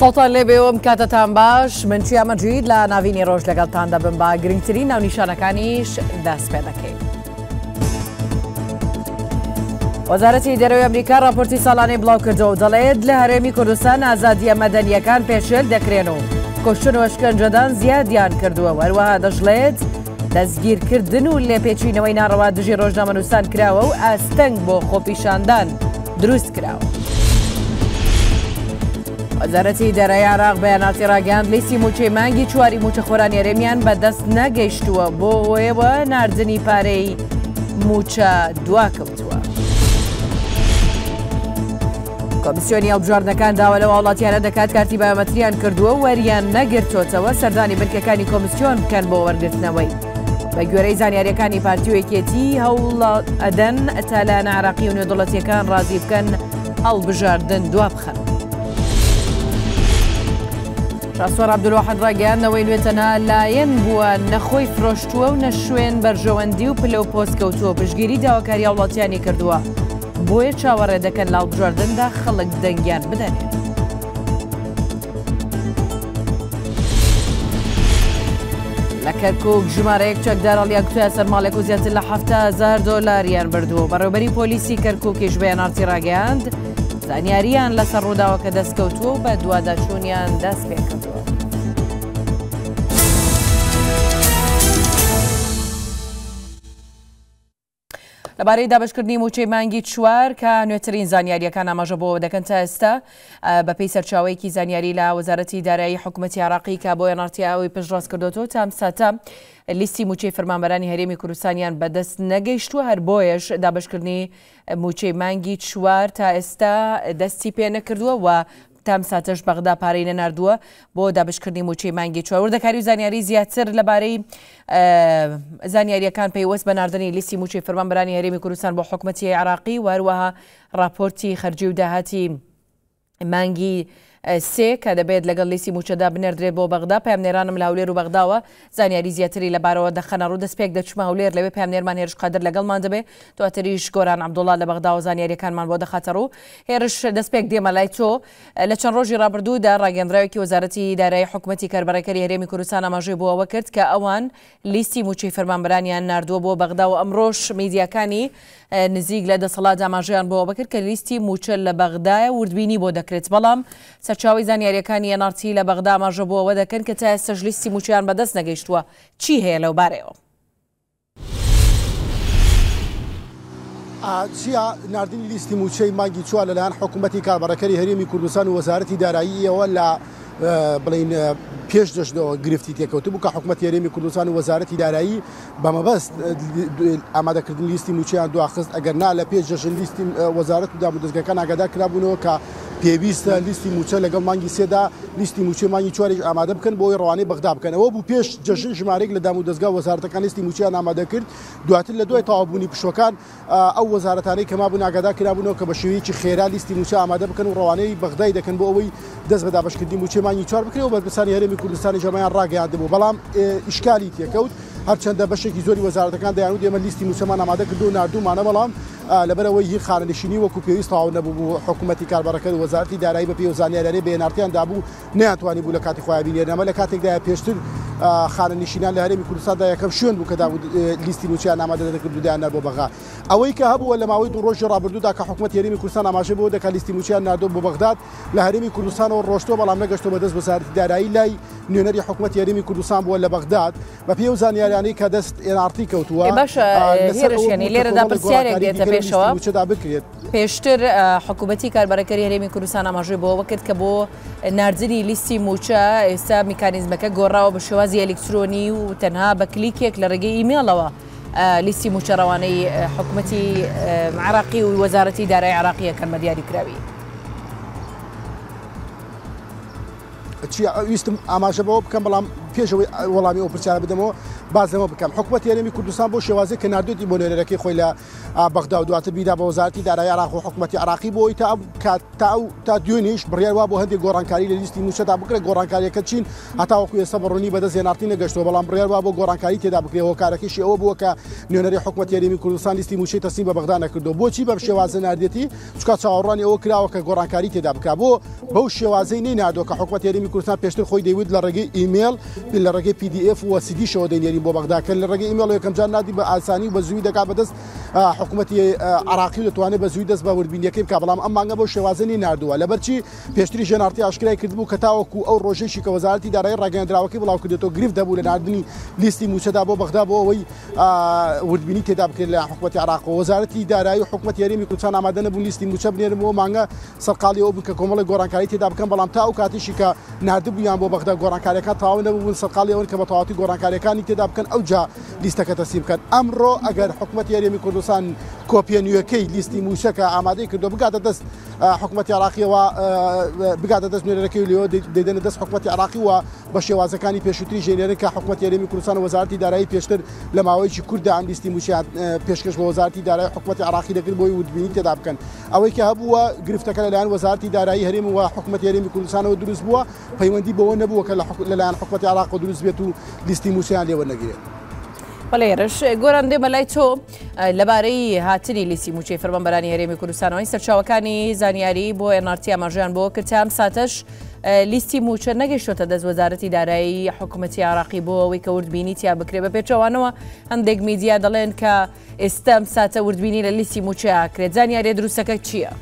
ساڵتان لێ بێوەم کاتتان باش من چیا مەجوید لە ناوینی ڕۆژ لەگەڵتان دەبم با گرنگترین ناو نیشانەکانیش دەست پێ دەکەین. وەزارەتی دەرەوەی ئەمریکا راپۆرتی ساڵانەی بڵاو کردەوە دەڵێت لە هەرێمی کوردستان ئازادیە مەدەنیەکان پێشل دەکرێن و کشتن وەشکەنجەدان زیادیان کردووە وەروەها دەشڵێت دەستگیرکردن و لێپێچینەوەی ناڕەوا دژی ڕۆژنامەنووسان کراوە و ئاستەنگ بۆ خۆپیشاندان دروست کراوە. وەزارەتی دەرای عراق بەیاناتی ڕاگەاند لیسی موچەی مانگی چواری موچەخۆران یارێمیان بەدەست نەگەیشتووە بۆ ئەوەوە نردنی پارەی موچە دواکەوتووە. کۆمیسیۆنی ئەڵبژاردنەکان داوا لە وڵاتیانە دەکات کارتی بامەتریان کردووە وەریان نەگرتوتەوە سەردانی بنکەکانی کۆمیسیۆن بکەن بۆ وەرگرتنەوەی. بە گوێرەی زانیاریەکانی پارتیوێکێتی هەوڵ ئەدەن تالانە عراقی و نوێدڵەتیەکان ڕازی بکەن هەڵبژاردن دوا بخەن. چاسوەر عبدلوحد ڕاگەیانەوەی نوێتەنا لایەن بووە نەخۆی فرۆشتووە و نە شوێن بەرژەوەندی و پلە و پۆست کەوتووە بشگیری داواکاری وڵاتیانی کردووە بۆیە چاوەڕێ دەکەن لاڵبژاردندا خەڵک دەنگیان بدەنێت. کەرکک ژمارەیەک چەکدارڕڵیا کوتوە سەرماڵێک و زیاتر لە هزار دلاریان بردووە بەڕێبەری پۆلیسی کەرککیش بەیانارتی ڕاگەاند زانیاریان لەسەر ڕووداوە کە دەستکەوتووە و بە دوواداچوونیان دەست پێکرد. لەبارەی دابشکردنی موچەی مانگی چوار کە نوێترین زانیاریەکان ئاماژە بۆ دەکەن تا ئێستا بەپی سەرچاوەیەکی زانیاری لە وەزارەتی دارایی حکوومەتی عراقی کە بۆ ێنارتیاوی پشڕاست کردوەوە تامساتە لیستی موچەی فەرمانبەرانی هەرێمی کوردستانیان بەدەست نەگەیشتووە هەر بۆیش دابشکردنی موچەی مانگی چوار تا ئێستا دەستی پێ نەکردووە و تام ساتەش بەغدا پارەی لە نردووە بۆ دابشکردنی موچەی مانگی چوەوردەکاری زانیاری زیاتر لەبارەی زانیاریەکان پێیوەست بە نردنی لیستی موچی فەرمانبرانی هەرێمی کوردستان بۆ حکوومەتی عراقی وروەها راپۆرتی خەرجی و داهاتی مانگی سێ کە دەبێت لەگەڵ لیسی موچەدا بنەردرێت بۆ بەغدا پامێرانم لاولێر و بەغداوە زانیاری زیاتری لەبارەوە دەخەنە ڕوو دەستپێک دەچما هەولێر لەوێ پامێرمان هێرش قادر لەگەڵمان دەبێت دواتریش گۆران عبدوڵا لە بەغداوە زانیاریەکانمان بۆ دەخاتەڕ و هێرش دەستپێک دێمە لای تۆ لە چەند ڕۆژی ڕابردوودا ڕاگەندراوێکی وەزارەتی دارای حکوومەتی کاربارەکەری هەرێمی کوردستان ئاماژێ بووەوە کرد کە ئەوان لیستی موچی فەرمانبرانیان نردووە بۆ بەغدا و ئەمڕۆژ میدیەکانی نزیک لە دەسەڵات ئاماژیان بۆەوە بکرد کە لیستی موچە لە بەغدایە وردبینی بۆ دەکرێت بەڵام سەر سەرچاوی زانیاریەکانی ئەنارتی لە بەغداماژە بۆەوە دەکەن کە تا سەژلیستی موچیان بەدەست نەگەیشتووە چی هەیە لەو بارەوە. چیا نردنی لیستی موچەی مانگی چوار لەلایەن حکوومەتی کابڕەکەی هەرێمی کوردستان و وەزارەتی داراییەوە لە بڵین پێش دەشتەوە گرفتی تێکەوتو بوو کە حکوومەت یاێمی کوردستان و وەزارەتی دارایی بەمەبەست ئامادەکردن لیستی موچیان دواخست ئەگەر نا لە پێش جەژن لیستی وەزارەت و دامودەستگەکان ئاگدا کرابوونەوە کە پێویستە لیستی موچە لەگەڵ مانگی سێدا لیستی موچێمانی چوارێک ئامادە بکەن بۆی ڕوانەی بەغدا بکەنەوە بوو پێش جەژن ژمارێک لە دام و دەستگا وەزارەتەکان لیستی موچیان ئامادە کرد دواتر لە دوای تاوابوونی پشەکان ئەو وەزارەتانەی کەما بوون ئاگادا کرابوونەوە کە بە شێوەیەکی خێرا لیستی موچە ئامادە بکەن و ڕوانەی بەغدای دەکەن بۆ ئەوەی دەست بە دابشکردی موچێمانی چوار بکرێ و بەرپرسانی هەرێمی کوردستانی جەمایان ڕاگەیاندبوو بەڵام ئیشکالی تێکەوت هەرچەندە بەشێکی زۆری وەزارەتەکان دەیان و دێمە لیستی موسەمان ئامادە کردو نردومانە بەڵام لەبەرەوەی هی خانەنشینی وەکو پێویستاو نەبوو حکوومەتی کاربارەکە وەزارتی دارایی بە پێوزانیارەرێ بێنارتیان دابوو ناتوانانی بوو لە کاتی خۆیابینێنەمە لە کاتێکدا پێشتر خانەنشینان لە هەرێمی کوردستاندا یەکەم شوێن بوو کەدا لیستی نوچیان ئامادەدەکرد دودایان بۆ بەغا ئەوەی کە هەبووە لە ماوەی دو ڕۆژی ڕابردوودا کە حکوومەت هەرێمی کوردستان ئاماژە بۆ دەکا لیستی نوچیان نادۆ بۆ بەغداد لە هەرێمی کوردستانەوە ڕۆشتۆ بەڵام نەگەشتۆ بەدەست بە زارتی دارایی لای نوێنەری حکوومەت هەرێمی کوردستان بووە لە بەغداد بە پێ زانیاریانی کە دەست ئێنارتی کەوتووە باشە لێرەدا پرسیارێک دێتە پێشەوە بکرێت پێشتر حکوومەتی کاربارەکەری هەرێمی کوردستان ئاماژێ بۆەوە کرد کە بۆ نردنی لیستی موچە ئێستا میکانیزمەکە گۆڕاوە بە شێوازی ئەلکترۆنی و تەنها بە کلیکێک لە ڕێگەی ئیمێڵەوە لیستی موچەڕەوانەی حکوومەتی عراقی و وەزارەتی دارای عراقیەکەن بە دیاری کراوی. چی ویستم ئاماژە بەوە بکەم بەڵام پێشەوەی وەڵامی ئەو پرسیارە بدەمەوە بازەوە بکەم حکوومەت یارمی کوردستان بۆ شێوازی کە نردوتی بۆنێرەکەی خۆی لە بەغدا و دواتە بیدا بە وەزارتی دارای عراق و حکوومەتتی عراقی بۆی تا تا تا دوێنیش بڕیاروا بۆ هەندێک گۆڕانکاری لە لیستی نووسدا بکرێت گۆڕانکاریەکە چین هەتاوەکو ێستا بڕونی بەدە زێنارتی نەگەشتەوە بەڵام بڕیاروا بۆ گۆڕانکاری تێدا بکرێەوە کارەکەشی ئەوە بووە کە نوێنەری حکوومەت یاریمی کوردستان لیستی موچی تەسیم بە بەغدا نەکردو بۆچی بەم شێوازە نردێتی چکە چاوەڕانی ئەوە کراوە کە گۆڕانکاری تێدا بکا بۆ بەو شێوازەی نینادۆ کە حکوومەت یاریمی کوردستان پێشتر خۆی دەیوت لە ڕێگەی ئیممیل لە ڕێگەی PDF و سیدیشەوە دەینێری بۆ بەغداکە لە ڕێگەی ئیمەڵ یەکەمجان نادی بە ئاسانی بە زووی دەکا بەدەست حکوومەتتی عراقی دەتوانێت بە زووی دەست بە وربینیەکەی بکە بەڵام ئەم مانگە بۆ شێوازنی نردووە لە بەرچی پێشتری ژێنارتی ئاشکرای کردبوو کە تاوەکو ئەو ڕۆژێکی کە وەزارتی دارای ڕگەندراوەکە بڵاو کردێتەوە گریف دەبوو لە نردنی لیستی موچەدا بۆ بەغدا بۆ ئەوەی وردبینی تێدا بکرێت لە حکوومەتتی عراق وەزارەتی دارایی و حکوومەت یاریمی کوچان ئامادە نەبوو لیستی موچە بنێرم بۆ مانگە سەرقالی ئەو بکە کۆمەڵی گۆڕانکاری تێدا بکەم بەڵام تا ئەو کاتیشی کە نردبوویان بۆ بەغدا گۆڕانکاریەکە تاو نەبوو بن سەرقاڵی ئەوەن کە بەتەواتی گۆڕانکاریەکانی تێدا بکەن ئەو جا لیستەکە تەسیم بکەن ئەمڕۆ ئەگەر حکوومەت یاریێمی کوردستان کۆپیە نوێەکەی لیستی موشەکە ئامادەی کردو بگاتە دەست حکوومەتتی عراقیەوە بگاتە دەست نوێرەکەی لەوە دەدەنە دەست حکوومەتتی عراقیەوە بە شێوازەکانی پێشووتری ژێنێرن کە حکوومەت یاریێمی کوردستان وەزارتی دارایی پێشتر لە ماوەیکی کووردا ئەم لیستی موشیان پێشکەش بە وەزارتی دارای حکوومەتتی عراقی دەگر بۆی ودبینی تێدا بکەن ئەوەی کە هەبووە گرفتەکە لەلایەن وەزارتی دارایی هەرێم و حکوومەت یاریێمی کوردستانەوە دروست بووە پەیوەندی بەوە نەبووە کە لەلایەن حکوومەتتی تەلاق و دروست بێت و لیستی موسییان لێوە نەگرێت. ێرش گۆران دێمە لای تۆ لەبارەی هاتنی لیسی موچی فەرمەبەرانی هەرێمی کوردستانەوەی سەرچاوەکانی زانیاری بۆ ئەنارتی ئاماژیان بۆ کردام ساتەش لیستی موچە نەگەشتۆتە دەست وەزارەتی دارایی حکوومەتی عراقی بۆ ئەوەی کە وردبینی تیا بکرێ بە پێچەوانەوە هەندێک میدیا دەڵێن کە ئێستام ساتە وردبینی لە لیستی موچە کرێت زانیاری دروستەکە چییە؟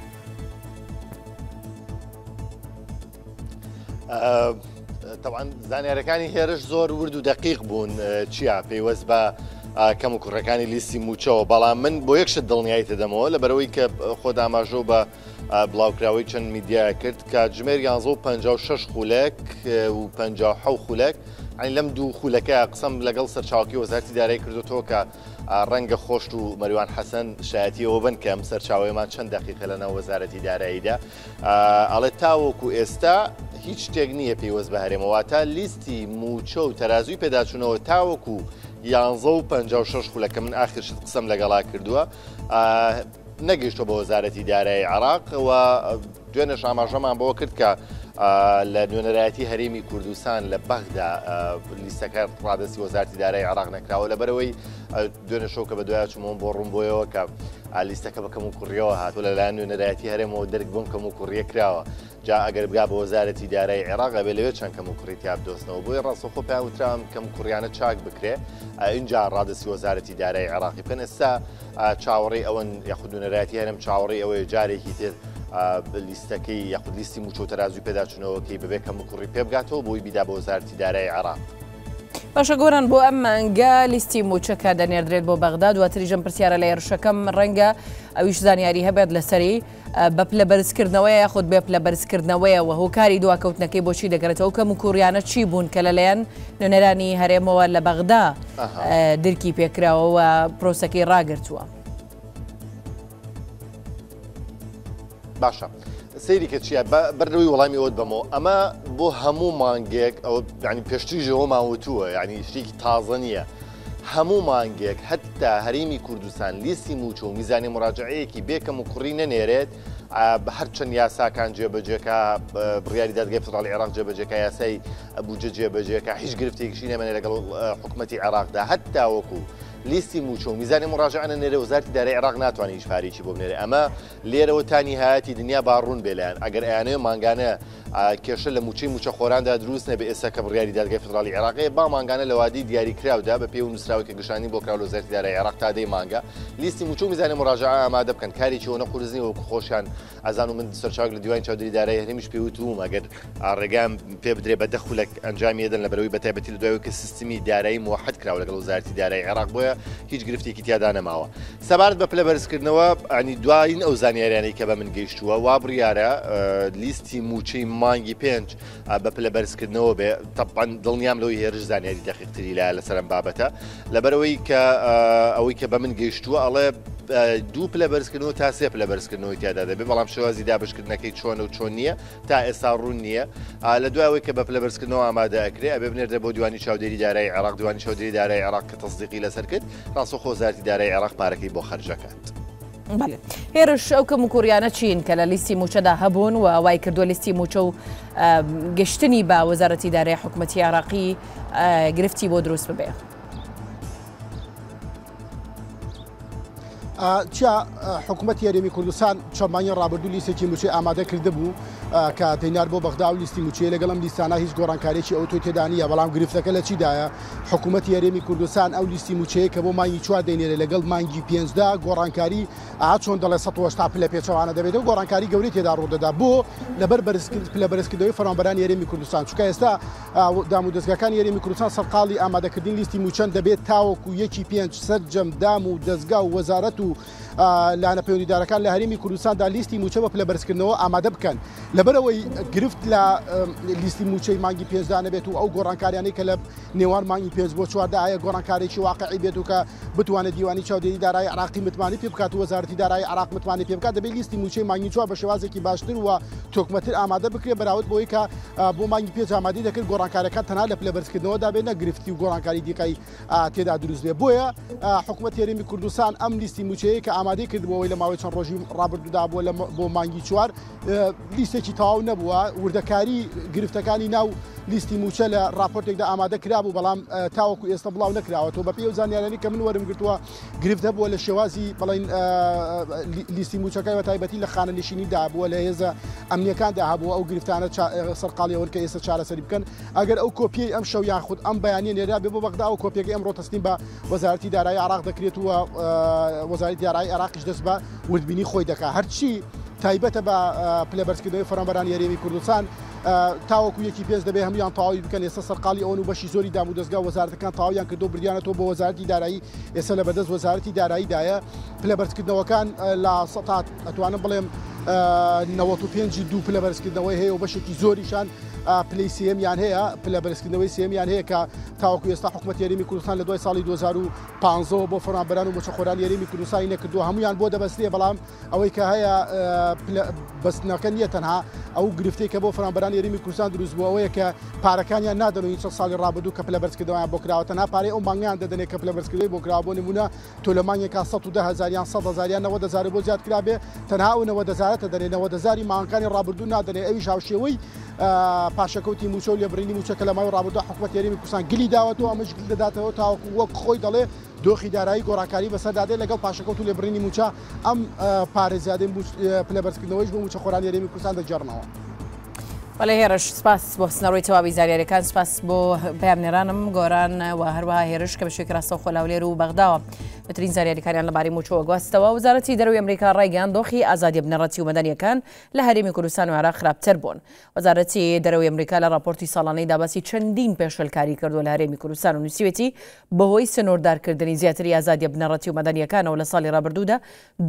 تەوان زانیارەکانی هێرش زۆر ورد و دەقیق بوون چیا پێیوەست بە کەم و کوڕەکانی لیستی موچەوە بەڵام من بۆ یەکشت دڵنیایی تدەمەوە لە بەرەوەی کە خۆداماژۆ بە بڵاوکراوەی چەند میدیای کرد کە ژمێر 1956 خولێک و 56 خولێک ئەین لەم دوو خولەکە قسم لەگەڵ سەرچاوکی وەزارتی دارای کردوەوە کە ڕەنگە خۆشت و مەریوان حەسەن شایەتیەوە بن کەم سەرچاوێمان چەند دقیقە لەنە وەزارەتی داراییدا ئەڵێ تاوەکو ئێستا هیچ شتێک نییە پێیوەست بە هەرێمەواتە لیستی موچە و تەرازوی پێداچوونەوە تاوەکو یانزە و 56 خولەکە من ئاخرشت قسم لەگەڵا کردووە نەگەشتە بە وەزارەتی دارایی عراق و دوێنە شاماژەمان بۆ کرد کە لە نوێنەرایەتی هەرێمی کوردستان لە بەغدا لیستەکە ڕادستی وەزارتی دارای عراق نکراوە لە بەرەوەی دوێنە شەو کە بە دوای چمون بۆ ڕومبۆیەوە کە لیستەکە بەکەم و کوڕیەوە هاتوو لە لایەن نوێنەرایەتی هەرێمەوە دەرگ بووم کەم و کوڕیە کراوە جا ئەگەر بگا بە وەزارەتی دارای عێراق بێ لەوێ چەند کەم و کوڕیتیاب دۆستنەوە بۆی ڕاستەخۆ پیاوترام کەم کوڕیانە چاک بکرێ اینجا ڕادستی وەزارەتی دارای عراقی پێنستا چاوەڕی ئەوەن یخودونەرایەتی هەرم چاوەڕی ئەوەی جارێکی تر. لیستەکەی یەخود لیستی موچۆتەرازوی پێداچنەوەکەی ببێ کەم کوڕی پێ بگاتەوە بۆی بیدا بۆ وەزارتی دارای عراق. باشە گۆران بۆ ئەم مانگە لیستی موچەکە دەنێردرێت بۆ بەغدا دواتریژم پرسیارە لە ێرشەکەم ڕەنگە ئەویش زانیاری هەبێت لەسەری بەپلە بەرزکردنەوەی یاخود بێپلە بەرزکردنەوەی وهۆکاری دواکەوتنەکەی بۆچی دەگرێتەوە کەم کوڕیانە چی بوون کە لەلایەن نوێنەرانی هەرێمەوە لە بەغدا درکی پێکراوەوە پرۆسەکەی ڕاگرتووە. باشە سەیریکە چیە بەرەوەی وەڵامی ئەوت بەمەوە ئەمە بۆ هەموو مانگێک ئەو ینی پێشتریژەوە ماوتووە ینی شتێکی تازە نییە. هەموو مانگێک هەتا هەرمی کوردستان لیستی موچ و میزانی مراجعەیەکی بێکەم و کوڕی نەنێرێت بە هەرچەند یاساکان جێبەجێکە بڕیاری دادگەی فڵی عێراق جێبەجێکە یاسای بجە جێبەجێکە هیچ گرفتێکشی نەمێنێ لەگەڵ حکوومەتتی عێراقدا هەتا وەکو لیستی موچۆ میزانانی مڕژعانە نێرە وزارتی دارای عراق ناتوانانی هیچ پارێکی بۆ بنێرە ئەمە لێرەوە تانی هاەتی دنیا باڕوون بێلیان ئەگەر ئەیانەیە ماگانە کێشە لە موچی موچە خۆراندا دروست نە بە ئێستا کە بڕیاری دادگای فدراڵی عراقی با ماگانە لەوادی دیاریکراودا بە پێی و نووسراوی کە گشانی بۆ کراول زەرتی دارای عراق تادەی مانگە لیستی موچ میزانانی مڕژع ئامادە بکەن کارێکی وەنە قورزنی وەکو خۆشیان ئازان و من سەرچاک لە دیوان چاودری دارای هەرمیش پێ وتوم ئەگەر ڕێگام پێ بدرێ بە دەخولک ئەنجامیدن لە بەرەوەی بەتیبەتی لە دوایەوە کە سیستمی دارایی موحد کراوە لەگەڵ وزارتی دارای عراق بۆیە هیچ گرفتێکی تیادا نەماوە سەبارەت بە پلە بەرزکردنەوە ئەنی دوایین ئەو زانیاریانەی کە بە من گەیشتووە وا بڕیارە لیستی موچەی مانگی پێنج بە پلە بەرزکردنەوە بێ تەپان دڵنیام لەوەی هێرش زانیاری دەخیقتری لە لەسەرم بابەتە لەبەرەوەی کە ئەوەی کە بە من گەیشتووە ئەڵێ دوو پلە بەرزکردنەوە تا سێ پلە بەرزکردنەوەی تیادا دەبێ بەڵام شێوازی دابشکردنەکەی چۆن و چۆن نییە تا ئێستا ڕوون نییە لە دوایەوەی کە بە پلە بەرزکردنەوە ئامادەکرێ ئەبێ بنێردە بۆ دوانی چاودێری دارای عراق دوانی چاودێری دارای عراق کە تەصدیقی لەسەر کرد کرد ڕاستۆ خۆزاری دارای عێراق پارەکەی بۆ خەرجەکەند. هێرش ئەو کەم و کوڕیانە چین کە لە لیستی موچەدا هەبوون و وای کردووە لیستی موچە و گشتنی با وەزارەتی دارای حکوومەتی عراقی گرفتی بۆ دروست ببێ. چیا حکوومەت یاریمی کوردستان چەمانی ڕابردوو لیسێکی موچی ئامادە کرده بوو کە تینار بۆ بەغدا و لیستی موچی لەگەڵم لیستانە هیچ گۆڕانکارێکی ئەو توی تێدانە بەڵام گرفتەکە لە چیدایە حکوومەت یاریمی کوردستان ئەو لیستی موچەیە کە بۆ مانگی چوار دەینێرە لەگەڵ مانگی پێنجدا گۆڕانکاری ئا چۆن دەڵێ 1970 پلە پێچوانە دەبێت و گۆڕانکاری گەوری تێدا ڕوودەدا بۆ لەبەر لە بەرزکردەوەی فەرامبەران یاریمی کوردستان چکە ئێستا دام و دەستگەکان یاریمی کوردستان سەرقاڵی ئامادەکردین لیستی موچەند دەبێت تاوەکو یەکی پێنج سەررجەم دام و دەستگا و وەزارەت و و لاەنە پەیوەندیدارەکان لە هەرمی کوردستاندا لیستی موچە بە پلە بەرزکردنەوە ئامادە بکەن لەبەرەوەی گرفت لە لیستی موچەی مانگی پێزدانە بێت و ئەو گۆڕانکاریانەی کە لە نێوان مانگی پێز بۆ چوارداایە گۆڕانکارێکی واقعی بێت و کە بتوانێت دیوانی چاودێری دارای عراقی متمانی پێ بکات و وەزارەتی دارای عراق متمانی پێ بکات دەبێت لیستی موچەی مانگی چوار بە شێوازێکی باشتر وە تۆکمەتر ئامادە بکرێ بەراوت بۆی کە بۆ مانگی پێ ئامادەی دەکرد گۆڕانکارەکان تەنها لە پلە بەرزکردنەوە دابێنە گرفتی و گۆڕانکاری دیکای تێدا دروست بێ بۆیە حکوومەت هێرمی کوردستان ئەم لیستی بودجەیە کە ئامادەی کردبەوەی لە ماوەی چەند ڕۆژی ڕابردودا بووە بۆ مانگی چوار لیستێکی تاو نەبووە وردەکاری گرفتەکانی ناو لیستی موچە لە راپۆرتێکدا ئامادە کرابوو بەڵام تاوەکو ئێستا بڵاو نکراوە تۆ بە پێ زانیارانی کە من وەرم گرتووە گرفتە بووە لە شێوازی بڵین لیستی موچەکەی بە تایبەتی لە خانە نشینیدا بووە لە هێزە ئەمنیەکاندا هەبوو ئەو گرفتانە سەرقاڵیەوە کە ئێستا چارەسەری بکەن ئەگەر ئەو کۆپی ئەم شەو یاخود ئەم بەیانی نێرا بێ بۆ بەغدا و کۆپێکی ئەمڕۆ تەستیم بە وەزارەتی دارایی عراق دەکرێت وە وەزاری دیارایی عراقیش دەست بە وردبینی خۆی دەکا هەرچی تایبەتە بە پلەبەرزکردنەوەی فەرەمبەران یاریێمی کوردستان تاوەکو یەکی پێز دەبێ هەمویان تاوی بکەن ئێستا سەرقالی ئەوەن و بەشی زۆری دام و دەستگا وەزارەکان تاویان کردو بریانەوە بۆ وەزارەتی دارایی ئێستا لە بەدەست وەزارەتی داراییدایە پلە بەرزکردنەوەکان لا سەات ئەتوانم بڵێم 95 دوو پلە بەرزکردنەوەی هەیە و بەشێکی زۆریشان پلی سیمیان هەیە پلە بەرزکردنەوەی سیمیان هەیە کە تاوەکو ئێستا حکوومەت یاریمی کوردستان لە دوای ساڵی 2015 بۆ فۆنابران و بۆچەخۆران یاریمی کوردستانی نەکردو هەمویان بۆ دەبەستێ بەڵام ئەوەی کە هەیە بەستنەکە نیە تەنها ئەو گرفتەی کە بۆ فەرانبران یاریمی کوردستان دروست بووەوەیە کە پارەکانیان نادەنەوەی چە ساڵی ڕابدوو کە پلە بەرزکردەوەیان بۆ کراوە تەنها پارەی ئەو مانگیان دەدەنێت کە پلە بەرزکردی بۆ کراوە بۆ نمونە تۆلەمانیەکە 100هزاریان 100هزاریانەوە دەزار بۆ زیاد کرابێ تەنها ئەوەوە دەزارەتە دەنێنەوە دەزاری ماانکانی ڕابردوو نادەنێ ئەوی شاوشێەوەی پاشەکەوتی موچە و لێبرینی موچەکە لە مای ڕابدا حکومت یاریمی کوسان گلی داوەەوە ئەمەش دەداتەوە تاوەکو وەک خۆی دەڵێ دۆخی دارایی گۆڕاکاری بەسەردادێ لەگەڵ پاشەکەوت و لێبرینی موچە ئەم پارێزیادەی پلەبەرزکردنەوەیش بۆ موچە خۆران یاریمی کوسان دەجارنەوە. بەڵێ هێرش سپاس بۆ سنەڕۆی تەواوی زاریارەکان سپاس بۆ پامێرانم گۆران و هەروەها هێرش کە بە شوێکراسە خۆلاولێر و بەغداوە. بەترین زاریاریکاریان لەباری موچۆوە گواستەوە وزارەتی دەروی ئەمریکا ڕایگەیان دۆخی ئازادی بنەڕەتی و مەدەنیەکان لە هەرێمی کوردستان و عراق خراپتر بوون وەزارەتی دەروی ئەمریکا لە راپۆرتی ساڵانەی داباسی چەندین پێشلکاری کردو لە هەرێمی کوردستان و نووسیوێتی بەهۆی سنووردارکردنی زیاتری ئازادی بنەڕەتی و مەدەنیەکانەوە لە ساڵی ڕابردوودا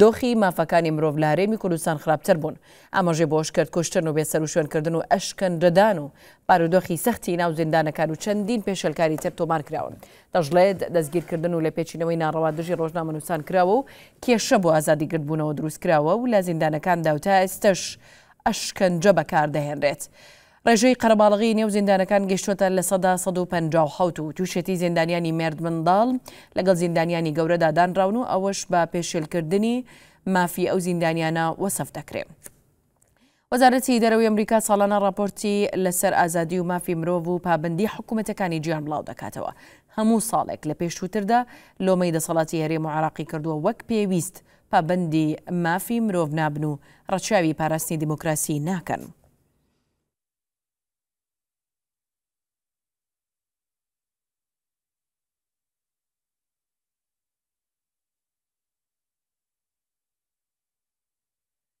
دۆخی مافەکانی مرۆڤ لە هەرێمی کوردستان خراپتر بوون ئاماژێ بۆش کرد کوشتن و بێسەر و شوێنکردن و ئەشکەندەدان و پارودۆخی سەختی ناو زیندانەکان و چەندین پێشلکاری تر تۆمار کراون دەژڵێت دەستگیرکردن و لە پێچینەوەی ناڕەوا دژ ڕێژی ڕۆژنامە نووسان کراوە و کێشە بۆ ئازادیگربوونەوە دروستکراوە و لە زیندانەکان داوتا ئێستش ئەشکەنجە بەکاردەهێنرێت. ڕێژەی قەرباڵغی نێو زیندانەکان گەشتوتە لە سەدا 1950 و تووشێتی زیندانیانی مرد منداڵ لەگەڵ زیندانیانی گەورەدا دانراون و ئەوەش بە پێشێلکردنی مافی ئەو زیندانیانە وەسەف دەکرێت. وەزارەتی دەرەوەی ئەمریکا ساڵانە راپۆرتی لەسەر ئازادی و مافی مرۆڤ و پابندی حکوومەتەکانی گیان بڵاو دەکاتەوە هەموو ساڵێک لە پێشووتردا لۆمەی دەسەڵاتی هەرێم و عراقی کردووە وەک پێویست پابندی مافی مرۆڤ نابن و ڕەچاوی پاراستنی دیموکراسی ناکەن.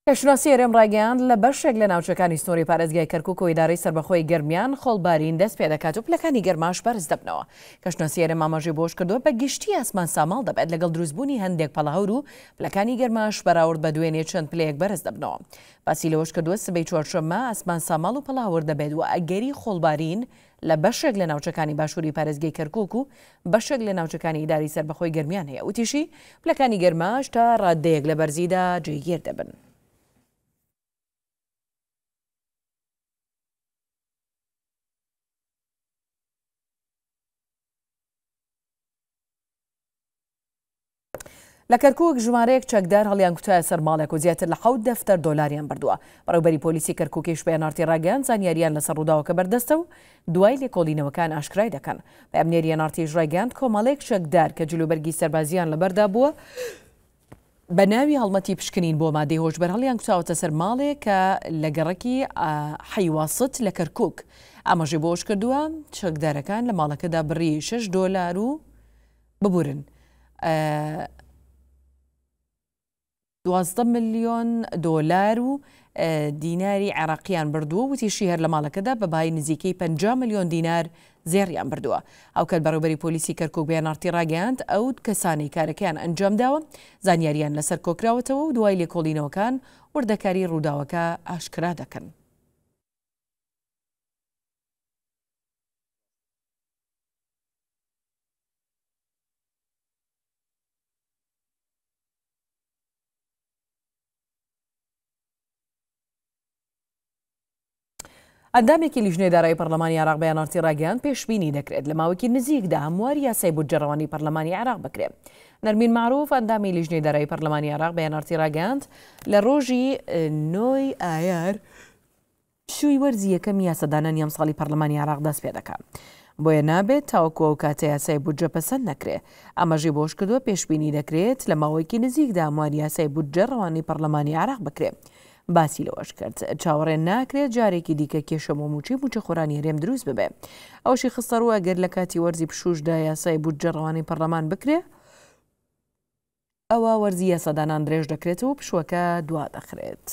کەشناسی ئێرم ڕاگەیان لە بەشێک لە ناوچەکانی سنووری پارێزگای کەرکک و ئیدارەی سربەخۆی گرمیان خۆڵبارین دەست پێ دەکات و پلەکانی گەرماش بەرز دەبنەوە کەشناسی ئێرە ماماژی بۆش کردووە بە گشتی ئاسمان ساماڵ دەبێت لەگەڵ دروستبوونی هەندێک پەڵهور و پلەکانی گەرماش بەراورد بە دوێنێ چەند پلەیەک بەرز دەبنەوە باسی لەوەش کردووە سبەی چوارشەمە ئاسمان ساماڵ و پەڵاور دەبێت و ئەگەری خۆڵبارین لە بەشێک لە ناوچەکانی باشووری پارێزگەی کەرکک و بەشێک لە ناوچەکانی ئیداری سربەخۆی گرمیان هەیە وتیشی پلەکانی گەرماش تا ڕادەیەک لە بەرزیدا جێگیر دەبن. لە کەرکک ژمارەیەک چەکدار هەڵیان کوتایە سەر ماڵێک و زیاتر لە حوت دەفتەر دۆلاریان بردووە بەڕێوبەری پۆلیسی کەرککیش بەیانارتی ڕاگەیان زانیاریان لەسەر ڕووداوەکە بەردەستە و دوای لێکۆڵینەوەکان ئاشکرای دەکەن بە ئەمنێریە نارتیژ ڕێگەاند کۆمەڵێک چەکدار کە جلوبەرگی سەربازیان لەبەردا بووە بە ناوی هەڵمەتی پشکنین بۆ مادەی هۆشبەر هەڵیان کوچاوتە سەر ماڵێک کە لە گەڕکی حیواست لە کەرکک ئاماژێ بۆش کردووە چەکدارەکان لە ماڵەکەدا بڕی 6 دۆلار و ببورن. دوازدە میلیۆن دۆلار و دیناری عراقیان بردووە وتیشی هەر لە ماڵەکەدا بەبای نزیکەی 5 میلیۆن دینار زێریان بردووە ئەو کە بەڕوبەری پۆلیسی کەرکۆبیان نارتی ڕاگەاند ئەو کەسانی کارەکەیان ئەنجامداوە زانیاریان لەسەر کۆکراوەتەوە و دوای لێکۆڵینەوەکان وردەکاری ڕووداوەکە ئاشکرا دەکەن. ئەندامێکی لیژنێدارایی پەرلەمانی عراق بەیانارتی ڕاگەیان پێشبینی دەکرێت لە ماوەکی نزیکدا هەمواری یاسای بودجەڕەوانی پەرلەمانی عراق بکرێت. نەرمین معروف ئەندامی لیژنێدارایی پەرلەمانی عراق بەیانارتی ڕاگەاند لە ڕۆژی نۆی ئایار شووی وەرزی یەکەم یاسەدانە نیەم ساڵی پەرلەمانی عراق دەست پێ دەکات. بۆیە نابێت تاوکو ئەو کاتە یاسای بودجە پەسەند نەکرێ ئەمەژی بۆش کردووە پێشببینی دەکرێت لە ماوەیەکی نزیکدا هەمواری یاسای بودجە ڕەوانی پەرلەمانی عراق بکرێت. باسی لەوەش کرد چاوەڕێن ناکرێت جارێکی دیکە کێشە مۆموچی بچە خۆرانی هەرێم دروست ببێ ئەوشی خستەڕوە گەر لە کاتی وەرزی پشوشدا یاسای بودجە ڕوانی پەرلەمان بکرێ ئەوە وەرزیە سەدانان درێژ دەکرێتەوە پشوەکە دوا دەخرێت.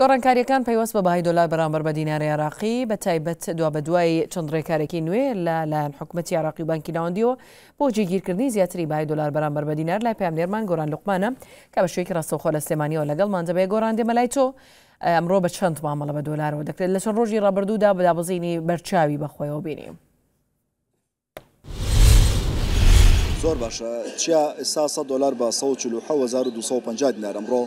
گۆڕانکاریەکان پەیوەست بە باهای دۆلار بەرامبەر بە دیناری عراقی بە تایبەت دوا بە دوای چەند ڕێکارێکی نوێ لە لایەن حکوومەتتی عراقی و بانکی ناوەندیەوە بۆ جێگیرکردنی زیاتری باهای دلار بەرامبەر بە دینار لای پامنێرمان گۆران لوقمانە کە بە شوێکی ڕاستەوخۆ لە سلێمانیەوە لەگەڵمان دەبێ گۆران دێمەلای تۆ ئەمڕۆ بە چەند مامەڵە بە دۆلارەوە دەکرێت لە چەند ڕۆژی ڕبردوودا بەدابزینی بەرچاوی بەخۆیەوە بینیم. زۆر باشە چیا ئێستا 100 دلار بە 1250 دینار ئەمڕۆ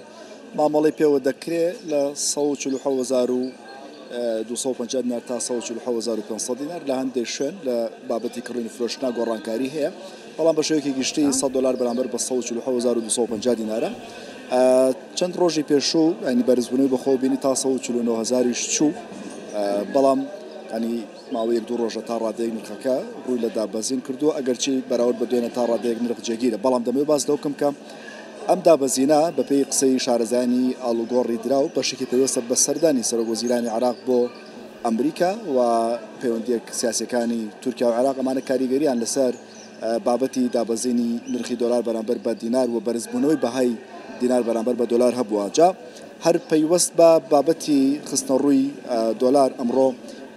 مامەڵی پێوە دەکرێت لە 1950 نار تا 1950 دینار لە هەندێک شوێن لە بابەتی کڕین فرۆشتنا گۆڕانکاری هەیە بەڵام بە شوەیەکی گشتی 100 دلار بەرامبەر بە 1950 دینارە چەند ڕۆژی پێشوو ئەنی بەرزبوونی بەخۆ بینی تا 1940 چوو بەڵام ئەنی ماوەیەک دوو ڕۆژە تا ڕادەیەک نرخەکە ڕووی لە دابەزین کردو ئەگەرچی بەراورد بە دوێنە تا ڕادەیەک نرخ جێگیرە بەڵام دەمەوێت باز دەوکم کە ئەم دابەزینا بەپی قسەی شارەزانی ئالوگۆڕی درا و پەشێکی پێوەستە بە سەردانی سەرۆگۆزیرانی عراق بۆ ئەمریکا و پەیوەندێک سیاسەکانی تورکیا و عراق ئەمانە کاریگەریان لەسەر بابەتی دابەزیینی نرخی دلار بەرامبەر بە دینار و بەرزبوونەوەی بەهای دینار بەرامبەر بە دلار هەبووە جا هەر پەیوەست بە بابەتی خستنە ڕووی دلار ئەمڕۆ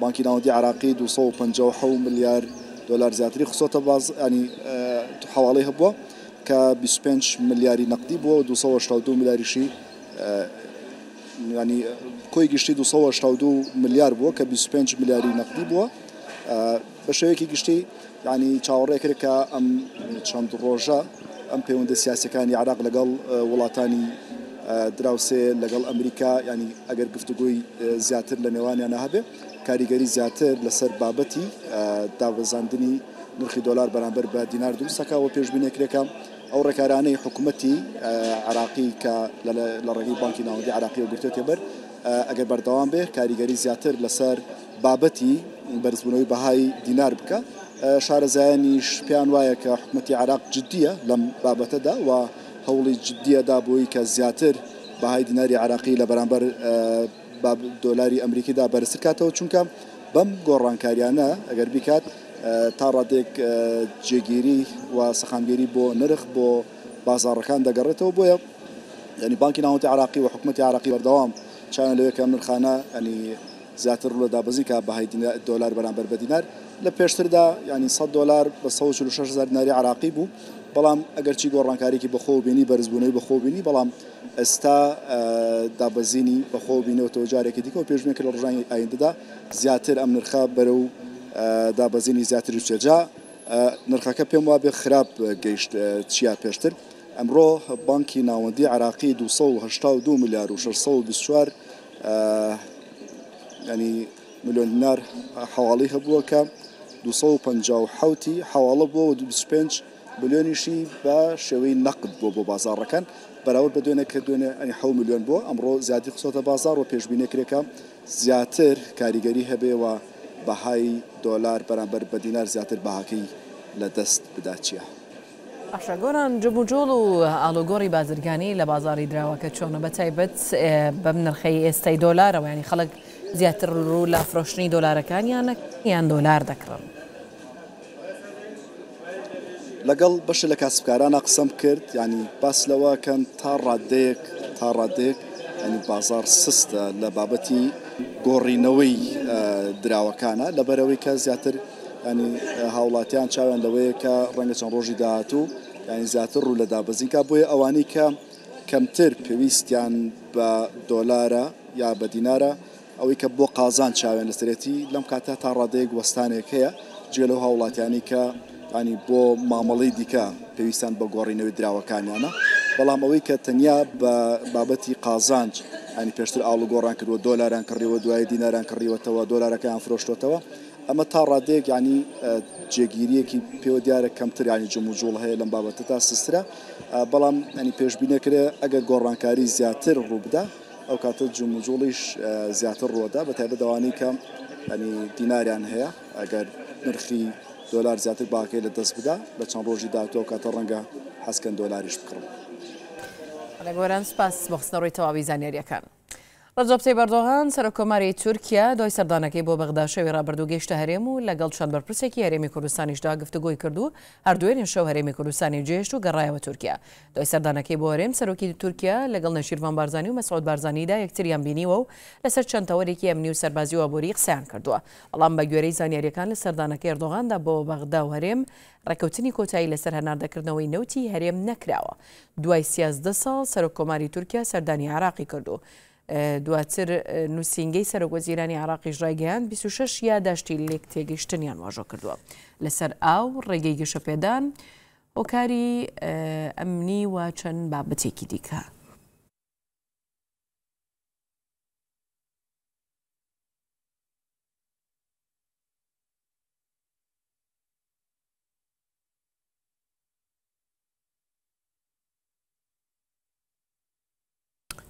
بانکی ناوەندی عراقی 250 میلیارد دلار زیاتری خسۆتە باز ینی حواڵی هەبووە کە 25 ملیاری نقدی بووە 2 ملیاریشی ینی کۆی گشتی 2 ملیار بووە کە 25 ملیاری نقدی بووە بە شێوەیەکی گشتی ینی چاوەڕێ کرد کە ئەم چەند ڕۆژە ئەم پەیوەندە سیاسەکانی عراق لەگەڵ وڵاتانی دراوسێ لەگەڵ ئەمریکا ینی ئەگەر گفتوگوی زیاتر لە نێوانیانە هەبێ کاریگەری زیاتر لەسەر بابەتی دابزاندنی نرخی دلار بەرامبەر بە دینار دووسەکە و پێشببینێکرێکەکە ئەو ڕێکارانەی حکوومەتتی عراقی کە لە ڕێگەی بانکی ناوەندی عراقی و گرتوێت تێبەر ئەگەر بەردەوام بێ کاریگەری زیاتر لەسەر بابەتی بەرزبوونەوەی بەهای دینار بکە شارەزایانی شپیان وایە کە حکوومەتتی عراق جددیە لەم بابەتەدا و هەوڵی جددیەدا بۆی کە زیاتر بەهای دیناری عراقی لە بەرامبەر دۆلاری ئەمریکیدا بەرزکاتەوە چونکە بەم گۆڕانکاریانە ئەگەر بیکات تا ڕادێک جێگیری و سەخامگیری بۆ نرخ بۆ بازارەکان دەگەڕێتەوە بۆیە ینی بانکی ناوەتی عراقی و حکوومەتی عراقی بەردەوام چیان لەوێ کە منرخانە ئەنی زیاتر ڕوو لە دابزیکە بەهای دلار بەرامبەر بە دینار لە پێشتردا ینی 100 دلار بە 16 دیناری عراقی بوو بەڵام ئەگەرچی گۆڕانکاریی بەخۆبیێنی بەرزبوونەوەی بەخۆبیێنی بەڵام ئێستا دابەزینی بەخۆبینەوە تۆ جارێکی دیکە و پێشمێک لە ڕژانی ئایندەدا زیاتر ئەم نرخە بەرە و دابەزینی زیاتر و چێجا نرخەکە پێم وابێ خراپ گەیشت چیا پێشتر ئەمڕۆ بانکی ناوەندی عراقی 2 میلیار و 624 ینی میلیۆن دینار حواڵی هەبووە کە 250حوتی حواڵە بۆ 25 ملیۆنیشی بە شێوەی نەقد بۆ بۆ بازارەکەن بەراورد بە دوێنە کە دوێنێ ئەنی ح میلیۆن بۆ ئەمڕۆ زیادی خسۆتە بازار و پێشبینەکرێکە زیاتر کاریگەری هەبێەوە بەهای دۆلار بەرامبەر بە دیینار زیاتر بەهاکەی لە دەست بداچیە. ئاشاگۆران جبوجۆڵ و ئالۆگۆری بازرگانی لە بازاری دراوەکە چۆنە بەتایبەت بەم نرخەی ئێستای دۆلارەوە ینی خەڵک زیاتر ڕوو لا فرۆشتنی دۆلارەکان یانە یان دۆلار دەکڕن. لەگەڵ بەشە لە کاسبکارانە قسەم کرد ینی باس لەوەکەن تا ڕادەیەک تا ڕادێک ئەنی بازار سستە لە بابەتی گۆڕینەوەی دراوەکانە لەبەرەوەی کە زیاتر ینی هاوڵاتیان چاویان لەوەیە کە ڕەنگە چەند ڕۆژی داهاتوو یانی زیاتر ڕوو لە دابزینکە بۆیە ئەوانی کە کەمتر پێویستیان بە دۆلارە یا بە دیینارە ئەوەی کە بۆ قازان چاوێن لەسرەتی لەم کاتە تا ڕادەیەک وەستانێک هەیە جێ لەو هاوڵاتیانی کە ینی بۆ مامەڵی دیکە پێویستان بە گۆڕینەوەی دراوەکانیانە بەڵام ئەوەی کە تەنیا بابەتی قازانج ئەنی پێشتر ئاڵ و گۆڕان کردوە دۆلاران کڕیەوە دوای دییناران کڕیوەتەوە دۆلارەکەیان فرۆشتوتەوە ئەمە تا ڕادەیەک ینی جێگیریەکی پێوە دیارە کەمتر ینی جموجوڵ هەیە لەم بابەتە تا سسرە بەڵام ئەنی پێشبینەکرێ ئەگە گۆڕانکاری زیاتر ڕووبدا ئەو کاتە جموجوڵیش زیاتر ڕۆدا بە تایبە داوانی کە ئەنی دیناریان هەیە ئەگەر نرخی دۆلار زیاتر باکەی لە دەست بدا لە چەند ڕۆژی دااتۆ کاتە ڕەنگە حەسکەن دۆلاریش بکڕم. لە گۆران سپاس بەخستنەوەی تەواوی زانیاریەکان. ڕجبسی بەردۆغان سەر کۆماری تورکیا دۆی سەردانەکەی بۆ بەغدا شەوی رابرردوو گەیشتە هەرێم و لەگەڵ چەند بەرپرسێکی هەرێمی کوردستانیشدا گفتگوۆی کردو هەردوێنین شەو هەرێمی کوردستانی جێشت و گەڕایەوە تورکیا دۆی سەردانەکەی بۆ هەرێم سەرۆکی تورکیا لەگەڵ نەشیروان بارزانانی و مەسعود بارزانانیدا یەکتریان بینیوە و لەسەر چەندتەوەێکی ئەمنی و سەربازی و ئابووری قسەیان کردووە بەڵام بە گوێرەی زانیاریەکان لە سەردانەکەی ئەردۆغاندا بۆ بەغدا و هەرێم ڕێکەوتنی کۆتایی لەسەر هەناردەکردنەوەی نەوتی هەرێم نەکراوە دوای سیازدە ساڵ سەرۆک کۆماری تورکیا سەردانی عراقی کردو. دواتر نووسنگەی سەرۆگۆزیرانی عراقی ژایگەیان 26 یاداشتی لێک تێگەیشتنیان واژۆ کردووە لەسەر ئاو ڕێگەی گەشە پێدان هۆکاری ئەمنی و چەند بابەتێکی دیکە.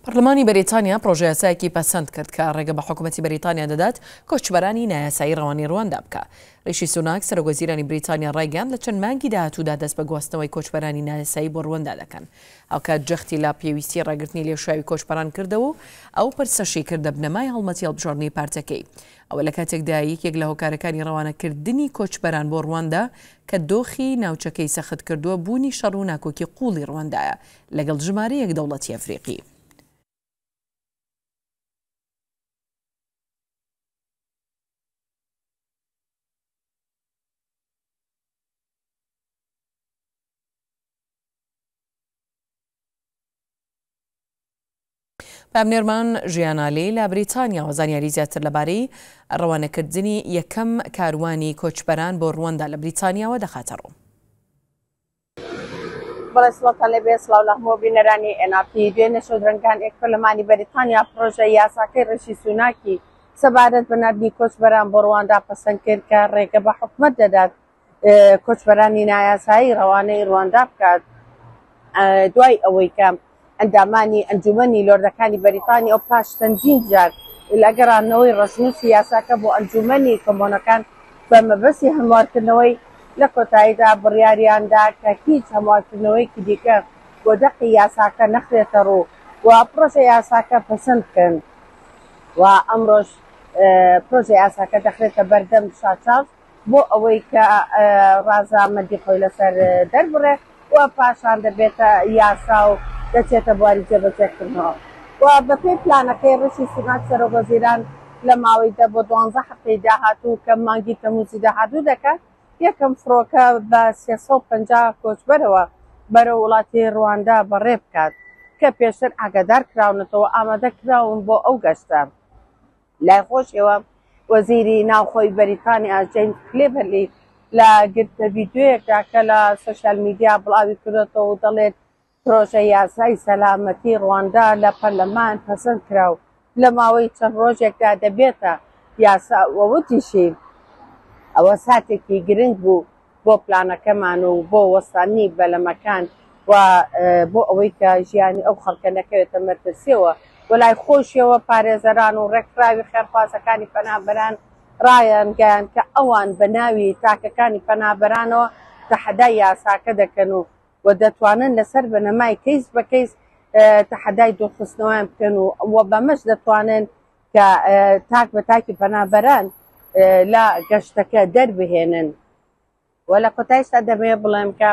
پەرلمانی بەریتانیا پرۆژەیەسایەکی پەسەند کرد کە ڕێگە بە حکوومەتی بەریتانیا دەدات کۆچبەرانی نایاسایی ڕەوانی ڕواندا بکە. ڕیشی سوناک سەرۆگۆزیرانی بریتانیا ڕێگەیان لە چەند مانگی داهاتوودا دەست بە گواستنەوەی کۆچبەرانی نایاسایی بۆ ڕوەندا دەکەن. ئەوکە جەختی لا پێویستی ڕێگرتنی لێشاوی کۆچپەران کردەوە و ئەو پرسەشی کردە بنەمای هەڵمەتی هەڵبژۆرنی پارتەکەی. ئەوە لە کاتێکدا یەکێک لە هۆکارەکانی ڕەوانەکردنی کۆچبەران بۆ ڕواندا کە دۆخی ناوچەکەی سەخت کردووە بوونی شەڕ و ناکۆکی قوڵی ڕوەندایە لەگەڵ ژمارە یەک دەوڵەتی ئەفریقی. پامنێرمان ژیانالی لە بریتانیا و زانیاری زیاتر لەبارەی ڕەوانەکردنی یەکەم کاروانی کۆچبەران بۆ ڕواندا لە بریتانیاوە دەخاتەڕوو. بەڵێسڵاتە لەبێ سلااو لە هەموو بینەرانی ئەناپی دوێنە شۆدرنگان ئێکپەرلەمانی بەریتانیا پرۆژە یاساکەی ڕشی سوناکی سەبارەت بەنابنی کۆچبەران بۆ ڕواندا پەسەند کرد کە ڕێگە بە حکومت دەدات کۆچبەرانی نایاسایی ڕەوانەی ڕواندا بکات دوای ئەوەی کەم. ئەندامانی ئەنجومنی لۆردەکانی بەریتانی ئەو پاش چەندین جار لەگەرانەوەی ڕژنووسی یاساکە بۆ ئەنجومنی کۆمۆنەکان بە مەبەسی هەموارکردنەوەی لە کۆتاییدا بڕیاریاندا کە هیچ هەموارکردنەوەیکی دیکە بۆ دەقی یاساکە نەخرێتە ڕوو و پرۆژە یاساکە پسند بکەن و ئەمڕۆژ پرۆژە یاساکە دەخرێتە بەردەم شاچاف بۆ ئەوەی کە ڕازامەدی خۆی لەسەر دەربڕێ و پاشان دەبێتە یاسا و دەچێتە بواری جێبەجێکردنەوە و بە پێی پلانەکەی ڕشی سنات سەرۆ وەزیران لە ماوەیدا بۆ دوانزە هەفتەی داهاتوو کە مانگی تەموزی داهاتوو دەکات یەکەم فرۆکە بە 350 کۆچبەرەوە بەرە وڵاتی ڕواندا بەڕێ بکات کە پێشتر ئاگدار کراونەتەوە ئامادە کراون بۆ ئەو گەشتە لای خۆشەوە وەزیری ناوخۆی بەریتانی ئاژین کلێبەرلی لە گرتە یددیوەکدا کە لە سوشال میدیا بڵاوی کردێتەوە دەڵێت پرۆژە یاسای سەلامەتی ڕواندا لە پەرلەمان پەسەند کراو لە ماوەی چەند ڕۆژێکدا دەبێتە یاساوەوتیشی ئەوە ساتێکی گرنگ بوو بۆ پلانەکەمان و بۆ وەستانی بەلەمەکان و بۆ ئەوەی کە ژیانی ئەو خەڵکە نەکەوێتە مەرپسیەوە وەلای خۆشیەوە پارێزەران و ڕێکراوی خێرخوازەکانی پەنابەران ڕایانگەیان کە ئەوان بە ناوی تاکەکانی پەنابەرانەوە تەحەدای یاساکە دەکەن و و دەتوانن لەسەر بنەمای کەیس بە کەیس تەحەدای دۆخستنەوەیان بکەن و وە بەمەش دەتوانن کە تاک بە تاکی پەنابەران لا گەشتەکە دەربهێنن وە لە کۆتایستا دەبێ بڵێم کە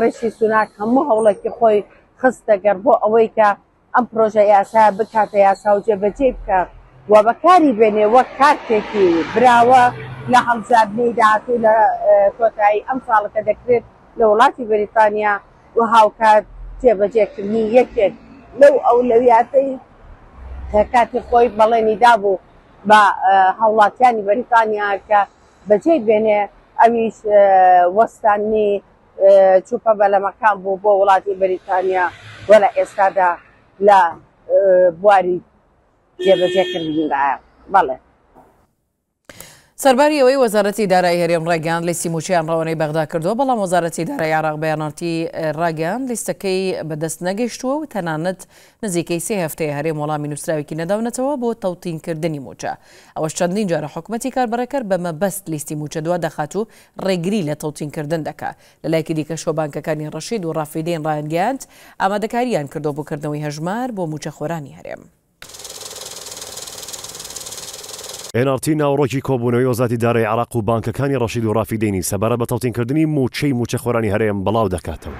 ڕێشی سوناک هەموو هەوڵێکی خۆی خستەگەر بۆ ئەوەی کە ئەم پرۆژە یاسا بکاتە یاسا و جێبەجێ بکە و بەکاری بێنێ وەک کارتێکی براوە لە هەڵزادنی داهاتوو لە کۆتایی ئەم ساڵەکە دەکرێت لە وڵاتی بریتانیا و هاوکات تێبەجێکردنی یەکێک لەو ئەو لەویاتەی کاتی خۆی بەڵێنی دابوو بە هاوڵاتیانی بەریتانیا کە بەجێ بێنێ ئەویش وەستانی چوپە بەلەمەکان بوو بۆ وڵاتی بەریتانیا وە لە ئێستادا لە بواری جێبەجێکردنیداە بەڵێ سەرباری ئەوەی وەزارەتی دارایی هەرێم ڕێگەان لیستی موچیان ڕەوانەی بەغدا کردووە بەڵام وەزارەتی دارای عراق بەیانەتی ڕاگەان لیستەکەی بەدەست نەگەشتووە و تەنانەت نزیکەی سێ هەفتەیە هەرێم وەڵامی نووسراویکی نەداونەتەوە بۆ تەوتینکردنی موچە ئەوە چەندین جارە حکوومەتی کاربەرەکەر بەمە بەست لیستی موچە دووە دەخات و ڕێگری لە تەوتینکردن دەکا لەلایکی دیکە شۆبانکەکانی ڕەشید و ڕافیدین ڕایانگەاند ئامادەکاریان کردو بۆکردنەوەی هەژمار بۆ موچەخۆرانی هەرێم. NRT ناوڕۆکی کۆبوونەوەی وەزاتی دارای عراق و بانکەکانی ڕەشید و ڕافیدینی سەبارە بە تەوتینکردنی موچەی موچەخۆرانی هەرێم بەڵاو دەکاتەوە.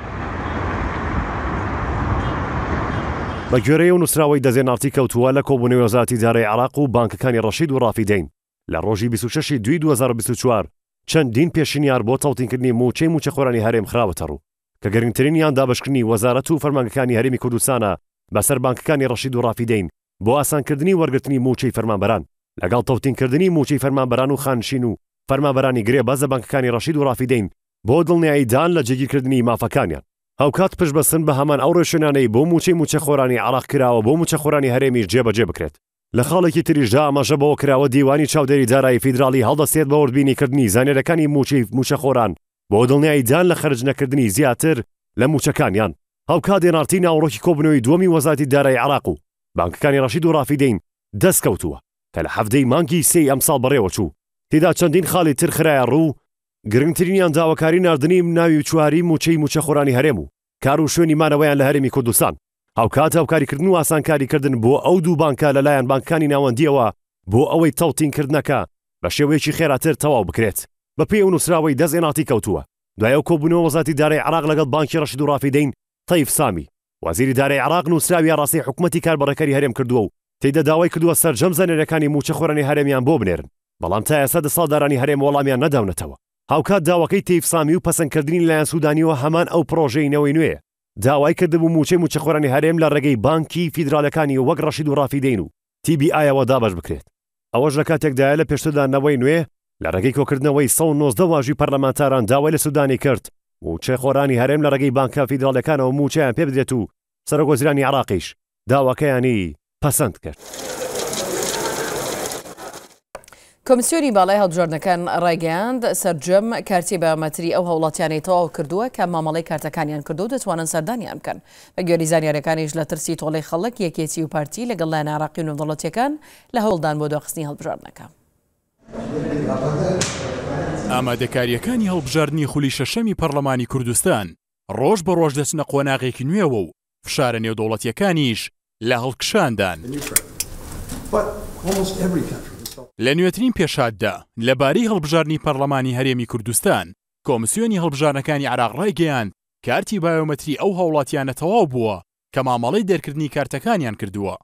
بە گوێرەی و نووسراوی دەزێ ناتی کەوتووە لە کۆبوونەوەی وەزاتی دارای عراق و بانکەکانی ڕەشید و ڕافیدین لە ڕۆژی 26 دوی 2024 چەندین پێشینیار بۆ تەوتینکردنی موچەی موچەخۆرانی هەرێم خراوەتە ڕوو کە گەرنگترین یان دابشکردنی وەزارەت و فەرمانگەکانی هەرمی کوردستانە بەسەر بانکەکانی ڕەشید و ڕافیدین بۆ ئاسانکردنی وەرگرتنی موچەی فەرمانبەران لەگەڵ تەوتینکردنی موچی فەرمانبەران و خانشین و فەرمابەرانی گرێ بە زەبانکەکانی ڕەشید و ڕافیدەین بۆ دڵنیاییدان لە جێگیرکردنی مافەکانیان ئەو کات پشت بەسن بە هەمان ئەو ڕێشێنانەی بۆ موچەی موچە خۆرانی عراق کراوە بۆ موچە خۆرانی هەرێمی جێبەجێ بکرێت لە خاڵێکی تریژدا ئەمەژە بۆ کراوە دیوانی چاودێری دارایی فیدراالی هەڵدەستێت بە وەربینیکردنی زانێرەکانی موچی موچە خۆران بۆ دڵنیاییدان لە خرج نەکردنی زیاتر لە موچەکانیان هەوکا دێنارتی ناوڕۆکی کۆبنەوەی دومی وەزاتی دارای عراق و بانکەکانی ڕەشید و ڕافیدەین دەستکەوتووە کە لە هەفتەی مانگی سێ ئەم ساڵ بەڕێوە چوو تێدا چەندین خاڵی تر خراە ڕوو گرنگترینیان داواکاری نردنی ناوی و چواری موچەی موچە خۆرانی هەرێم و کار و شوێنیمانەوەیان لە هەرمی کوردستان ئەو کاتە و کاریکردن و ئاسانکاریکردن بۆ ئەو دوو بانکە لەلایەن بانکانی ناوەندیەوە بۆ ئەوەی تەوتینکردنەکە بە شێوەیەکی خێراتر تەواو بکرێت بە پێی و نووسراوی دەستێناتی کەوتووە دوایە کۆبوونەوە وەزاتی دارای عراق لەگەڵ بانکی ڕەشید و ڕافیدەین تەیف سامی وەزیری دارای عراق نووسراوی ڕاستی حکوومەتتی کاربڕەکەری هەرێم کردووە و تێدا داوای کردووە سەررجەم زەنێرەکانی موچە خۆرانی هەرێمیان بۆ بنێرن بەڵام تا ئێستا دە ساڵدارانی هەرێم وەڵامیان نەداونەتەوە هاوکات داواکەی تیفسامی و پەسەندکردنی لایەن سوودانیەوە هەمان ئەو پرۆژەینەوەی نوێ داوای کردبوو موچەی موچەخۆرانی هەرێم لە ڕێگەی بانکی فیدراالەکانی وەک ڕەشید و ڕافیدەین و تیبی ئایەوە دابش بکرێت ئەوەش لە کاتێکدایە لە پێشتدانەوەی نوێ لە ڕێگەی کۆکردنەوەی 1990 واژوی پەرلەمانتاران داوای لە سوودانی کرد موچە خۆرانی هەرێم لە ڕێگەی بانکە فیدراالەکانەوە موچیان پێ بدرێت و سەرۆگۆزیرانی عراقیش داواکەیانی پەسەند کرد. کۆمسیۆری باڵای هەڵبژاردنەکان ڕایگەاند سرجەم کارتی بەمەتری ئەو هەوڵاتیانەی تەواو کردووە کە مامەڵی کارتەکانیان کردو دەتوانن سەردانیان بکەن بە گوێری زانیارەکانیش لە ترسی تۆڵی خەڵک یەکێتی و پارتی لەگەڵ لای ناراقی و نوڵەتەکان لە هەوڵدان بۆ دۆخستنی هەڵبژاردنەکە. ئامادەکاریەکانی هەڵبژاردننی خولی شەشەمی پەرلەمانی کوردستان ڕۆژ بە ڕۆژ دەچنە قۆناغێکی نوێەوە و فشارە نێودوڵەتیەکانیش لە هەڵکشاندان لە نوێترین پێشاددا لەبارەی هەڵبژارنی پەرلەمانی هەرێمی کوردستان کۆمسیۆنی هەڵبژارنەکانی عراق ڕێگەیان کارتی بایۆمەتری ئەو هاوڵاتیانە تەواو بووە کە مامەڵەی دەرکردنی کارتەکانیان کردووە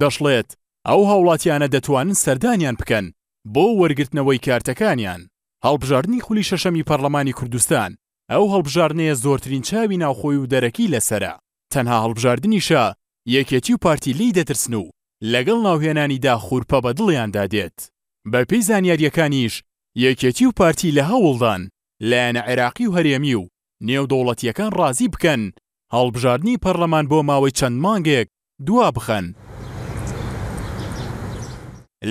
دەشڵێت ئەو هاوڵاتیانە دەتوانن سەردانیان بکەن بۆ وەرگرتنەوەی کارتەکانیان هەڵبژارنی خولی شەشەمی پەرلەمانی کوردستان ئەو هەڵبژارنەیە زۆرترین چاوی ناوخۆی و دەرەکی لەسرە تەنها هەڵبژاردنیشە یەکێتی و پارتی لی دەترسن و لەگەڵ ناوهێنانیدا خورپە بە دڵیاندا دێت بەپی زانیاریەکانیش یەکێتی و پارتی لە هەوڵدان لایەنە عێراقی و هەرێمی و نێودەوڵەتیەکان ڕازی بکەن هەڵبژاردننی پەرلەمان بۆ ماوەی چەند مانگێک دوا بخەن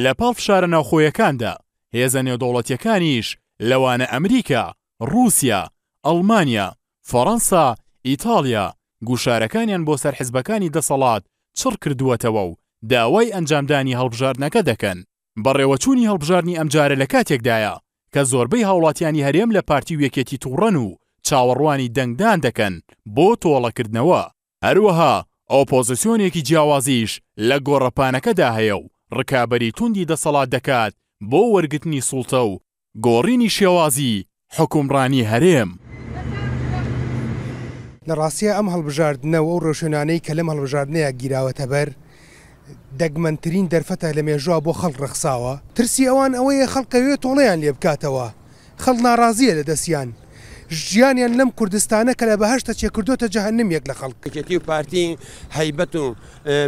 لە پاڵ شارە ناوخۆیەکاندا هێزە نێودەوڵەتیەکانیش لەوانە ئەمریکا رووسیا ئەڵمانیا فەڕەنسا ئیتالیا گوشارەکانیان بۆ سەر حزبەکانی دەسەڵات چڕ کردووەتەوە و داوای ئەنجامدانی هەڵبژاردنەکە دەکەن بەڕێوەچوونی هەڵبژاردننی ئەمجارە لە کاتێکدایە کە زۆربەی هاوڵاتیانی هەرێم لە پارتی وەکێتی تووڕەن و چاوەڕوانی دەنگدان دەکەن بۆ تۆڵەکردنەوە هەروەها ئۆپۆزیسیۆنێکی جیاوازیش لە گۆڕەپانەکەدا هەیە و ڕکابەری توندی دەسەڵات دەکات بۆ وەرگتنی سوڵتە و گۆڕینی شێوازی حکومڕانی هەرێم. لە ڕاستیە ئەم هەڵبژاردنەوە ئەو ڕۆشنانەی کە لەم هەڵبژاردنەیە گیراوەتە بەر دەگمەنترین دەرفەتە لە مێژوا بۆ خەڵ ڕەخساوە ترسی ئەوان ئەوەیە خەڵکەوێت تۆڵەیان لێ بکاتەوە خەڵ ناڕازیە لە دەستیان ژیانیان لەم کوردستانە کە لە بەهشتە چێکردوتە جەهنم یەک لە خەڵکێتی و پارتی هەیبەت و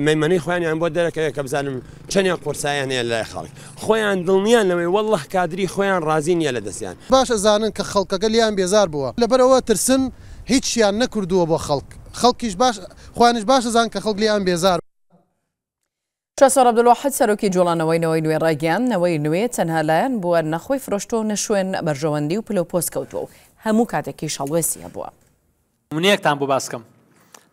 مەمەنی خۆیانیان بۆ دەرەکەوێت کە بزانم چەندیان قورسایان هەیە لای خەڵک خۆیان دڵنیان لەوەی وەڵح کادری خۆیان ڕازی نیە لە دەستیان باشە زانن کە خەڵکەکە لیان بێزار بووە لەبەرەوە ترسن هیچیان نەکردووە بۆ خەڵک خەڵکیش باش خوانش باشە زان کە خەڵک لیان بێزار شاسەر عبدڵحد سەرۆکی جوڵانەوەینەوەی نوێ ڕێگەیان نەوەی نوێ چەندها لایەن بووە نەخۆی فرۆشتۆ و نەشوێن بەرژەوەندی و پلۆپۆس کەوتووە و هەموو کاتێکی شەڵوێسیە بووە منەکتان بوو باسکەم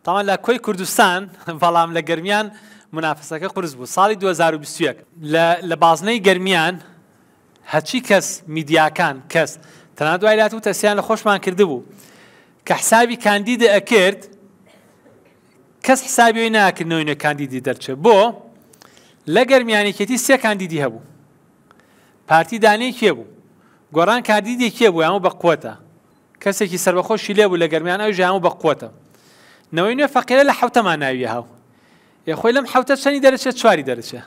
تاوان لە کۆی کوردستان بەڵام لە گەرمیان منافسەکە قرس بوو ساڵی 2020 لە بازنەی گەرمیان هەچی کەس میدیاکان کەس تەنان دوایلات و تەسییان لە خۆشمان کرده بوو کە حسابی کاندیدە ئەکرد کەس حسابی ناکردنەوەینە کاندیدی دەرچێت بۆ لە گەرمیانێکێتی سێ کاندیدی هەبوو پارتی دانەی کێ بوو گۆڕان کاندیدی کێ بوو ئەمە بە قوتە کەسێکی سەربەخۆشی لێ بوو لە گەرمیان ئەو ژیان بە قوتە نەوەی نوێ فەقیرە لە حوتەمان ناویە هاو یخۆی لەم حوتە چەنی دەرەچێت چواری دەرەچێت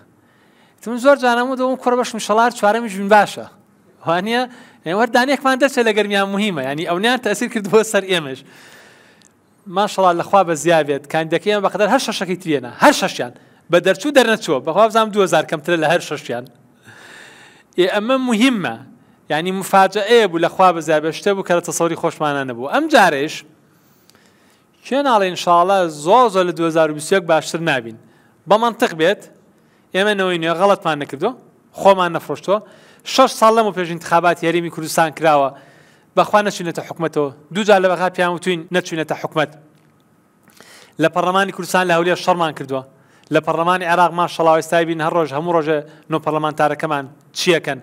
تم زۆر جانەمە دەوم کوڕ بەشم شەڵار چوارەمیش بن باشە وانە وەردانێکمان دەچێ لە گەرمیان مهمە ینی ئەونیان تەسیر کرد بۆ سەر ئێمەش ماشەڵا لەخوا بە زیابێت کاندەکەیان بەقدر هەر شەشەکەی ترێنە هەر شەشیان بە دەرچوو دەرنەچوە بەخوازام 2000 کەمترە لە هەر شەشیان ئێ ئەمە مهمە ینی مفاجەیە بوو لەخوا بە زیابێشتە بوو کە لە تەسەوری خۆشمانە نەبوو ئەم جارێش کوێناڵێ انشاالە زۆ زۆ لە 2020 باشتر نابین بە منطق بێت ئێمە نەوەی نوێ غەڵەتمان نەکردو خۆمان نەفرۆشتەوە شش ساڵ لەمە پێش انتخابات یاریمی کوردستان کراوە بەخوا نەچینێتە حکوومەتەوە دوجار لە بەغا پیان وتوین نەچینێتە حکوومەت لە پەرلەمانی کوردستان لە هەولێ شەرمان کردووە لە پەرلەمانی عراقمان شەڵاوێستای بین هەر ڕۆژ هەموو ڕۆژە نۆپەرلەمانتارەکەمان چیەکەن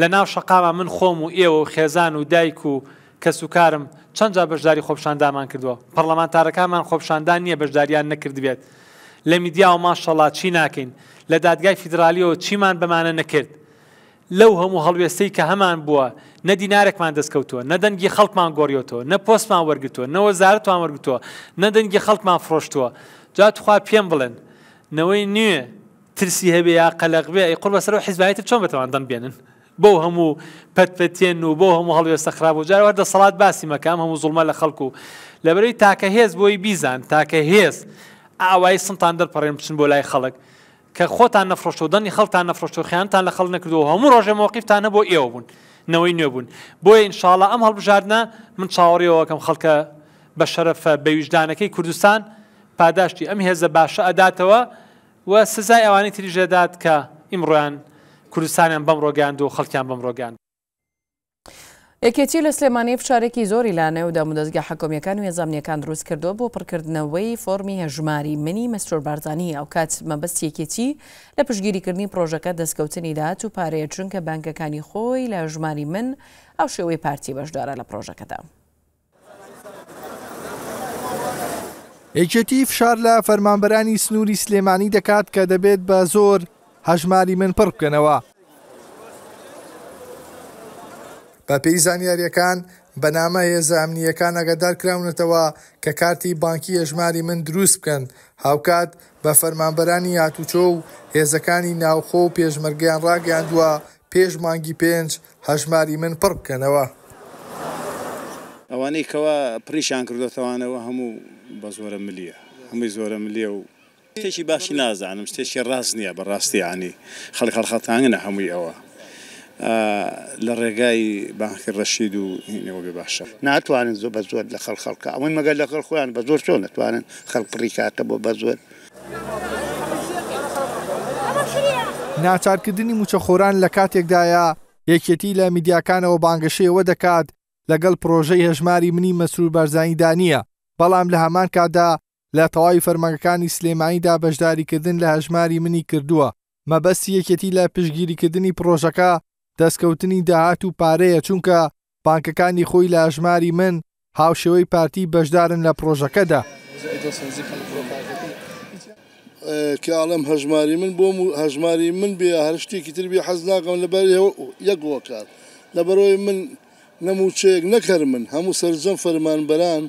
لە ناو شقاوە من خۆم و ئێوە و خێزان و دایک و کەس و کارم چەند جا بەشداری خۆپشاندامان کردووە پەرلەمانتارەکانمان خۆپشاندان نییە بەشداریان نەکردبێت لە میدیا و ماشەڵا چی ناکەین لە دادگای فیدراالیەوە چیمان بەمانە نەکرد لەو هەموو هەڵوێستەی کە هەمان بووە نە دیینارێکمان دەستکەوتووە نەدەنگی خەڵکمان گۆریۆتەوە نە پۆستمان وەرگتووە نەوە زارتوان وەرگتووە نەدەنگی خەڵکمان فرۆشتووە جاتخوا پێم بڵێن نەوەی نوێ ترسی هەبێ یا قەلق بێ ئەی قڵ بەسەرەوە حیزبایەت چۆن بەتەوان دەن بێنن بۆ هەموو پەتپەتێن و بۆ هەموو هەڵوێستە خراپ و جارەوەدە سەڵات باسی مەکەم هەموو زڵمە لە خەڵکو و لەبەرەی تاکە هێز بۆی بیزان تاکە هێز ئاوای سنتان دەرپەڕێن بچن بۆ لای خەڵک کە خۆتان نەفرۆشتۆدەنی خەڵتان نەفرۆشتۆخیانتان لە خەڵ نەکردەوە هەموو ڕۆژێ مۆقیفتانە بۆ ئێوە بوون نەوەی نوێ بوون بۆیە ئینشاالله ئەم هەڵبژاردنە من چاوەڕیەوەکەم خەڵکە بە شەرەفە بەویژدانەکەی کوردستان پاداشتی ئەم هێزە باشە ئەداتەوە و سزای ئەوانی تریژێدات کە ئیمڕۆیان کوردستانیان بەم ڕۆگاند و خەڵکیان بەم ڕۆگان یەکێتی لە سلێمانی فشارێکی زۆری لا نێودا مدەستگە حکۆمیەکان و ێزانامنیەکان دروست کردووە بۆ پڕکردنەوەی فۆمی هەژماری منی مەستۆر بارزانانی ئەو کات مەبەست یەکێتی لە پشگیریکردنی پرۆژەکە دەستکەوتنی داات و پارەیە چونکە بانکەکانی خۆی لە ژماری من ئەو شێوەی پارتی بەشدارە لە پرۆژەکەدا. یەکێتی فشار لە فەرمانبەرانی سنووری سلێمانی دەکات کە دەبێت بە زۆر هەژماری من پڕ بکەنەوە. بە پێی زانیاریەکان بەنامە هێزە ئەمنیەکان ئەگەدارکراونەتەوە کە کارتی بانکی هێژماری من دروست بکەن هاوکات بە فەرمانبەرانی هاتوچۆ و هێزەکانی ناوخۆ و پێشمەرگیان ڕاگەاندووە پێش مانگی پێنج هەژماری من پڕ بکەنەوە. ئەوانەی کەەوە پریشان کردوتەوانەوە هەموو بە زۆرە ملیە هەمووی زۆرە ملیە و شتێکی باشی نازانم شتێکی ڕاست نییە بە ڕاستی عنی خەڵ خەڵخەتانگنە هەمووی ئەوە. لە ڕێگای بانکی ڕەشید و هینەوەگە باشە ناتوانن زۆر بە زۆر لە خەڵ خەڵکە ئەوەی مەگەل لە خەڵ خۆیان بە زۆر چۆن نتوانن خەڵ پڕیکاتە بۆ بە زۆر. ناچارکردنی موچەخۆران لە کاتێکدایە یەکێتی لە میدیاکانەوە بانگەشەیەوە دەکات لەگەڵ پرۆژەی هەژماری منی مەسرور بەرزانیدا نییە بەڵام لە هەمان کاتدا لە تەواوی فەرمەگەکانی سلێمانیدا بەشداریکردن لە هەژماری منی کردووە مەبەستی یەکێتی لە پشگیریکردنی پرۆژەکە دەستکەوتنی داهات و پارەیە چونکە بانکەکانی خۆی لە ئەژماری من هاوشێوەی پارتی بەشدارن لە پرۆژەکەدا کاڵم هەژماری من بۆم و هەژماری من بێ هەرشتێکی تر بێ حەز ناکەم لەبەر یەکوەکار لەبەرۆی من نەموچەیەک نەکەر من هەموو سەررجەم فەرمانبەران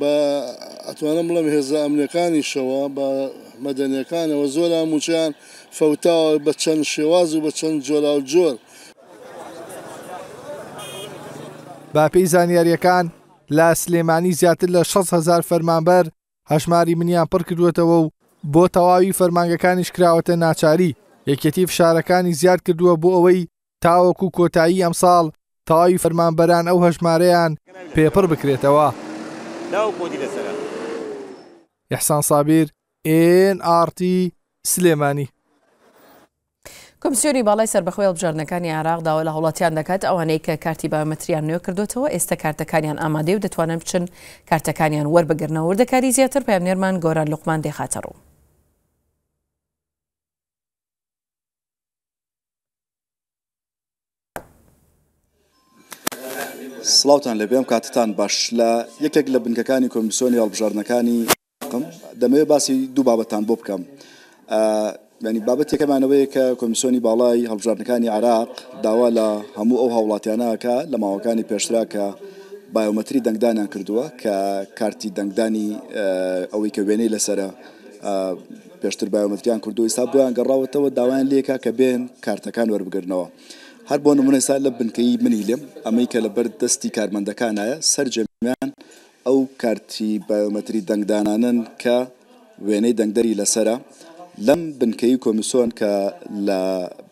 بە ئەتوانم بڵم هێزە ئەمنەکانی شەوە بە مەدەنیەکانەوە زۆر هەموچیان فەوتاوە بە چەند شێواز و بە چەند جۆلا و جۆر باپی زانیاریەکان لا سلێمانی زیاتر لە 6هزار فەرمانبەر هەشماری منیان پڕ کردوێتەوە و بۆ تەواوی فەرمانگەکانیش کراوەتە ناچاری یەکەتی فشارەکانی زیاد کردووە بۆ ئەوەی تاوەکو کۆتایی ئەم ساڵ تەواوی فەرمانبەران ئەو هەژمارەیان پێپڕ بکرێتەوە یحسان سابیر NRT سلێمانی کۆمسیۆری باڵای سربەخۆی بژارنەکانی عراقداوە لە هەوڵاتیان دەکات ئەوانەی کە کارتی بامەتریان نوێ کردوتەوە ئێستا کارتەکانیان ئامادە و دەتوانن بچن کارتەکانیان وەربگرنەوە وردەکاری زیاتر پامێرمان گۆران لوقمان دێخاتەڕوو. سلااوان لە بێم کاتتان باش لە یەکێک لە بنکەکانی کۆمیسیۆنی هەڵبژارنەکانی دەمەوێت باسی دوو بابەتان بۆ بکەم. ینی بابەتێکەمانەوەی کە کۆمیسیۆنی باڵای هەڵبژارنەکانی عراق داوا لە هەموو ئەو هاوڵاتیانەکە لە ماوەکانی پێشراکە بایۆمەتری دەنگدانیان کردووە کە کارتی دەنگدانی ئەوەی کە وێنەی لەسرە پێشتر بایۆمەتریان کردو ئستا بۆیان گەڕاوەتەوە داوایان لێکا کە بێن کارتەکان وەربگرنەوە. هەر بۆ نمونە سا لە بنکەی منی لێم ئەمەی کە لەبەر دەستی کارمەندەکانایە سەررجەمیان ئەو کارتی بایۆمەتری دەنگدانانن کە وێنەی دەنگدەری لەسرە لەم بنکەی کۆمیسۆن کە لە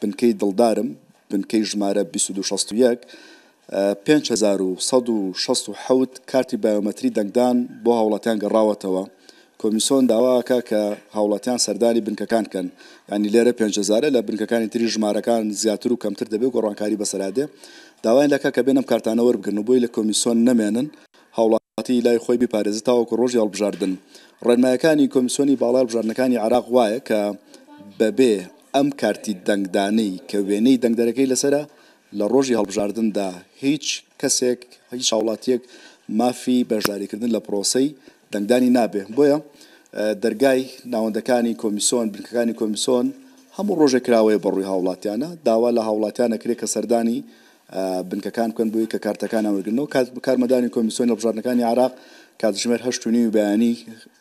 بنکەی دڵدارم بنکەی ژمارە 26 5160 کارتی بایۆمەتری دەنگدان بۆ هاوڵاتیان گەڕاوەتەوە کۆمیسۆن داواکە کە هاوڵاتیان سەردانی بنکەکان کەن ینی لێرە 5زارە لە بنکەکانی تری ژمارەکان زیاتر و کەمتر دەبێت گۆڕانکاری بەسەرادێ داوای لەکە کە بێنم کارتانەوە بگرن و بۆی لە کۆمیسۆن نەمێنن هاوڵاتی لای خۆی بپارێزتەوە کە ڕۆژی هەڵبژاردن. ڕێنمایەکانی کۆمیسیۆنی باڵای بژارنەکانی عراق وایە کە بەبێ ئەم کارتی دەنگدانەی کە وێنەی دەنگدەرەکەی لەسرە لە ڕۆژی هەڵبژاردندا هیچ کەسێک هیچ هاوڵاتیەک مافی بەژاریکردن لە پرۆسی دەنگدانی نابێ بۆیە دەرگای ناوەندەکانی کۆمیسۆن بنکەکانی کۆمیسۆن هەموو ڕۆژێکراوەیە بەڕووی هاوڵاتیانە داوا لە هاوڵاتیانە کرێ کە سەردانی بنکەکان بکەن بووی کە کارتەکان ئەمرگنەوە کارمەدانی کۆمیسیۆن لە بژارنەکانی عراق کاتژمێر هەشتونی و بەیانی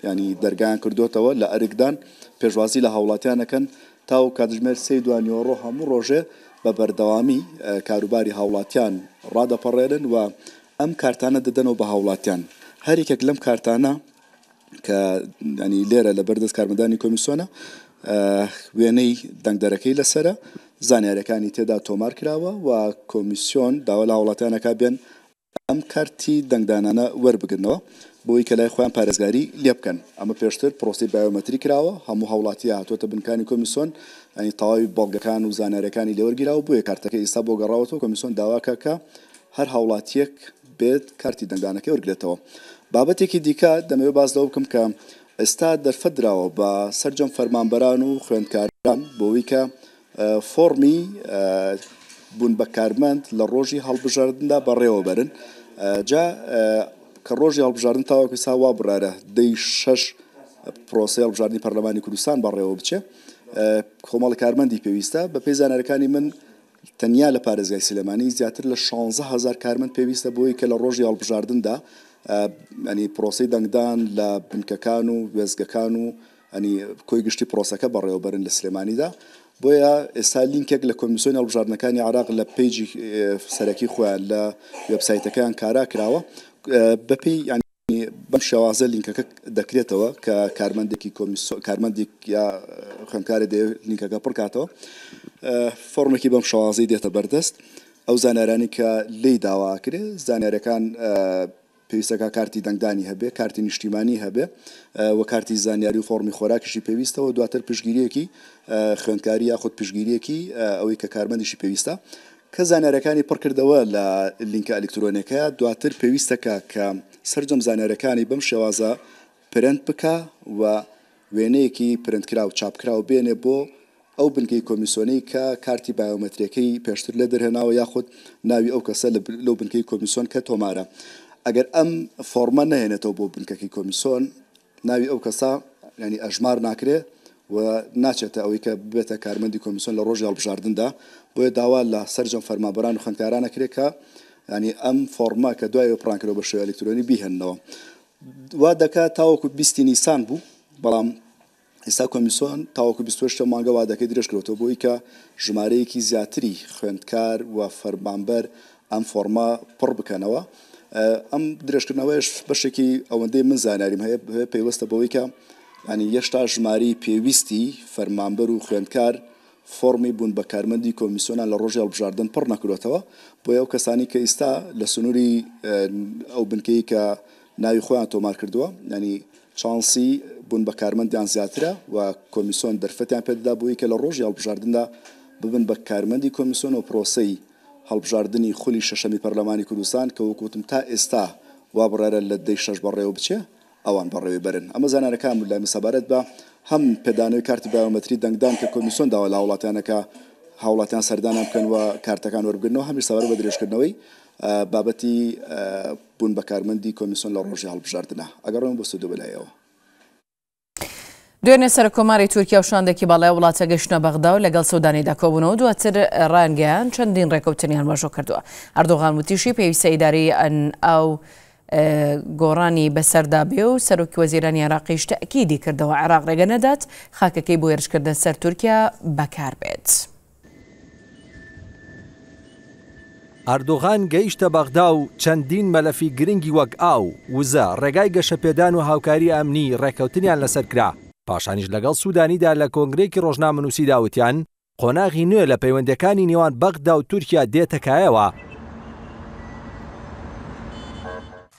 ینی دەرگیان کردوتەوە لە ئەرگدان پێشوازی لە هاوڵاتیانەکەن تا و کاتژمێر سی دوانیۆڕۆ هەموو ڕۆژێ بە بەردەوامی کاروباری هاوڵاتیان ڕادەپەڕێنن و ئەم کارتانە دەدەنەوە بە هاوڵاتیان هەریکێک لەم کارتانە کە ینی لێرە لە بەردەست کارمەدانی کۆمیسیۆنە وێنەی دەنگدەرەکەی لەسرە زانیارەکانی تێدا تۆمار کراوە و کۆمیسیۆن داوا لە هاوڵاتیانەکە بێن ئەم کارتی دەنگدانانە وەربگرنەوە بۆی کە لای خۆیان پارێزگاری لێ بکەن ئەمە پێشتر پرۆسی بایۆمەتری کراوە هەموو هەوڵاتی هاتوۆتە بنکانی کۆمیسۆن ئەنی تەواوی بەڵگەکان و زانارەکانی لەوەرگیرا و بۆیە کارتەکە ئیستا بۆ گەڕاوەوە کۆمیسۆن داواکەکە هەر هاوڵاتیەک بێت کارتی دەنگدانەکە وەرگێتەوە بابەتێکی دیکە دەمەوێت باز لەوە بکەم کە ئێستا دەرفەدراوە بە سرجەم فەرمانبەران و خوێندکاران بۆەوەی کە فۆرمی بوون بە کارمەند لە ڕۆژی هەڵبژاردندا بەڕێوە بەرن جا کە ڕۆژی هەڵبژاردن تاواکوی ساوا بڕارە دەی شش پرۆسی هەڵبژاردننی پەرلەمانی کوردستان بەڕێوە بچێ کۆمەڵ کارمەندی پێویستە بە پێی زانارەکانی من تەنیا لە پارێزگای سلمانی زیاتر لە 16 هزار کارمەند پێویستە بۆی کە لە ڕۆژی هەڵبژاردندا ئەنی پرۆسی دەنگدان لە بنکەکان و وێزگەکان و ئەنی کۆی گشتی پرۆسەکە بەڕێوەبەرن لە سلێمانیدا بۆیە ئێستا لینکێک لە کۆمیسیۆن هەڵبژاردنەکانی عراق لە پیجی سەرەکی خۆیان لە وبسایتەکەیان کارا کراوە بەپی یان بەم شێوازە لینکەکە دەکرێتەوە کە کارمەندێکی کارمەندی یا خوێنکاری دێ لینکەکە پڕکاتەوە فۆرمێکی بەم شێوازی دێتە بەردەست ئەو زانارانی کە لی داواکرێ زانارەکان پێویستەکە کارتی دەنگدانی هەبێ کارتی نیشتیمانی هەبێ وە کارتی زانیاری و فۆمی خۆراکیشی پێویستەوە دواتر پشگیریەکی خوێندکاری یاخود پشگیریەکی ئەوەی کە کارمەندیشی پێویستە کە زانارەکانی پڕکردەوە لە لینکە ئەلکترۆنەکە دواتر پێویستەکە کە سرجەم زانارەکانی بەم شێوازە پرند بکە و وێنەیەکی پرندکرا و چاپکرا و بێنێ بۆ ئەو بنگەی کۆمیسیۆنەی کە کارتی بایۆمەتریەکەی پێشتر لە دەرهێناوە یاخود ناوی ئەو کەسە لەو بنکەی کۆمیسیۆن کە تۆمارە ئەگەر ئەم فۆرمە نەهێنێتەوە بۆ بنکەکەی کۆمیسۆن ناوی ئەو کەسا ینی ئەژمار ناکرێت و ناچێتە ئەوەی کە بێتە کارمەندی کۆمیسیۆن لە ڕۆژی هەڵبژاردندا بۆیە داوا لە سەررجەم فەرمابران و خوندکارانە کرێت کە ینی ئەم فۆرما کە دوای پرانکرەوە بە شێوە ئەلکترۆنی بیهێنەوە وا دەکات تاوەکو بیستی نیسان بوو بەڵام ئێستا کۆمیسیۆن تاوەکو 28 مانگە وا دەکەی درێژکرێتەوە بۆی کە ژمارەیەکی زیاتری خوێندکار و فەرمانبەر ئەم فۆرما پڕ بکەنەوە ئەم درێژکردنەوەش بەشێکی ئەوەندەی من زاناریم هەیە پێیوەستە بەوەی کە ینی یەشتا ژماری پێویستی فەرمانبەر و خوێندکار فۆمی بوون بە کارمەندی کۆمیسیۆنا لە ڕۆژی هەڵبژاردن پڕ نەکرێتەوە بۆ ئەو کەسانی کە ئیستا لە سنووری ئەو بنکەی کە ناوی خۆیان تۆمار کردووە ینی چانسی بوون بە کارمەندیان زیاترە و کۆمیسیۆن دەرفەتیان پێدا بووی کە لە ڕۆژی هەڵبژاردندا ببن بە کارمەندی کۆمیسیۆن و پرۆسی هەڵبژاردننی خولی شەشەمی پەرلەمانی کوردستان کە وکوتم تا ئێستا وا بڕێرە لە دەی شەش بەڕێوە بچێ ئەوان بەڕێوی بەرن ئەمە زانانەکان لای مسەبارەت بە هەم پێدانەوەی کارتی باومەتری دەنگدان کە کۆمیسۆن داوا لە وڵاتیانەکە هاوڵاتیان سەردانان بکەن و کارتەکان وەربگرنەوە هەمی سەوار بە درێژکردنەوەی بابەتی بوون بەکارمەندی کۆمیسۆن لە ڕۆژی هەڵبژاردنە ئەگەڕۆن بۆ سودو بەلایەوە دوێنێ سەر کۆماری تورکیا و شاندێکی باڵای وڵاتە گەشتە بەغدا و لەگەڵ سەودانیدا کۆبوونەوە دواتر ڕانگەیان چەندین ڕێکەوتنیان مەژۆ کردووە هەردوغان وتیشی پێویستە ئیداری ئەن ئەو گۆڕانی بەسەردا بێ و سەرۆکی وەزیرانی عراقیش تەکیدی کردەوە عراق ڕێگە نەدات خاکەکەی بۆ ێرشکردن سەر تورکیا بەکار بێت. ئاردوغان گەیشتە بەغدا و چەندین مەلەفی گرنگی وەک ئاو وزە ڕێگای گەشەپێدان و هاوکاری ئەمنی ڕێکەوتنیان لەسەرکرا پاشانیش لەگەڵ سوودانیدا لە کۆنگرێکی ڕۆژنامەنووسی داوتیان قۆناغی نوێ لە پەیوەندەکانی نێوان بەغدا و تورکیا دێتەکایەوە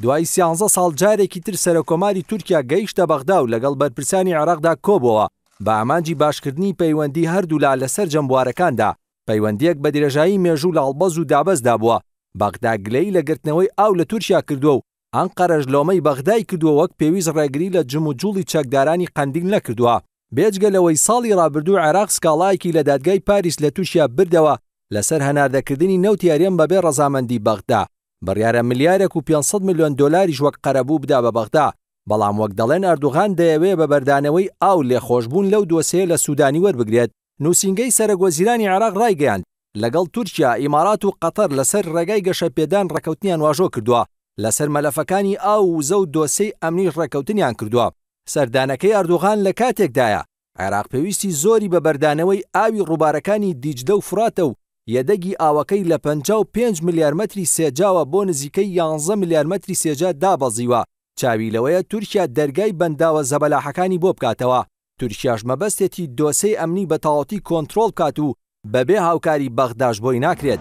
دوای سیانزە ساڵ جارێکی تر سەرۆکۆماری تورکیا گەیشتە بەغدا و لەگەڵ بەرپرسانی عراقدا کۆبەوە بە ئامانجی باشکردنی پەیوەندی هەردوولا لەسەر جەمبوارەکاندا پەیوەندیەک بە درێژایی مێژوو لە ئەڵبەز و دابەزدا بووە بەغدا گلەی لەگرتنەوەی ئاو لە تورکیا کردووە و ئەن قەرەژ لۆمەی بەغدای کردووە وەک پێویست ڕێگری لە جم و جوڵی چەکدارانی قندین نەکردووە بێجگە لەوەی ساڵی ڕابردوو عێراق سکاڵایەکی لە دادگای پاریس لە تووشیا بردەوە لەسەر هەناردەکردنی نەوتیارێن بەبێ ڕەزامەندی بەغدا بڕیارە ملیارێک و 500 میلیۆن دلاری ژوەک قەرەبوو بدا بە بەغدا بەڵام وەک دەڵێن ئەردوغان دەیەوێ بە بەردانەوەی ئاو لێخۆشببوون لەو دۆسەیە لە سوودانی وەربگرێت نووسنگەی سەرگۆزیرانی عراق ڕایگەیاند لەگەڵ تورکیا ئیمارات و قەتەر لەسەر ڕێگای گەشە پێدان ڕکەوتنیان واژۆ کردووە لەسەر مەلەفەکانی ئاو و زە و دۆسەی ئەمنی ڕێکەوتنیان کردووە سەردانەکەی ئاردوغان لە کاتێکدایە عێراق پێویستی زۆری بە بەردانەوەی ئاوی ڕووبارەکانی دیجدە و فراتە و یەدەگی ئاوەکەی لە 55 میلیارمەتری سێجاوە بۆ نزیکەی 11 میلیارمەتری سێجا دابەزیوە چاوی لەوەیە تورکیا دەرگای بەنداوە زەبەلاحەکانی بۆ بکاتەوە تورکیاش مەبەستێتی دۆسەی ئەمنی بە تاوەتی کۆنتترۆل کات و بەبێ هاوکاری بەغداش بۆی ناکرێت.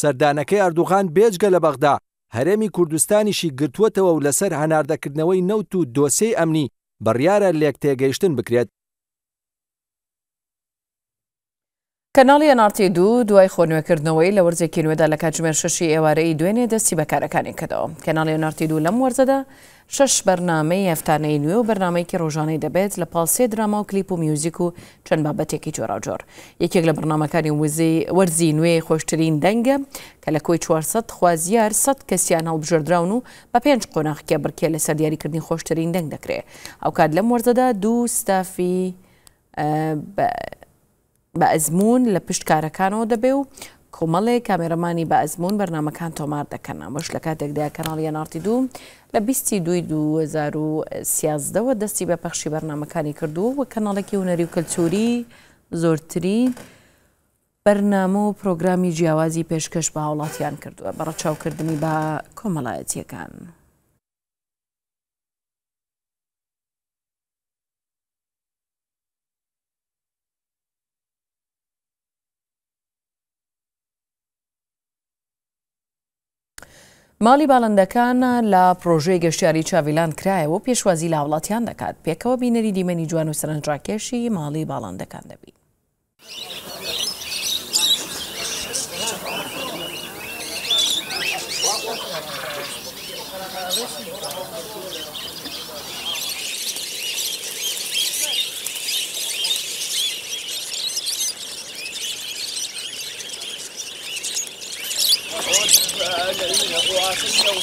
سەردانەکەی ئەردوغان بێجگە لە بەغدا هەرێمی کوردستانیشی گرتووەتەوە و لەسەر هەناردەکردنەوەی نەوت و دۆسەی ئەمنی بڕیارە لێک تێگەیشتن بکرێت کەناڵی ئەنارتی دوو دوای خۆنوێکردنەوەی لە وەرزێکی نوێدا لە کاتژمێر شەشی ئێوارەی دوێنێ دەستی بەکارەکانی کردەوە کەناڵی ئەنارتی دوو لەم وەرزەدا شش بەرنمەی هەفتانەی نوێ و بەرنمەیەکی ڕۆژانەی دەبێت لە پاسێ دراما و کلیپ و میوزیک و چەند بابەتێکی جۆراجۆر یەکێک لە بەرنمەکانی وزی وەرزی نوێ خۆشترین دەنگە کە لە کۆی 400 خوازیار 100 کەسیان هەڵبژێردراون و بە پێنج قۆناخکیە بکێ لە سەر دیاریکردنی خۆشترین دەنگ دەکرێت ئەو کات لەم وەرزەدا دوو ستافی بە ئەزمون لە پشت کارەکانەوە دەبێ و کۆمەڵێک کامێرەمانی بە ئەزمون بەرنمەکان تۆمار دەکەن ئەمەش لە کاتێکدا کەناڵی نارتی دوو لە بیستی دوی 2013ەوە دەستی بە پەخشی بەرنمەکانی کردووە وە کەناڵێکی هوەری و کەلتوری زۆرترین بەرنامە و پرۆگرامی جیاوازی پێشکەش بە هاوڵاتیان کردووە بەڕە چاوکردنی بە کۆمەڵایەتیەکان. ماڵی باڵندەکانە لە پرۆژەی گەشتیاری چاویلان کرایەوە پێشوازی لا وڵاتیان دەکات پێکەوە بینەری دیمەنی جوان و سەرنجڕاکێشی ماڵی باڵندەکان دەبی. الذين أعاسوا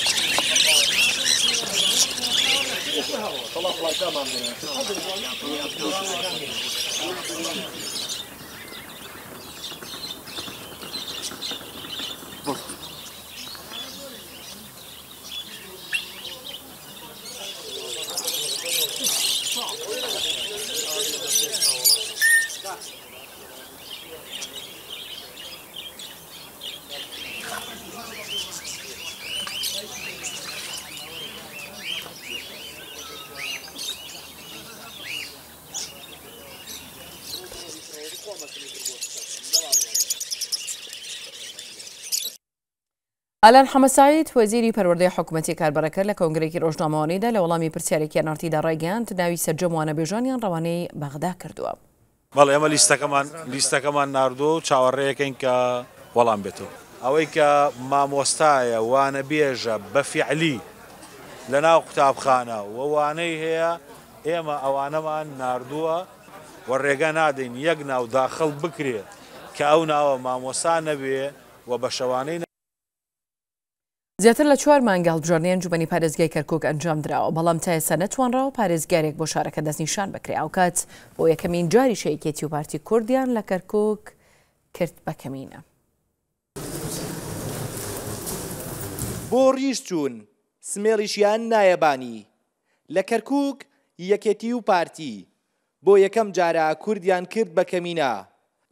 ئالان حەمەسایت وەزیری پەروەدەی حکوومەتی کاربەرەکە لە کۆنگرێکی ڕۆژنامەوانیدا لە وەڵامی پرسیارێکی نارتیدا ڕێگەاند ناوی سەررجەموانە بێژانیان ڕەوانەی بەغدا کردووە. بەڵێ ئەمە لیستەکەمان لیستەکەمان نردوو چاوەڕێەکەین کە وەڵام بێتەوە. ئەوەی کە مامۆستایە وانە بێژە بەفیعلی لە ناو قوتابخانە وەوانەی هەیە ئێمە ئەوانەمان نردووە وەڕێگە نادەین یەک ناو داخەڵ بکرێت کە ئەو ناوە مامۆسا نەبێ و بە شەوانەی زیاتر لە چوار مانگەڵ بژۆرنیان جوبنی پارێزگای کەرکک ئەنجام درراوە بەڵام تا ئێستا نەتوانراوە پارێزگارێک بۆ شارەکە دەستنیشان بکرێ ئەو کات بۆ یەکەمین جاری شەیکێتی و پارتی کوردیان لە کەرکک کرد بەکەمینە. بۆ ڕیش چوون سمێریشیان نایەبانی لە کەرکک یەکێتی و پارتی بۆ یەکەم جارە کوردیان کرد بەکەمینە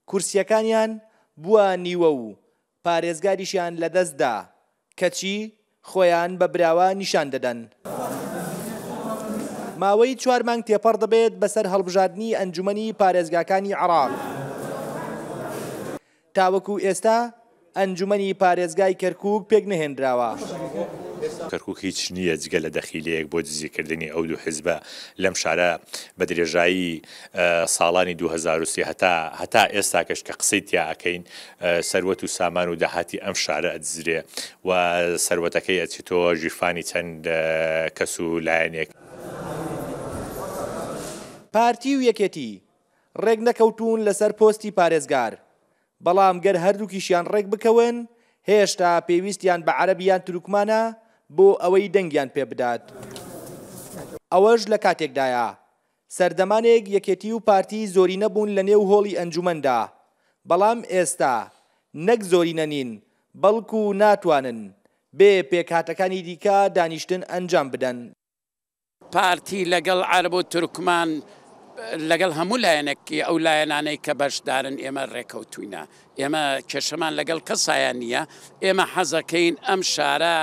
کورسیەکانیان بووە نیوە و پارێزگاریشیان لەدەستدا. کەچی خۆیان بە براوە نیشان دەدەن. ماوەی چوار مانگ تێپەڕ دەبێت بەسەر هەڵبژاردننی ئەنجومی پارێزگاکانی عراق. تاوەکو ئێستا ئەنجومی پارێزگای کەرکک پێک نەهێنراوە. کەرکک هیچ نییە جگە لە دەخیلەیەک بۆ دزیکردنی ئەو دوو حزبە لەم شارە بە درێژایی ساڵانی 2023 هەتا هەتا ئێستا کەش کە قسەی تیاکەین سەروەت و سامان و داهاتی ئەم شارە ئەدزرێ و سەروەتەکەی ئەچیتۆ ژیرفانی چەند کەس و لایەنێک پارتی و یەکێتی ڕێک نەکەوتون لەسەر پۆستی پارێزگار بەڵام گەر هەردووکیشیان ڕێک بکەون هێشتا پێویستیان بە عەربیان تروکمانە بۆ ئەوەی دەنگیان پێ بدات. ئەوەش لە کاتێکدایە، سەردەمانێک یەکێتی و پارتی زۆری نەبوون لە نێو هۆڵی ئەنجومەندا، بەڵام ئێستا نەک زۆری نەنین، بەڵکو و ناتوانن، بێ پێکهاتەکانی دیکە دانیشتن ئەنجام بدەن. پارتی لەگەڵ عرب و ترکمان لەگەڵ هەموو لایەنێکی ئەو لایەنانەی کە بەشدارن ئێمە ڕێکەوتوینە ئێمە کێشەمان لەگەڵ کەسایان نییە ئێمە حەزەکەین ئەم شارە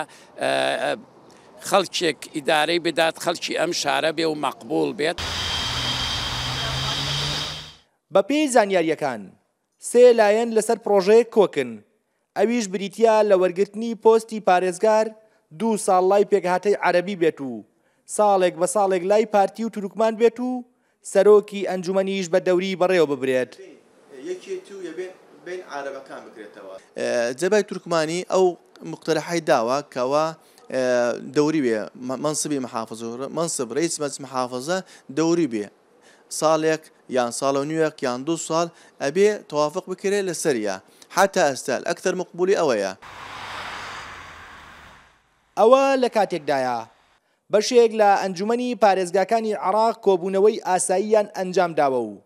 خەڵکێک ئیدارەی بدات خەڵکی ئەم شارە بێ و مەقبول بێت. بە پێی زانیاریەکان سێ لایەن لەسەر پرۆژەیە کۆکن ئەویش بریتیا لە وەرگرتنی پۆستی پارێزگار دوو ساڵ لای پێکهاتەی عەربی بێت و ساڵێک بە ساڵێک لای پارتی و تروکمان بێت و سەرۆکی ئەنجومەنیش بە دەوری بەڕێوە ببرێت جەبای تورکمانی ئەو مقتەرەحی داوە کەەوە دەوری بێ منسبی محافظ منسب ڕیس مەچ محافظە دەوری بێ ساڵێک یان ساڵ و نیوەک یان دو ساڵ ئەبێ توافق بکرێت لە سەریە حتا ئەستال ئەکتەر مقبولی ئەوەیە ئەوە لە کاتێکدایە بەشێک لە ئەنجومی پارێزگاکانی عراق کۆبوونەوەی ئاساییان ئەنجام داوە و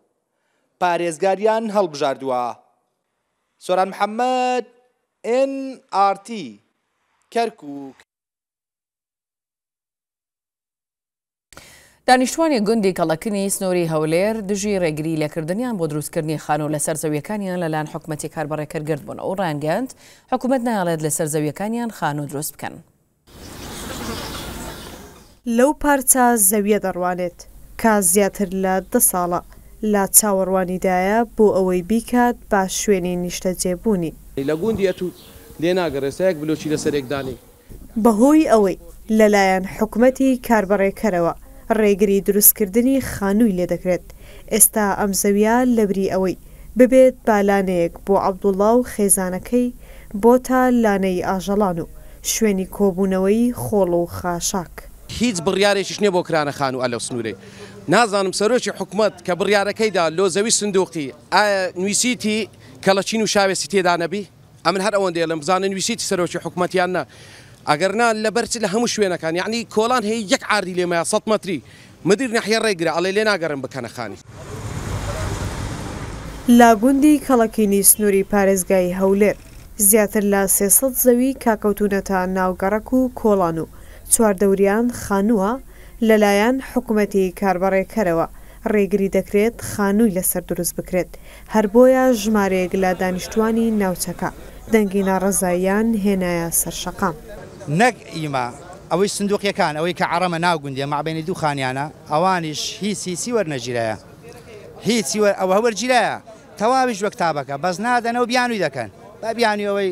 پارێزگاریان هەڵبژاردووە سۆران محەممەد NRT کەرکک دانیشتوانی گوندی کەڵەکردنی سنۆری هەولێر دژی ڕێگری لەکردنیان بۆ دروستکردنی خانۆ لە سەرزەویەکانیان لەلاان حکوومەتی کاربڕێکەرگرت بوون ئەو ڕانگەند حکوومەت نایڵێت لە سەرزەویەکانیان خان و دروست بکەن. لەو پارچە زەویە دەڕوانێت کا زیاتر لە دە ساڵە لا چاوەڕوانیدایە بۆ ئەوەی بیکات با شوێنی نیشتە جێبوونی لە گوندیەت و لێناگەڕێستەیەک بلوچی لەسەرێکدانی بەهۆی ئەوەی لەلایەن حکوومەتی کاربڕێکەرەوە ڕێگری دروستکردنی خانووی لێ دەکرێت ئێستا ئەم زەویا لەبری ئەوەی ببێت بالانەیەک بۆ عەبدوڵا و خێزانەکەی بۆ تا لانەی ئاژەڵان و شوێنی کۆبوونەوەی خۆڵ و خاشاک. هیچ بڕیارێکیش نییە بۆ کرانە خان و ئەلە سنوورەی نازانم سەرۆکی حکوومەت کە بڕیارەکەیدا لۆزەوی سندوقی ئایا نوویسیتی کەڵەچین و شاوێسی تێدا نەبی ئەمن هەر ئەوەندێ لەم بزانە نوویسیتی سەرۆکی حکوومەتیان نە ئەگەرنا لە بەرچ لە هەموو شوێنەکان یعنی کۆڵان هەیە یەک ئاردی لێمەیە سە متری مدیر نەحە ڕێگرە ئەڵێ لێ ناگەڕم بکەنە خانی. لاگوندی کەڵەکینی سنووری پارێزگای هەولێر زیاتر لە سێسە زەوی کاکەوتونەتە ناوگەڕک و کۆڵان و چواردەوریان خانووە لەلایەن حکوومەتی کاربڕێکەرەوە ڕێگری دەکرێت خانووی لەسەر دروست بکرێت هەر بۆیە ژمارەیەک لە دانیشتوانی ناوچەکە دەنگی ناڕزاییان هێنایە سەرشەقام نەک ئیما ئەوەی سندوقیەکان ئەوەی کە عرەمە ناوگوندێ مابینی دوو خانیانە ئەوانیش هیچی سیوەەر نەگیرایە هیچ ئەوە وەرگیرایە تەواویش وەکتابەکە بەس نادەنەوە بیانوی دەکەن بە بیانی ئەوەی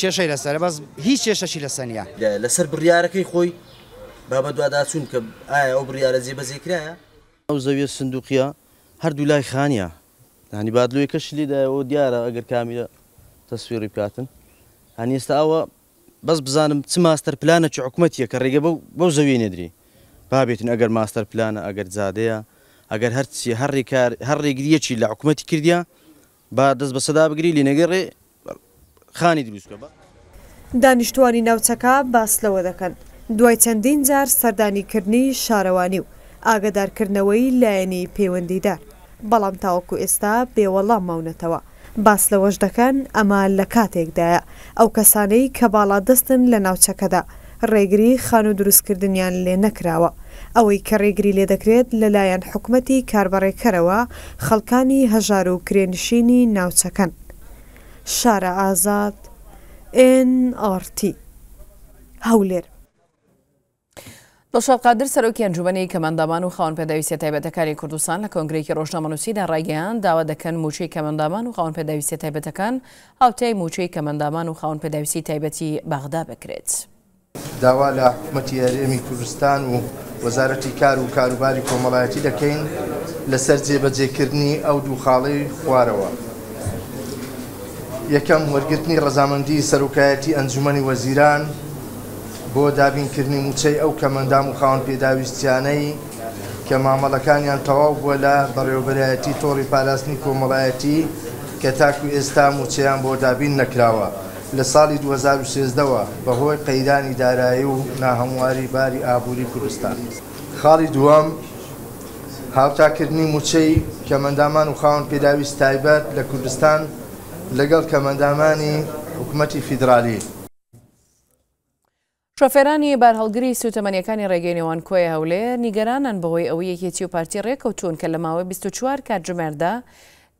کێشەی لەسەر بەس هیچ کێشەشی لە سەنیا لەسەر بڕیارەکەی خۆی بابە دوواداچون کە ئایا ئەو بڕیاە جێ بەزێکرایە ئەو زەویە سندوقیە هەردوو لای خانیا هەنی بادلوی کەشلی دایەوە دیارە ئەگەر کامیرە تەسوێری بکاتن هەنی ئێستا ئەوە بەس بزانم چ ماستەر پلانە چ حکوومەتیە کە ڕێگە بەو زەوی نەدری بابێتن ئەگەر ماستەر پلانە ئەگەر زادەیە ئەگەر هەرچی هەر ڕێگریەکی لە حکوومەتی کردیا با دەست بە سەدا بگری لێنەگەڕێ خانی دروستکە بە دانیشتوانی ناوچەکە باس لەوە دەکەن دوای چەندین جار سەردانیکردنی شارەوانی و ئاگدارکردنەوەی لایەنی پەیوەندیدار بەڵام تاوەکو ئێستا بێوەڵام ماونەتەوە باس لەوەش دەکەن ئەما لە کاتێکدایە ئەو کەسانەی کە باڵا دەستن لە ناوچەکەدا ڕێگری خان و دروستکردنیان لێ نەکراوە ئەوەی کە ڕێگری لێ دەکرێت لەلایەن حکوومەتی کاربڕێکەرەوە خەڵکانی هەژار و کرێنشینی ناوچەکەن شارە ئازاد NRT هەولێر دڵشاد قادر سەرۆکی ئەنجومەی کەمەندامان و خاون پێداویستی تایبەتەکانی کوردستان لە کۆنگرێکی ڕۆژنامەنووسیدا ڕێگەیان داوا دەکەن موچەی کەمەندامان و خاون پێداویستی تایبەتەکان هاوتای موچەی کەمەندامان و خاون پێداویستی تایبەتی باغدا بکرێت. داوا لە حکوومەتی یاریێمی کوردستان و وەزارەتی کار و کاروباری کۆمەڵایەتی دەکەین لەسەر جێبەجێکردنی ئەو دوو خاڵی خوارەوە. یەکەم وەرگرتنی ڕەزامەندی سەرۆکایەتی ئەنجومی وەزیران بۆ دابینکردنی موچەی ئەو کەمەندام و خاون پێداویستیانەی کە مامەڵەکانیان تەواو بووە لە بەڕێوبەرایەتی تۆڕی پاراستنی کۆمەڵایەتی کە تاکو ئێستا موچەیان بۆ دابین نەکراوە لە ساڵی 2013ەوە بەهۆی قەیدانی دارایی و ناهەمواری باری ئابووری کوردستان. خاڵی دووەم هاوتاکردنی موچەی کەمەندامان و خاون پێداویست تایبەت لە کوردستان لەگەڵ کەمەندامانی حکوومەتی فیدرالی. شفێرانی بارهڵگری سوتەمەنیەکانی ڕێگەینەوان کۆی هەولێر نیگەرانن بەهۆی ئەوەی یەکێتی و پارتی ڕێکەوتون کە لە ماوەی 24 کاتژمێردا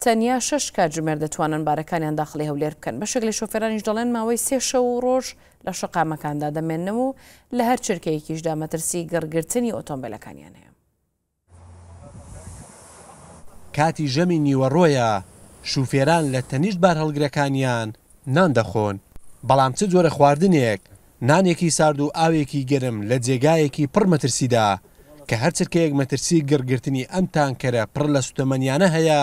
تەنیا شش کاتژمێر دەتوانن بارەکانیان داخلی هەولێر بکەن بەشێک لە شوفێرانیش دەڵێن ماوەی سێ شە و ڕۆژ لە شقامەکاندا دەمێننەوە و لە هەر چرکەیەکیشدا مەترسی گەڕگرتنی ئۆتۆمبیلەکانیان هەیە. کاتی ژەمی نیوەڕۆیە شوفێران لە تەنیشت بار هەڵگرەکانیان ناندەخۆن بەڵام چ جۆرە خواردنێک نانێکی سارد و ئاوێکی گەرم لە جێگایەکی پڕ مەترسیدا کە هەرچرکەیەک مەترسی گرگرتنی ئەم تانکەرە پڕ لە سوتەمەنیانە هەیە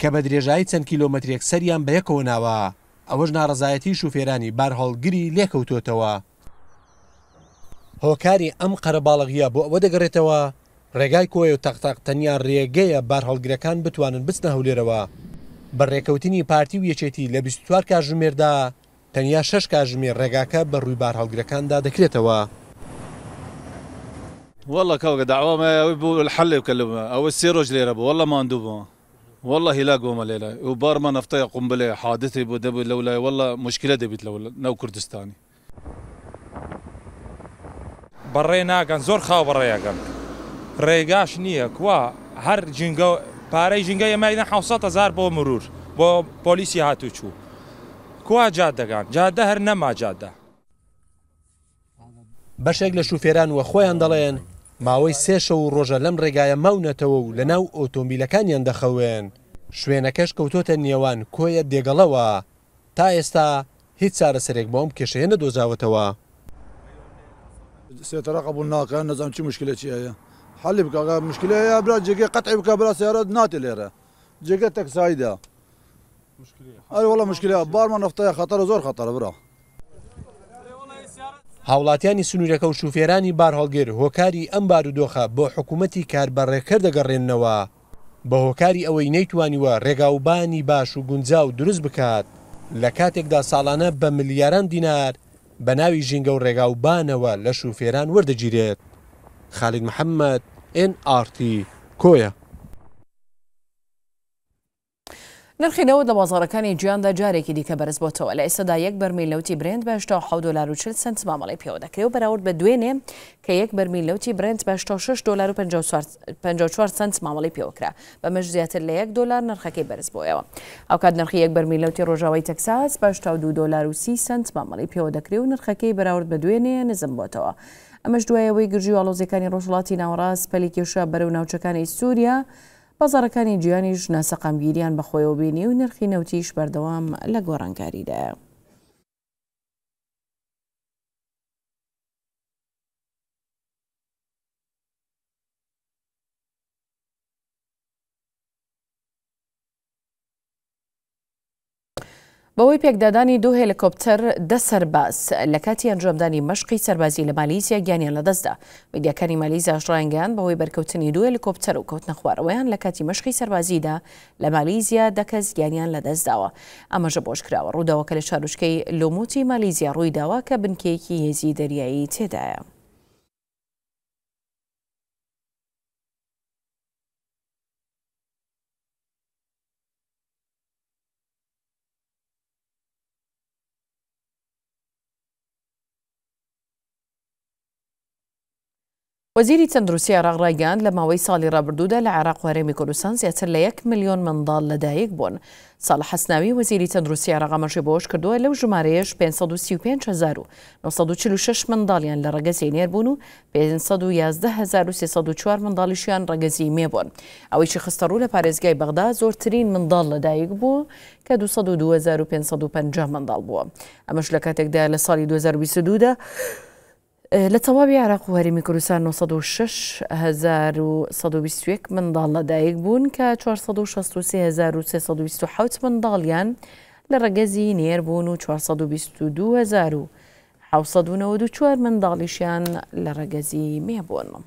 کە بە درێژایی چەند کیلۆمەترێک سەریان بە یەکەوە ناوە ئەوەش ناڕزایەتی شوفێرانی بارهڵگری لێکەوتۆتەوە هۆکاری ئەم قەرەباڵغیە بۆ ئەوە دەگەڕێتەوە ڕێگای کۆی و تەختاق تەنیا ڕێگەیە بارهڵگرەکان بتوانن بچنە هەولێرەوە بەڕێکەوتنی پارتی و یەکێتی لە 24 کاژمێردا تەنیا شش کاژمێر ڕێگاکە بە ڕوویبار هەڵگرەکاندا دەکرێتەوە. والله كوكا دعوة بو الحل يكلمها او السيروج ليرة والله ما ندوبها والله لا قوم ليلة وبار ما نفطي قنبلة حادثة بدبي لولا والله مشكلة دبيت لولا نو كردستاني بەڕێ ناگەن زۆر خاو بەڕێگەن ڕێگاش نییە کووا هەر جنگە پارەی ژینگە ئەمەدە 600هزار بۆ مرور بۆ پۆلیسی هاتوو چوو کوا جادەگان جادە هەر نەما جادە بەشێک لە شوفێران وە خۆیان دەڵێن ماوەی سێشە و ڕۆژە لەم ڕێگایە مەونەتەوە و لە ناو ئۆتۆمبیلەکانیان دەخەوێن شوێنەکەش کەوتۆتە نێوان کۆیە دێگەڵەوە تا ئێستا هیچ چارەسەرێک بۆم کێشەیە نەدۆزاوتەوە سێتەرە قبول ناکەن نەزانام چی مشکلە چیە حەلی بکە مشکلە یا برا جێگە قەتعی بکە برا سیارە ناتێ لێرە جێگە تەکسایدا ئەر وڵە مشکلە بارمان نفتەیە خەتەرە زۆر خەتەرە برا هاوڵاتیانی سنوورەکە و شوفێرانی بار هەڵگر هۆکاری ئەم بارودۆخە بۆ حکوومەتی کاربڕێکە دەگەڕێنەوە بە هۆکاری ئەوەی نەیتوانیوە ڕێگاوبانی باش و گونجا و دروست بکات لە کاتێکدا ساڵانە بە ملیاران دینار بە ناوی ژینگە و ڕێگاوبانەوە لە شوفێران وەردەگیرێت خالید محەممەد NRT کۆیە. نرخینەوە لە بازارەکانی گیاندا جارێکی دیکە بەرز بۆتەوە لە ئێستادا یەک بەرمیل لەوتی برند بەشتا ح دلار و چ سنت مامەڵی پێوە دەکەی و بەراورد بە دوێنێ کە یەک بەرمیل لەوتی برند بەشتا 6 دلار و 54 سنت مامەڵی پێوەکرا بەمەش زیاتر لە 1 دلار نرخەکەی بەرز بۆیەوە ئەو کات نرخی یەک بەرمیل لەوتی ڕۆژاوی تەکساس بەشتا دو دلار و سی سنت مامەڵی پێوە دەکری و نرخەکەی بەراورد بە دوێنێ نزم بۆتەوە. ئەمەش دوایەوەی گرژی ئالۆزیەکانی ڕۆژڵاتی ناوەڕاست پەلی کێشە بەرەو ناوچەکانی سووریا بازارەکانی گیانیش ناسەقامگیریان بەخۆیەوە بینی و نرخی نەوتیش بەردەوام لە گۆڕانکاریدایە. بەوەی پێکدادانی دوو هێلکۆپتەر دە سەرباز لە کاتی ئەنجامدانی مەشقی سەربازی لە مالیزیە گیانیان لەدەستدا میدیەکانی مالیزیا ژڕانگەیان بەوەی بەرکەوتنی دوو هێلکۆپتەر و کەوتنە خوارەوەیان لە کاتی مەشقی سەربازیدا لە مالیزیا دەکەس گیانیان لەدەستداوە ئەمەژە بۆش کراوە ڕووداوەکە لە شارشکەی لۆموتی مالیزیا ڕوویداوە کە بنکێکی هێزی دەریایی تێدایە. وەزیری تەندروستی عراق ڕایگەاند لە ماوەی ساڵی ڕابردوودا لە عراق وارێمی کوردستان زیاتر لە 1 میلیۆن منداڵ لەدایک بوون ساڵ حەسناوی وەزیری تەندروستی عراقامەشی بۆش کردووە لەو ژمارەیەش 536 منداڵیان لە ڕگەزی نێر بوون و 511 منداڵیشیان ڕگەزی مێبوون ئەوەیشی خستەڕوو لە پارێزگای بەغدا زۆرترین منداڵ لەدایک بوو کە 2550 منداڵ بووە ئەمەش لە کاتێکدا لە ساڵی 2022دا لە تەواوی عراق و هەرمی کوردستان 1960 منداڵ لەدایک بوون کە 4636 منداڵیان لە ڕگەزی نێر بوون و 4224 منداڵیشیان لە ڕگەزی مێبوونم.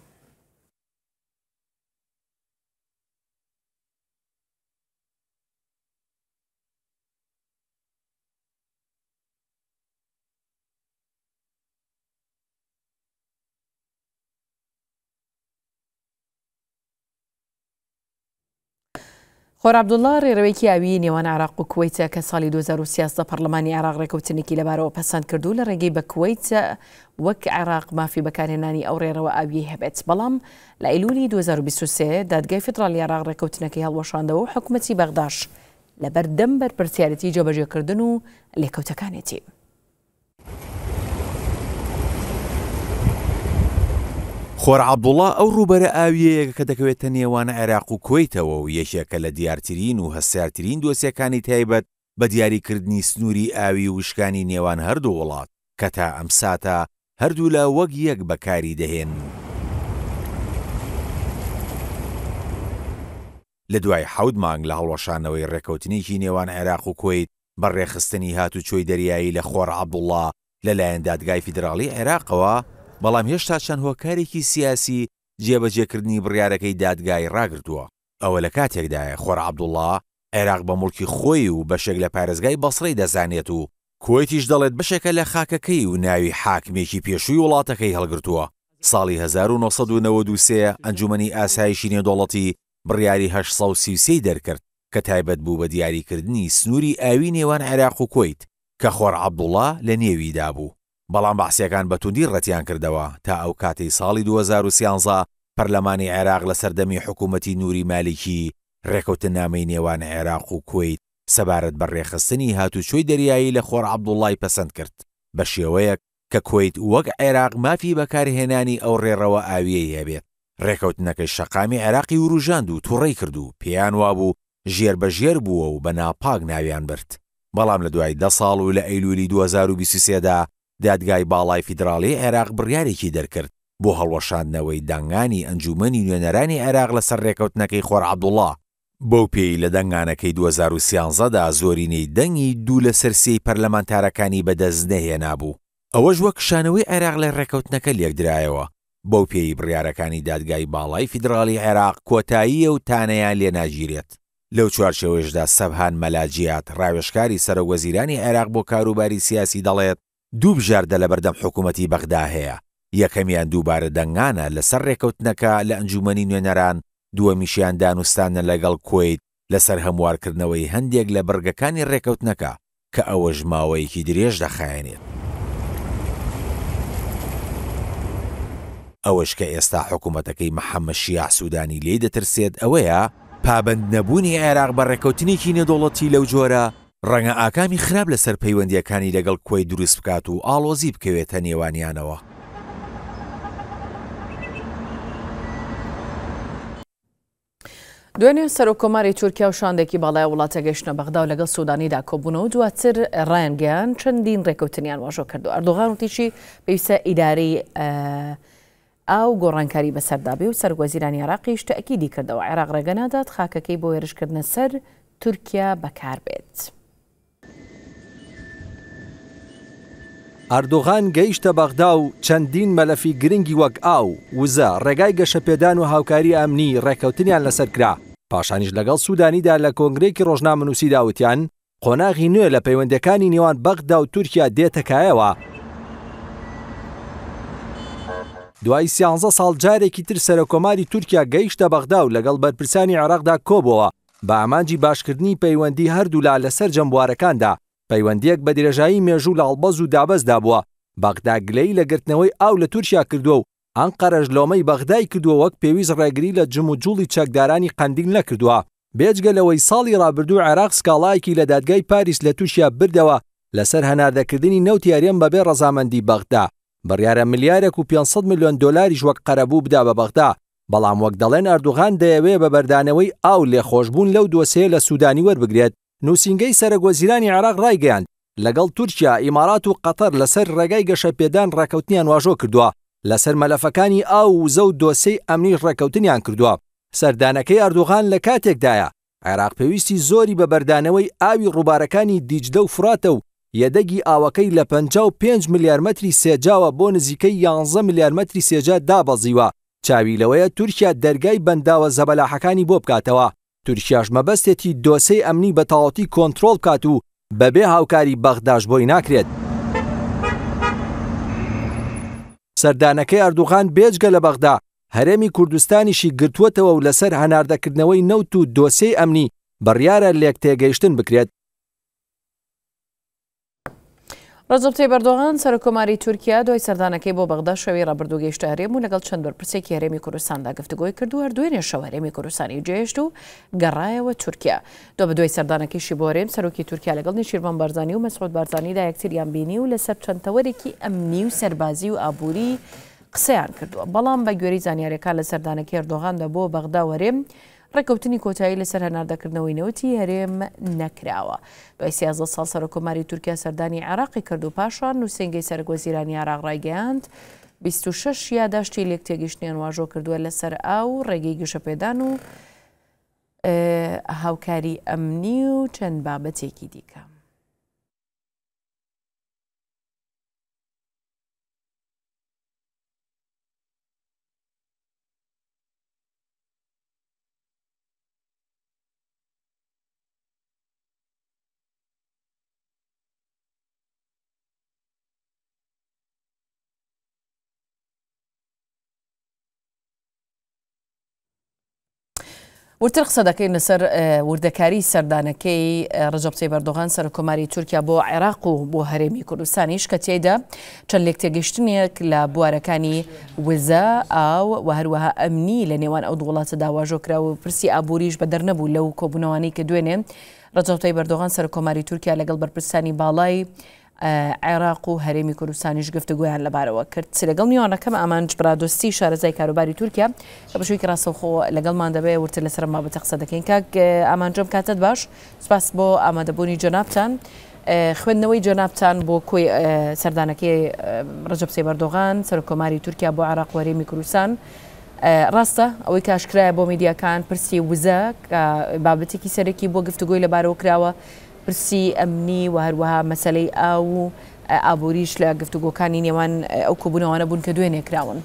خۆرابدوڵلا ڕێڕەوەیکی ئاوی نێوان عراق و کویتە کە ساڵی 2030 پەرلەمانی عراق ڕێکوتنێکی لەبارەوە پەسەند کردو لە ڕێگەی بە کویتە وەک عراق مافی بەکارهێنانی ئەو ڕێرەوە ئاوی هەبێت بەڵام لە ئیلولی 2023 دادگای فدرالی عراق ڕێکوتنەکەی هەڵوەشاندەوە و حکوومەتی بەغداش لەبەردەم بەر پرسیارەتی جەبەجێکردن و لێکەوتەکانێتی. خۆر عبدوڵا ئەو ڕوبەرە ئاویەیە کە دەکەوێتە نێوانە عێراق و کۆیتەوە و یەکێکە لە دیارترین و هەسیارترین دۆسیەکانی تایبەت بە دیاریکردنی سنووری ئاوی و وشکانی نێوان هەردوو وڵات کە تا ئەم ساتە هەردوو لە وەک یەک بەکاری دەهێن. لە دوای حەود مانگ لە هەڵوەشانەوەی ڕێکەوتنیکی نێوان عێراق و کۆیت بەڕێخستنی هاتو چۆی دەریایی لە خۆر عبدوڵا لەلایەن دادگای فیدراڵی عێراقەوە بەڵام هێشتا چەند هۆکارێکی سیاسی جێبەجێکردنی بڕیارەکەی دادگای ڕاگرتووە ئەوە لە کاتێکدایە خۆر عبدوڵڵا عێراق بە مڵکی خۆی و بەشێک لە پارێزگای بەسڕی دەزانێت و کوێتیش دەڵێت بەشێکە لە خاکەکەی و ناوی حاکمێکی پێشووی وڵاتەکەی هەڵگرتووە ساڵی 1993 ئەنجومنی ئاسایشی نێدۆڵەتی بڕیاری 1930 دەرکرد کە تایبەت بوو بە دیاریکردنی سنووری ئاوی نێوان عێراق و کۆیت کە خۆر عبدوڵا لە نێویدا بوو بەڵام باسیەکان بەتوندی ڕەتیان کردەوە تا ئەو کاتی ساڵی 2013 پەرلەمانی عێراق لە سەردەمی حکوومەتی نووری مالیکی ڕێکەوتن نامەی نێوان عێراق و کویت سەبارەت بە ڕێخستنی هاتوچۆی دەریایی لە خۆر عبدوڵای پەسەند کرد بە شێوەیەک کە کویت وەک عێراق مافی بەکارهێنانی ئەو ڕێڕەوە ئاویەی هەبێت ڕێکەوتنەکەی شەقامی عێراقی وروژاند و توڕی کرد و پێیان وابوو ژێر بە ژێر بووە و بە ناپاک ناویان برد بەڵام لە دوای دە ساڵ و لە ئەیلولی 2023دا دادگای باڵای فیدراڵی عێراق بڕیارێکی دەرکرد بۆ هەڵوەشاندنەوەی دەنگانی ئەنجومنی نوێنەرانی عێراق لەسەر ڕێکەوتنەکەی خۆر عبدوڵە بەو پێی لە دەنگانەکەی 2013دا زۆرینەی دەنگی دوو لە سەرسی پەرلەمانتارەکانی بەدەست نەهێنابوو ئەوەش وەک شانەوەی عێراق لە ڕێکەوتنەکە لێکدرایەوە بەو پێی بڕیارەکانی دادگای باڵای فیدراڵی عێراق کۆتاییە و تانەیان لێناگیرێت لەو چوارشێوێشدا سەبهان مەلاجیات ڕاوێشکاری سەرە وەزیرانی عێراق بۆ کاروباری سیاسی دەڵێت دوو بژاردە لە بەردەم حکوومەتی بەغدا هەیە یەکەمیان دووبارە دەنگانە لەسەر ڕێکەوتنەکە لە ئەنجومنی نوێنەران دووە میشیان دانوستانە لەگەڵ کوێیت لەسەر هەموارکردنەوەی هەندێک لە بەرگەکانی ڕێکەوتنەکە کە ئەوە ژماوەیەکی درێژ دەخایێنێت. ئەوەش کە ئێستا حکوومەتەکەی محەممە شیع سوودانی لێ دەترسێت ئەوەیە پابند نەبوونی عێراق بە ڕێکەوتنێکی نەدۆڵەتی لەو جۆرە ڕەنگە ئاکامی خراپ لەسەر پەیوەندیەکانی لەگەڵ کۆی دروست بکات و ئاڵۆزی بکەوێتە نێوانیانەوە. دوێنێ سەر و کۆماری تورکیا و شاندێکی باڵای وڵاتە گەشتە بەغدا و لەگەڵ سوودانیدا کۆبوونەوە دواتر ڕایانگەیان چەندین ڕێکەوتنیان واژۆ کردو ئەردۆغان وتیشی پێویستە ئیداری ئاو گۆڕانکاری بەسەردابێ و سەرگۆزیرانی عراقیش تەکیدی کردەوە عێراق ڕێگەنادات خاکەکەی بۆ هێرشکردنە سەر تورکیا بەکار بێت. ئاردۆغان گەیشتە بەغدا و چەندین مەلەفی گرنگی وەک ئاو وزە ڕێگای گەشەپێدان و هاوکاری ئەمنی ڕێکەوتنیان لەسەرکرا پاشانیش لەگەڵ سوودانیدا لە کۆنگرێکی ڕۆژنامەنووسی داوتیان قۆناغی نوێ لە پەیوەندەکانی نێوان بەغدا و تورکیا دێتەکایەوە دوای سیانزە ساڵ جارێکی تر سەرۆکۆماری تورکیا گەیشتە بەغدا و لەگەڵ بەرپرسانی عراقدا کۆبەوە بە ئامانجی باشکردنی پەیوەندی هەردوولا لەسەر جەمبوارەکاندا پەیوەندیەک بە درێژایی مێژوو لە ئەڵبەز و دابەزدا بووە بەغداگلەی لە گرتنەوەی ئاو لە تورکیا کردووە و ئەن قەرەژ لۆمەی بەغدای کردووە وەک پێویست ڕێگری لە جم و جوڵی چەکدارانی قندیل نەکردووە بێجگەلەوەی ساڵی ڕابردوو عێراق سکاڵایکی لە دادگای پاریس لە تووشیا بردەوە لەسەر هەناردەکردنی نەوتیارێن بەبێ ڕەزامەندی بەغدا بڕیارە ملیارێک و 500 میلیۆن دلاریش وەک قەرەبوو بدا بە بەغدا بەڵام وەک دەڵێن ئەردوغان دەیەوێ بە بەردانەوەی ئاو لێخۆشببوون لەو دۆسەیە لە سوودانی وەربگرێت نووسنگەی سەرگۆزیرانی عراق ڕایگەیاند لەگەڵ تورکیا ئیمارات و قەتەر لەسەر ڕێگای گەشەپێدان ڕکەوتنیان واژۆ کردووە لەسەر مەلەفەکانی ئاو و زە و دۆسەی ئەمنیش ڕکەوتنیان کردووە سەردانەکەی ئاردوغان لە کاتێکدایە عێراق پێویستی زۆری بە بەردانەوەی ئاوی ڕووبارەکانی دیجدە و فراتە و یەدەگی ئاوەکەی لە 55 میلیارمەتری سێجاوە بۆ نزیکەی 11 میلیارمەتری سێجا دابەزیوە چاویلەوەیە تورکیا دەرگای بەنداوە زەبەلاحەکانی بۆ بکاتەوە تورکیاش مەبەستێتی دۆسەی ئەمنی بەتەواوەتی کۆنتترۆل کات و بەبێ هاوکاری بەغداش بۆی ناکرێت. سەردانەکەی ئەردوغان بێجگە لە بەغدا هەرێمی کوردستانیشی گرتووەتەوە و لەسەر هەناردەکردنەوەی نەوت و دۆسەی ئەمنی بڕیارە لێک تێگەیشتن بکرێت ڕزبتی بەردۆغان سەر کۆماری تورکیا دوای سەردانەکەی بۆ بەغدا شەوی ڕبرردو گەیشتە هەرێم و لەگەڵ چەند بەرپرسێکی هەرێمی کوردستاندا گفتگۆی کردو هەر دوێنێ شەوارێمی کوردستانی جێشت و گەڕایەوە تورکیا دو بە دوای سەردانەکەیشی بۆرێم سەرۆکی تورکیا لەگەڵ نشیرمان بارزانانی و مەسعود بارزانانیدا یەکتریان بینی و لەسەر چەندتەوەرێکی ئەمنی و سەربازی و ئابووری قسەیان کردووە بەڵام بە گوێری زانیارەکە لە سەردانەکە ێردۆغاندا بۆ بەغدا وەرێم ڕێککەوتنی کۆتایی لەسەر هەناردەکردنەوەینەوەتی هەرێم نەکراوە دوای سیازە سال سەرۆکۆماری تورکیا سەردانی عراقی کرد و پاشان و سنگی سەرگۆزیرانی عراق ڕایگەاند 26 یاداشتی لێک تێگەشتنیان واژۆ کردووە لەسەر ئاو ڕێگەی گشەپێدان و هاوکاری ئەمنی و چەند بابەتێکی دیکە. ورتر قسە دەکەین لەسەر وردەکاری سەردانەکەی ڕژەبچەی بەردۆغان سەر کۆماری تورکیا بۆ عێراق و بۆ هەرێمی کوردستانیش کە تێدا چەند لێک تێگەشتنێک لە بوارەکانی وزە ئاو و هەروەها ئەمنی لە نێوان ئەو دوڵاتە داواژۆکرا و پرسی ئابوووریش بە دەرنەبوو لەو کۆبوونەوەی کە دوێنێ ڕجەوتەی بەردۆغان سەر کۆماری تورکیا لەگەڵ بەرپرسانی باڵای عێراق و هەرێمی کوردستانیش گفتگویان لەبارەوە کرد لەگەڵ میوانەکەم ئامانج برادۆستی شارەزای کاروباری تورکیا لە بەشوی کراستەوخۆ لەگەڵمان دەبێت ورتر لەسەر ما بەتە قسە دەکەین کاک ئامانجۆم کاتت باش سپاس بۆ ئامادەبوونی جەنابتان. خوێندنەوەی جەنابتان بۆ کۆی سەردانەکەی ڕجب سێ بەردۆغان سەرکۆماری تورکیا بۆ عراق وەرێمی کوردستان ڕاستە ئەوەی کاشکرایە بۆ میدیاکان پرسی وزە بابەتێکی سەرەکی بۆ گفتگوی لەبارەوە کراوە پرسی ئەمنی و هەروەها مەسلەی ئاو و ئابوووریش لە گفتوگۆکانی نێوان ئەو کۆبوونەوەە بوون کە دوێنێ کراون.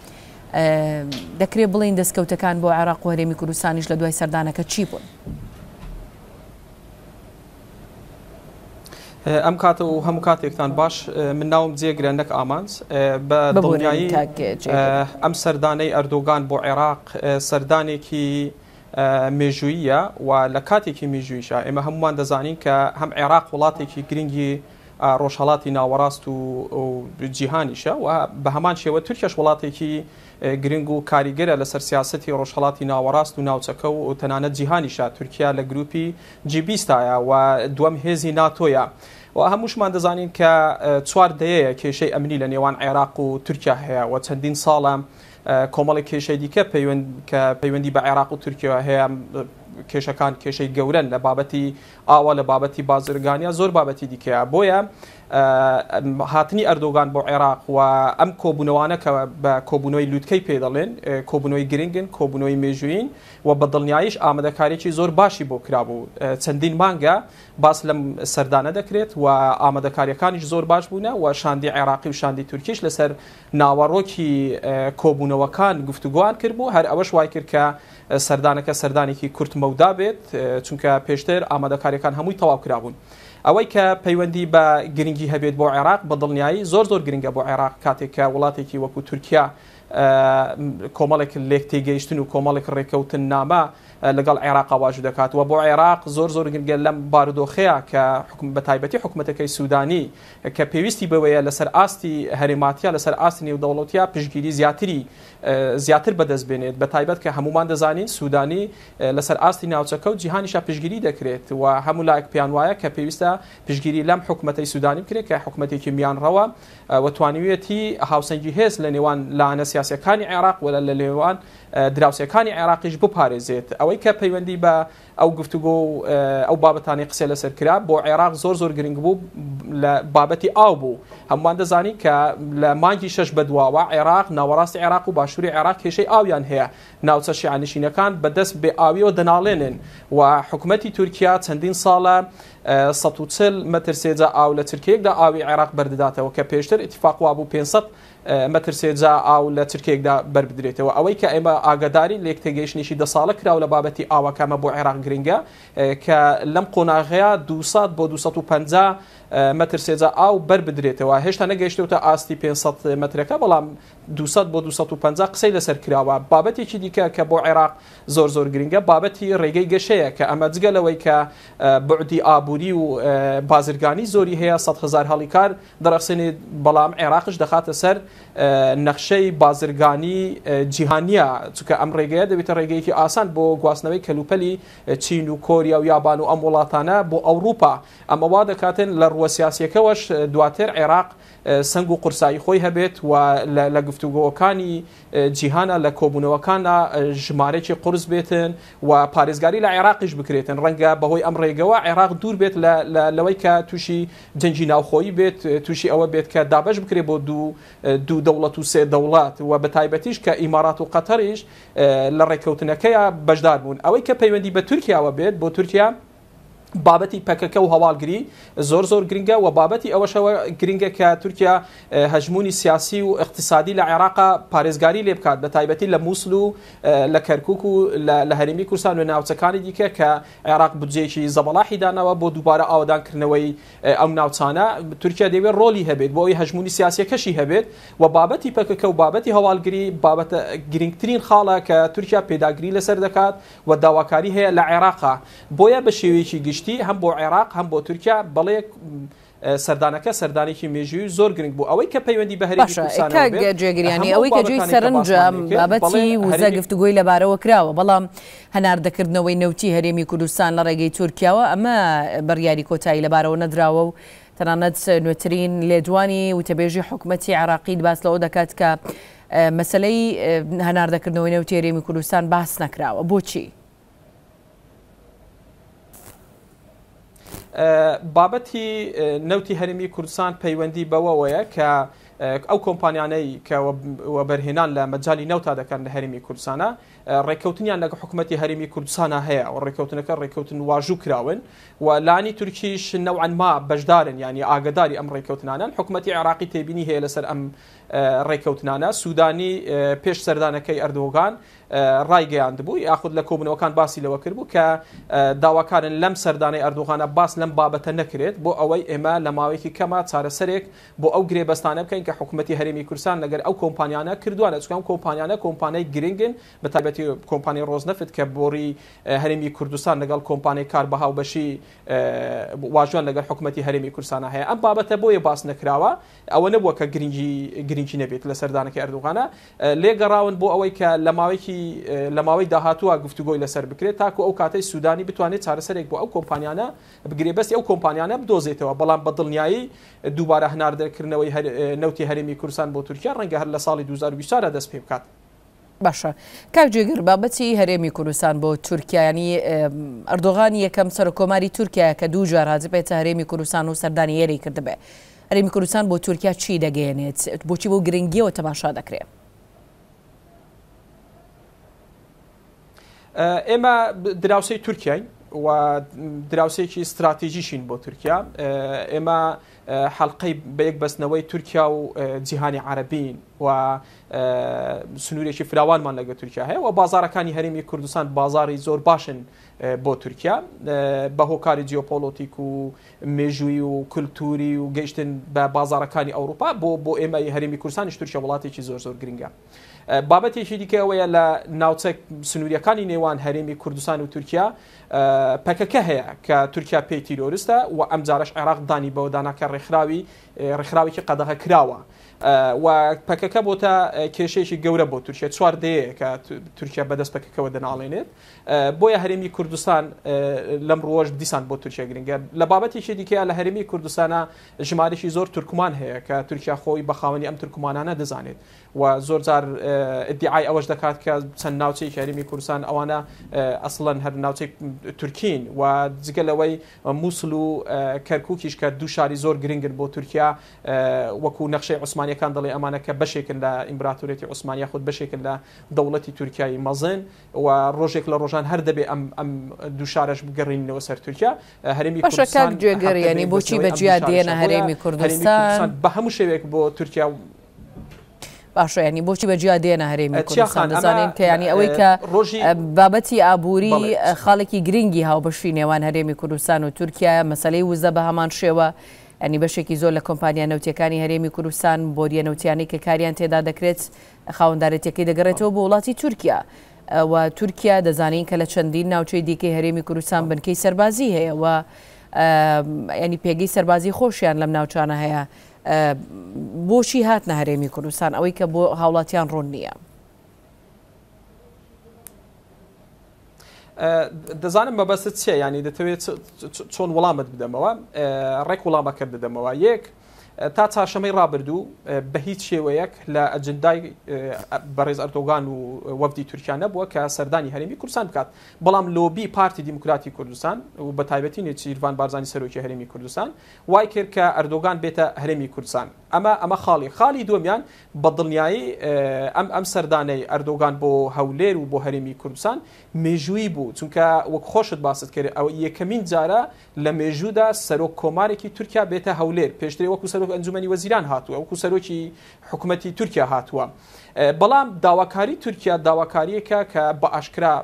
دەکرێت بڵین دەستکەوتەکان بۆ عراق و هەرێمی کوردستانیش لە دوای سەردانەکە چی بوون. ئەم کاتە و هەموو کاتێکتان باش من ناوم جێگرێنەک ئامانس بە دڵنیایی ئەم سەردانەی ئەردۆگان بۆ عێراق سەردانێکی مێژوییە و لە کاتێکی مێژویشە ئێمە هەمومان دەزانین کە هەم عێراق وڵاتێکی گرنگی ڕۆژهڵاتی ناوەڕاست و جیهانیشە و بە هەمان شێوە تورکیش وڵاتێکی گرنگ و کاریگەرە لەسەر سیاستی ڕۆژهڵاتی ناوەڕاست و ناوچەکە و تەنانەت جیهانیشە تورکیا لە گروپی جیبیستایە و دوم هێزی ناتۆیە. و هەمووشمان دەزانین کە چوار دەیەیە کێشەی ئەمنی لە نێوان عێراق و تورکیا هەیە و چەندین ساڵە کۆمەڵی کێشەی دیکە پەیوەندی بە عێراق و تورکیەوە هەیە کێشەکان کێشەی گەورن لە بابەتی ئاوا لە بابەتی بازرگانیا زۆر بابەتی دیکەیە بۆیە هاتنی ئەردۆگان بۆ عێراق و ئەم کۆبوونەوانە کە بە کۆبوونەوەی لووتکەی پێدەڵێن کۆبوونەوەی گرنگن کۆبوونەوەی مێژوین و بە دڵنیاییش ئامادەکارێکی زۆر باشی بۆ کرابوو چەندین مانگە باس لەم سەردانە دەکرێت و ئامادەکاریەکانیش زۆر باش بوون و شاندی عێراقی و شاندی تورکیش لەسەر ناوەڕۆکی کۆبوونەوەکان گفتوگوان کردبوو هەر ئەوەش وای کرد کە سەردانەکە سەردانێکی کورتمەودا بێت چونکە پێشتر ئامادەکاریەکان هەمووی تەواو کرابوون. ئەوەی کە پەیوەندی بە گرنگی هەبێت بۆ عێراق بە دڵنیایی زۆر زۆر گرنگە بۆ عێراق کاتێک کە وڵاتێکی وەکو تورکیا کۆمەڵێک لێک تێگەیشتن و کۆمەڵێک ڕێکەوتن نامە لەگەڵ عێراقا واژ دەکات و بۆ عێراق زۆر زۆر گرگە لەم بارودۆخەیە کە حکم بە تایبەتی حکوومەتەکەی سوودانی کە پێویستی بەوەیە لەسەر ئاستی هەرێماتیا لەسەر ئاستی نێودەوڵەتیا پشتگیری زیاتری زیاتر بەدەستبێنێت بە تایبەت کە هەمومان دەزانین سوودانی لەسەر ئاستی ناوچەکە و جیهانیشە پشتگیری دەکرێت و هەموو لایەک پێیان وایە کە پێویستە پشتگیری لەم حکوومەتی سوودانی بکرێت کە حکوومەتێکی میان ڕەوە وتوانویەتی هاوسەنگی هێز لە نێوان لاەسی سیاسەکانی عێراق وەلا لە لێوان دراوسەکانی عێراقیش بپارێزێت ئەوەی کە پەیوەندی بە ئەو گفتوگۆ ئەو بابەتانی قسە لەسەر کرا بۆ عێراق زۆر زۆر گرنگ بوو لە بابەتی ئاو بوو هەمووان دەزانی کە لە مانگی شەش بەدواوە عێراق ناوەڕاستی عێراق و باشووری عێراق کێشەی ئاویان هەیە ناوچە شیعانشینەکان بەدەست بێ ئاویەوە دەناڵێنن و حکوومەتتی تورکیا چەندین ساڵە 140 مەتر سێجا ئاو لە ترکێکدا ئاوی عێراق بەردەداتەوە کە پێشتر اتفاقوا بوو 500 مەترسێجا ئاو لە چرکێکدا بربدرێتەوە ئەوەی کە ئێمە ئاگداری لێک تێگەیشتنیشی دە ساڵە کراو لە بابەتی ئاواکەمە بۆ عێران گرنگە کە لەم قۆناغەیە 200 بۆ 250 مەتر سێجا ئاو بەر بدرێتەوە هێشتا نەگەیشتوتە ئاستی 500 مترەکە بەڵام 200 بۆ 250 قسەی لەسەر کراوە بابەتێکی دیکە کە بۆ عێراق زۆر زۆر گرنگە بابەتی ڕێگەی گەشەیە کە ئەمە جگەلەوەی کە بعدی ئابووری و بازرگانی زۆری هەیە 100 هزار هەڵی کار دەرەخسێنێت بەڵام عێراقش دەخاتە سەر نەخشەی بازرگانی جیهانیە چونکە ئەم ڕێگەیە دەبێتە ڕێگەیەکی ئاسان بۆ گواستنەوەی کەلوپەلی چین و کۆریا و یابان و ئەم وڵاتانە بۆ ئەوروپا ئەمەوا دەکاتن لە ڕوە سیاسیەکەەوەش دواتر عێراق سنگ و قرسایی خۆی هەبێت و لە گفتوگۆەکانی جیهانە لە کۆبوونەوەکانە ژمارەی قرس بێتن و پارێزگاری لە عێراقیش بکرێتن ڕەنگە بەهۆی ئەم ڕێگەوە عێراق دوور بێت لەوەی کە تووشی جەنجی ناوخۆیی بێت تووشی ئەوە بێت کە دابش بکرێت بۆ دوو دوو دەوڵەت و سێ دەوڵات و بە تایبەتیش کە ئیمارات و قەتەریش لە ڕێککەوتنەکەیە بەشدار بوون ئەوەی کە پەیوەندی بە تورکیاوە بێت بۆ تورکیا بابەتی پەکەکە و هەواڵگری زۆر زۆر گرنگە و بابەتی ئەوەشەوە گرنگە کە تورکیا هەژمونی سیاسی و اقتصادی لە عێراقا پارێزگاری لێ بکات بە تایبەتی لە مووسل و لە کەرکک و لە هەرمی کورسان و ناوچەکانی دیکە کە عێراق بجێکی زەبڵاحی داناەوە بۆ دووبارە ئاوادانکردنەوەی ئەم ناوچانە تورکیا دەوێت ڕۆلی هەبێت بۆ ئەوی هەژمونی سیاسەکەشی هەبێت و بابەتی پەکەکە و بابەتی هەواڵگری بابەتە گرنگترین خاڵە کە تورکیا پێداگری لەسەر دەکات و داواکاری هەیە لە عێراقا بۆیە بە شێوەیەکی گشت گشتی هەم بۆ عێراق هەم بۆ تورکیا بەڵێ سەردانەکە سەردانێکی مێژوی زۆر گرنگ بوو ئەوەی کە پەیوەندی بەهرێگیریانی ئەوەی کە جوێی سەرنج بابەتی وزە گفتگوی لەبارەوە کراوە بەڵام هەناردەکردنەوەی نەوتی هەرێمی کوردستان لە ڕێگەی تورکیاوە ئەمە بڕیاری کۆتایی لەبارەوە نەدراوە و تەنانەت نوێترین لێدوانی وتەبێژی حکوومەتتی عراقی باس لەەوە دەکات کە مەسلەی هەناردەکردنەوەی نەوتێرێمی کوردستان باس نەکراوە بۆچی؟ بابەتی نەوتی هەرمی کوردستان پەیوەندی بەوەوەیە کە ئەو کۆمپانیانەی کەوە بەرهێنان لە مەجای نەوتا دەکەن لە هەرمی کوردسانە ڕێککەوتنیان لەگە حکوومەتتی هەرمی کوردسانە هەیە و ڕێککەوتنەکە ڕێککەوتن واژوو کراون و لانی تورکیش نەوانما بەشدارن ینی ئاگداری ئەم ڕێککەوتنانان حکوومەتتی عراقی تێبینی هەیە لەسەر ئەم ڕێککەوتنانە سوودانی پێش سەردانەکەی ئەردۆگان ڕایگەیاند بوو یاخود لە کۆبنەوەکان باسی لەوە کرد بوو کە داواکارن لەم سەردانەی ئەردوغانە باس لەم بابەتە نەکرێت بۆ ئەوەی ئێمە لە ماوەیەکی کەما چارەسەرێک بۆ ئەو گرێبەستانە بکەین کە حکوومەتتی هەرمی کورسان لەگەر ئەو کۆمپانیانە کردوانە چکان کۆمپانیانە کۆمپانای گرنگن بە تایبەتی کۆمپانی ڕۆزنەفت کە بۆری هەرمی کوردستان لەگەڵ کۆمپانای کار بەهاو بەشی واژوان لەگەر حکوومەتتی هەرمی کورسانە هەیە ئەم بابەتە بۆیە باس نەکراوە ئەوە نەبووە کە گرنگی گرنگی نەبێت لە سەردانەکە ئەردوغانە لێگەڕاون بۆ ئەوەی کە لە ماوەیەکی لە ماوەی داهاتوە گفتوگۆی لەسەر بکرێت تاکو ئەو کاتەی سوودانی بتوانێت چارەسەرێک بۆ ئەو کۆمپانیانە بگرێبەستی ئەو کۆمپانیانە بدۆزێتەوە بەڵام بە دڵنیایی دووبارە هەناردەکردنەوەی نەوتی هەرمی کوردستان بۆ تورکیا ڕەنگە هەر لە ساڵی 2020 دەست پێ بکات. باشە کاکجێگر بابەتی هەرێمی کوردستان بۆ تورکیانی ئەردۆغانی یەکەم سەر کۆماری تورکیا کە دوو جار هاازبێتە هەرێمی کوردستان و سەردانی یاری کردبێ ئەرێمی کوردستان بۆ تورکیا چی دەگەێنێت بۆچی بۆ گرنگیەوە تەباشا دەکرێت ئێمە دراوسی تورکیای و دراوسێکی استراتیژیشین بۆ تورکیا ئێمە حەلقەی بەیەک بەستنەوەی تورکیا و جیهانی عربین و سنوورێکی فراوانمان لەگە تورکیا هەیە و بازارەکانی هەرمی کوردستان بازاری زۆر باشن بۆ تورکیا بە هۆکاری جیۆپۆلۆتیک و مێژووی و کللتوری و گەیشتن بە بازارەکانی ئەوروپا بۆ بۆ ئێمە هەرمی کوردستانی تورکیا وڵاتێکی زۆر زۆر گرنگە. بابەتێکی دیکە ئەوەیە لە ناوچەک سنووریەکانی نێوان هەرێمی کوردستان و تورکیا پەکەکە هەیە کە تورکیا پێی تیرۆریستە و ئەمجارش عێراق دانی بەوەداناکە ڕێکخراوی ڕێکخراوێکی قەدەغە کراوە. پەکەکە بۆ تا کێشێکی گەورە بۆ تورکیا چوار دەیە کە تورکیا بەدەست پەکەکەەوە دەناڵێنێت بۆیە هەرێمی کوردستان لەم ڕۆژ دیسان بۆ تورکیا گرنگە لە بابەتیشی دیکە لە هەرێمی کوردستانە ژمارەشی زۆر تورکمان هەیە کە تورکیا خۆی بەخاوەنی ئەم تورکمانانە دەزانێت و زۆر جار ادعای ئەوەش دەکات کە چەند ناوچەی شەریمی کوردستان ئەوانە ئەسڵەن هەر ناوچەی تورکین و جگەلەوەی مووسڵ و کەرکوکیش کە دوو شاری زۆر گرنگن بۆ تورکیا وەکو نەخشەی عوسمانیەکان دەڵێ ئەمانە کە بەشێکن لە ئیمبراتوریەتی عوسمانیا خودود بەشێکن لە دەوڵەتی تورکیایی مەزن و ڕۆژێک لە ڕۆژان هەر دەبێ ئەم دوو شارش بگەڕینەوە سەر تورکیا هەرمی گوێگەڕیانی بۆچی بەجیا دێنە هەرێمی کوردستان بە هەموو شێوێک بۆ تورکیا باشوینی بۆچی بەجیا دێنە هەرێمی کوردستانزانین کە ینی ئەوەی کە ڕۆژی بابەتی ئابووری خاڵێکی گرنگی هاوبەشی نێوان هەرێمی کوردستان و تورکیا مەسلەی وزە بە هەمان شێوە. ئەنی بەشێکی زۆر لە کۆمپانیا نەوتەکانی هەرێمی کوردستان بۆریە نەوتیانی کە کاریان تێدا دەکرێت خاوەنددارەتەکەی دەگەڕێتەوە بۆ وڵاتی تورکیا. و تورکیا دەزانین کە لە چەندین ناوچەی دیکەی هەرێمی کوردستان بنکەی سەربازی هەیە و ینی پێگەی سەربازی خۆشیان لەم ناوچانە هەیە بۆچی هاتنە هەرێمی کوردستان ئەوەی کە بۆ هاوڵاتیان ڕوون نییە. دەزانم بەبەستە چیە ینی دەتەوێت چۆن وەڵامت بدەمەوە ڕێک وڵامەکە دەدەمەوە یەک تا چاشەمەی ڕابردوو بە هیچ شێوەیەک لە ئەجندای بەڕێز ئەرتۆگان و وەفتی تورکیا نەبووە کە سەردانی هەرمی کوردستان بکات بەڵام لۆبی پارتی دیموکراتی کوردستان و بە تایبەتی نێچیروان بارزانانی سەرۆکی هەرمی کوردستان وای کرد کە ئەردۆگان بێتە هەرمی کوردستان ئەمە ئەمە خاڵی خاڵی دومیان بە دڵنیایی ئەم ئەم سەردانەی ئەردۆگان بۆ هەولێر و بۆ هەرمی کوردستان مێژووی بوو چونکە وەک خۆشت باست کرد ئەو یەکەمین جارە لە مێژوودا سەرۆک کۆمارێکی تورکیا بێتە هەولێر پێشتری وەکو سەرۆک ئەنجومی وەزیران هاتووە وەکو سەرۆکی حکوومەتی تورکیا هاتووە بەڵام داواکاری تورکیا داواکاریەکە کە بە ئاشکرا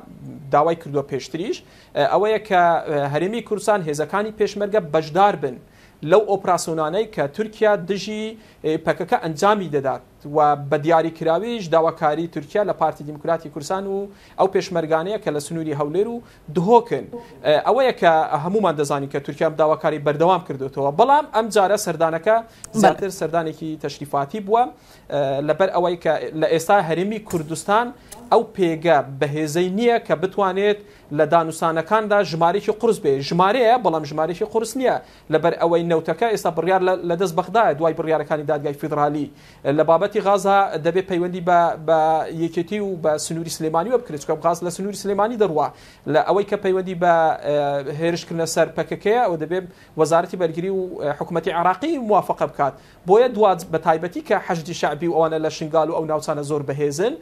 داوای کردووە پێشتریش ئەوەیە کە هەرێمی کورسان هێزەکانی پێشمەرگە بەشدار بن لەو ئۆپراسۆنانەی کە تورکیا دژی پەکەکە ئەنجامی دەدات و بە دیاریکراویش داواکاری تورکیا لە پارتی دیموکراتی کورسان و ئەو پێشمەرگانەیە کە لە سنووری هەولێر و دهۆکن ئەوەیە کە هەمومان دەزانی کە تورکیا داواکاری بەردەوام کردوتەوە بەڵام ئەم جارە سەردانەکە زیاتر سەردانێکی تەشریفاتی بووە لەبەر ئەوەی کە لە ئێستا هەرمی کوردستان ئەو پێگە بەهێزەی نییە کە بتوانێت لە دانوسانەکاندا ژمارێکی قرس بێ ژمارەیە بەڵام ژمارێکی قرس نییە لەبەر ئەوەی نەوتەکە ئێستا بڕیار لە دەست بەخدا دوای بڕیارەکانی دادگای فیدراالی لە بابەت وڵاتی غازا دەبێت پەیوەندی بە یەکێتی و بە سنووری سلمانانی وە بکرێت چکە غاز لە سنووری سلمانانی دەڕوا لە ئەوەی کە پەیوەندی بە هێرشکردنە سەر پەکەکەیە ئەو دەبێت وەزارەتی بەرگری و حکوومەتتی عراقی موافقە بکات بۆیە دوات بە تایبەتی کە حەجدی شعبی و ئەوانە لە شنگال و ئەو ناوچانە زۆر بەهێزن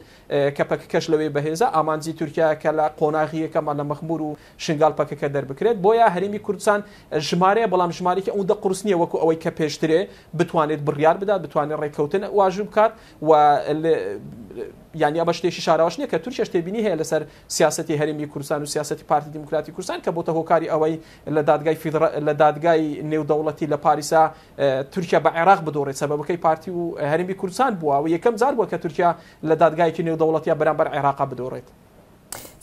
کە پەکەکەش لەوێ بەهێزە ئامانجی تورکیا کە لە قۆناغیەکەمان لە مەخمور و شنگال پەکەکە دەربکرێت بۆیە هەرمی کوردستان ژمارەیە بەڵام ژمارێکی ئەو دە قورسنیە وەکو ئەوەی کە پێشترێ بتوانێت بڕیار بدات بتوانێت ڕێککەوتن واژوب بکات بکات و یعنی ئەمە شتێکی شاراوەش نیە کە تورکیە شتێبینی هەیە لەسەر سیاستی هەرمی کوردستان و سیاستی پارتی دیموکراتی کوردستان کە بۆتە هۆکاری ئەوەی لە دادگای لە دادگای نێودەوڵەتی لە پاریسا تورکیا بە عێراق بدۆڕێت سەبەکەی پارتی و هەرمی کوردستان بووە و یەکەم زار بووە کە تورکیا لە دادگایکی نێودەوڵەتیە بەرامبەر عێراقا بدۆڕێت.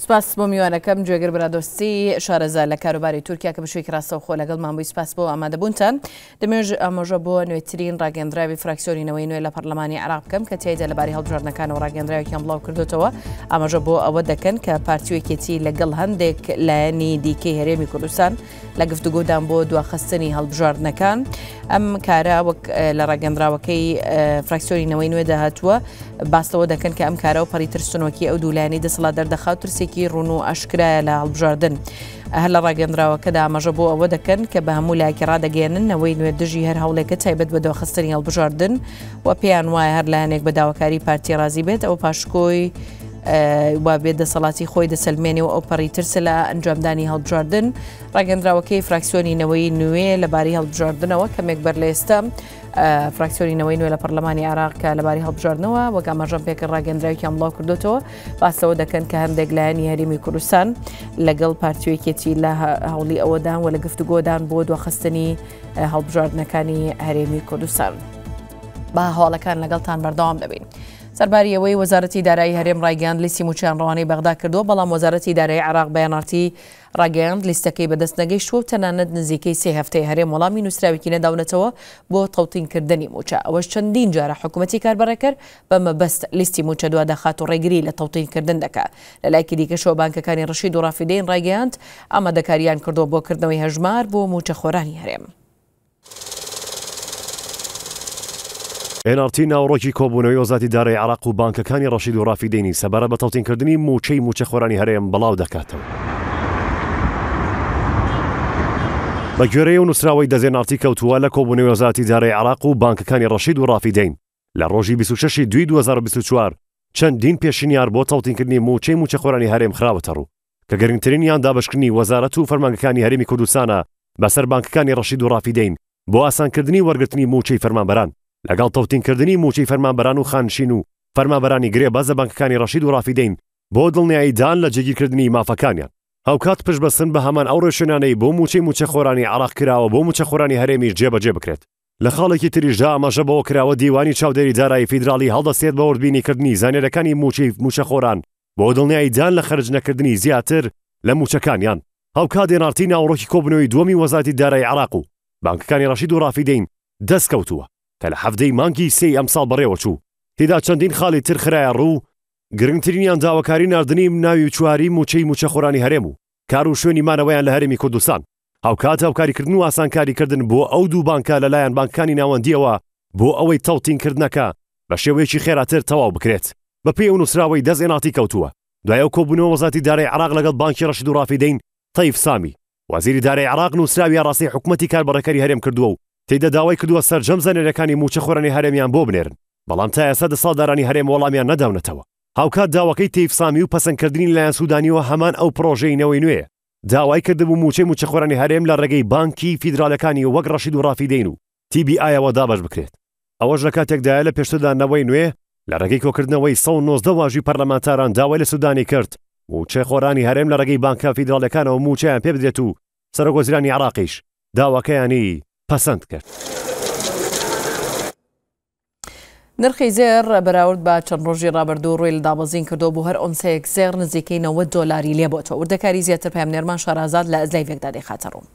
سپاس بۆ میوانەکەم جێگر برادۆستی شارەزا لە کاروباری تورکیا کە بشوی ڕاستەوخۆ لەگەڵمان بووی سپاس بۆ ئامادەبوونتان دەمێژ ئامۆژە بۆ نوێترین ڕاگەندراوی فراکسیۆرینەوەی نوێ لە پەرلەمانی عراق بکەم کە تیایدا لەباری هەڵبژارنەکان و ڕاگەندراویان بڵاو کردوتەوە ئاماژە بۆ ئەوە دەکەن کە پارتیوەکێتی لەگەڵ هەندێک لایەنی دیکەی هەرێمی کوردستان لە گفتوگۆدان بۆ دواخستنی هەڵبژاردنەکان. ئەم کارە وەک لە ڕاگەندراوەکەی فراکسۆرینەوەی نوێ داهتووە باستەوە دەکەن کە ئەم کارە و پەریترسنەوەکی ئەو دوولانی دەسەڵات دەردەخاو ترسێکی ڕون و ئەشکرایە لە هەڵبژاردن. هەر لە ڕاگەندراوەکەدا ئاماژە بۆ ئەوە دەکەن کە بە هەموو لایکی ڕدەگەێنن ئەوەی نوێ دژی هەر هەوڵێکە تایبەت بە دۆخستنی هەڵبژاردن و پێیان وایە هەر لایەنێک بەداواکاری پارتی رازی بێت ئەو پاشکۆی وا بێت دەسەڵاتی خۆی دەسەلمێنێ و ئۆپەریترسە لە ئەنجامدانی هەڵبژاردن ڕاگەندراوەکەی فراکسیۆنینەوەی نوێ لەباری هەڵبژاردنەوە کەمێک بەر لە ئێستا فراکسیۆنینەوەی نوێ لە پەرلەمانی عراقکە لەباری هەڵبژاردنەوە وەگامەژەم پێکە ڕاگەندراویان بڵاو کردوتەوە باسەوە دەکەن کە هەندێک لایەنی هەرمی کوردستان لەگەڵ پارتیوێکێتی لە هەوڵی ئەوەدان و لە گفتوگۆدان بۆ دوخستنی هەڵبژاردنەکانی هەرێمی کوردستان. با هەواڵەکان لەگەڵتان بەردەوام دەبین. سەرباری ئەوەی وەزارەتی دارایی هەرێم ڕایگەاند لیستی موچیان ڕوانەی بەغدا کردو بەڵام وەزارەتی دارای عراق بەیانارتی ڕاگەاند لیستەکەی بەدەست نەگەی شووە تەنانەت نزیکەی سێ هەفتەی هەرێم وەڵامی نووسراویکی نەداونەتەوە بۆ قوتینکردنی موچە ئەوەش چەندین جارە حکوومەتی کاربەرەکەر بەمەبەست لیستی موچە دووادەخات و ڕێگری لە تەوتینکردن دەکا لە لایکی دیکە شۆبانکەکانی ڕشی دوڕافیدین ڕایگەاند ئامادەکاریان کردو بۆ کردنەوەی هەژمار بۆ موچە خۆرانی هەرێم. NRT ناوڕۆکی کۆبوونەوەی وەزاتی دارای عراق و بانکەکانی ڕەشید و ڕافیدینی سەبارە بە تەوتینکردنی موچەی موچەخۆرانی هەرێم بەڵاو دەکاتەوە. بە گوێرەیە و نووسراوی دەزێنارتی کەوتووە لە کۆبوونەوەی وەزاتی دارای عراق و بانکەکانی ڕەشید و ڕافیدین لە ڕۆژی 26 دوی 2024 چەندین پێشینیار بۆ تەوتینکردنی موچەی موچەخۆرانی هەرێم خراوەتە ڕوو کە گەرنگترینیان دابشکردنی وەزارەت و فەرمانگەکانی هەرێمی کوردستانە بەسەر بانکەکانی ڕەشید و ڕافیدین بۆ ئاسانکردنی وەرگرتنی موچەی فەرمانبەران لەگەڵ تەوتینکردنی موچی فەرمانبەران و خانشین و فەرمابەرانی گرێ بازە بانکەکانی ڕەشید و ڕافیدەین بۆ دڵنیاییدان لە جێگیرکردنی مافەکانیان هەوکات پشت بەسن بە هەمان ئەو ڕێشێنانەی بۆ موچەی موچە خۆرانی عراق کراوە بۆ موچە خۆرانی هەرێمیش جێبەجێ بکرێت لە خاڵێکی تریژدا ئاماژە بەوە کراوە دیوانی چاودێری دارایی فیدراالی هەڵدەستێت بە وەربینیکردنی زانێرەکانی موچی موچە خۆران بۆ دڵنیاییدان لە خرج نەکردنی زیاتر لە موچەکانیان هەوکات دێنارتی ناوڕۆکی کۆبنەوەی دووەمی وەزاتی دارای عراق و بانکەکانی ڕەشید و ڕافیدەین دەستکەوتووە کە لە هەفتەی مانگی سێ ئەم ساڵ بڕێوە چوو تێدا چەندین خاڵی تر خراە ڕوو گرنگترینیان داواکاری نردنی ناوی چواری موچەی موچە خۆرانی هەرێم و کار و شوێنیمانەوەیان لە هەرمی کوردستان ئەو کات هاوکاریکردن و ئاسانکاریکردن بۆ ئەو دوو بانکە لەلایەن بانکانی ناوەندیەوە بۆ ئەوەی تەڵتینکردنەکە بە شێوەیەکی خێراتر تەواو بکرێت بە پێی و نووسراوەی دەستێناتی کەوتووە دوای ئەو کۆبوونەوە وەزاتی دارای عراق لەگەڵ بانکی ڕەشید و ڕافیدەین تەیف سامی وەزیری دارای عراق نووسراوی ڕاستی حکوومەتی کاربڕەکەری هەرێم کردووە و تێدا داوای کردووە سەررجەم زەنێرەکانی موچە خۆرانی هەرێمیان بۆ بنێرن بەڵام تا ئێستا دە ساڵدارانی هەرێم وەڵامیان نەداونەتەوە هاوکات داواکەی تیفسامی و پەسەندکردنی لایەن سوودانیەوە هەمان ئەو پرۆژەینەوەی نوێ داوای کردبوو موچەی موچەخۆرانی هەرێم لە ڕێگەی بانکی فیدرالەکانی وەک ڕەشید و ڕافیدەین و تیبی ئایەوە دابش بکرێت ئەوەش لە کاتێکدایە لە پێشتدانەوەی نوێ لە ڕێگەی کۆکردنەوەی 19 واژوی پەرلەمانتاران داوای لە سوودانی کرد موچە خۆرانی هەرێم لە ڕێگەی بانکە فیدرالەکانەوە موچیان پێ بدرێت و سەرۆگۆزیرانی عراقیش داواکەیانی پەسەند کرد. نرخی زێر بەراورد بە چەند ڕۆژی ڕابردوو ڕۆی لە دابەزین کردو بۆ هەر ئۆمسەیەک زێر نزیکەی 90 دلاری لێبتەوە وردەکاری زیاتر پێم نێرمان شارازاد لە ئەزلای ێکدا دەی خاتەڕوم.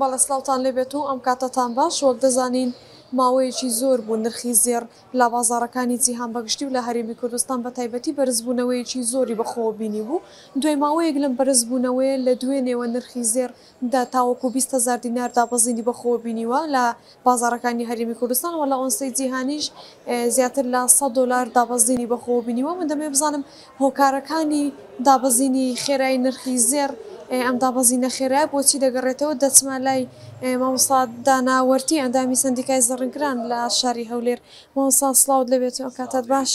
بەڵەسلاوتان لێبێت و ئەم کاتەتان باش وەک دەزانین ماوەیەکی زۆر بوو نرخی زێر لە بازارەکانی جیهان بەگشتی و لە هەرێمی کوردستان بە تایبەتی بەرزبوونەوەیەکی زۆری بەخۆ بینی بوو دوای ماوەیەک لەم بەرزبوونەوەی لە دوێنێەوە نرخی زێر دا تاوەکو 20هزار دیناردا بەزینی بەخۆ بینیوە لە بازارەکانی هەرێمی کوردستان و لە ئۆنسی جیهانیش زیاتر لە 100 دلار دابەزینی بەخۆ بینیوە من دەمێ بزانم هۆکارەکانی دابەزینی خێرای نرخی زێر ئەم دابەزی نەخێرا بۆچی دەگەڕێتەوە دەچمان لای مامۆستا داناوەرتی ئەندامی سندیکای زەڕنگران لە شاری هەولێر مامۆستا سلااوود لەبێتەوە کاتات باش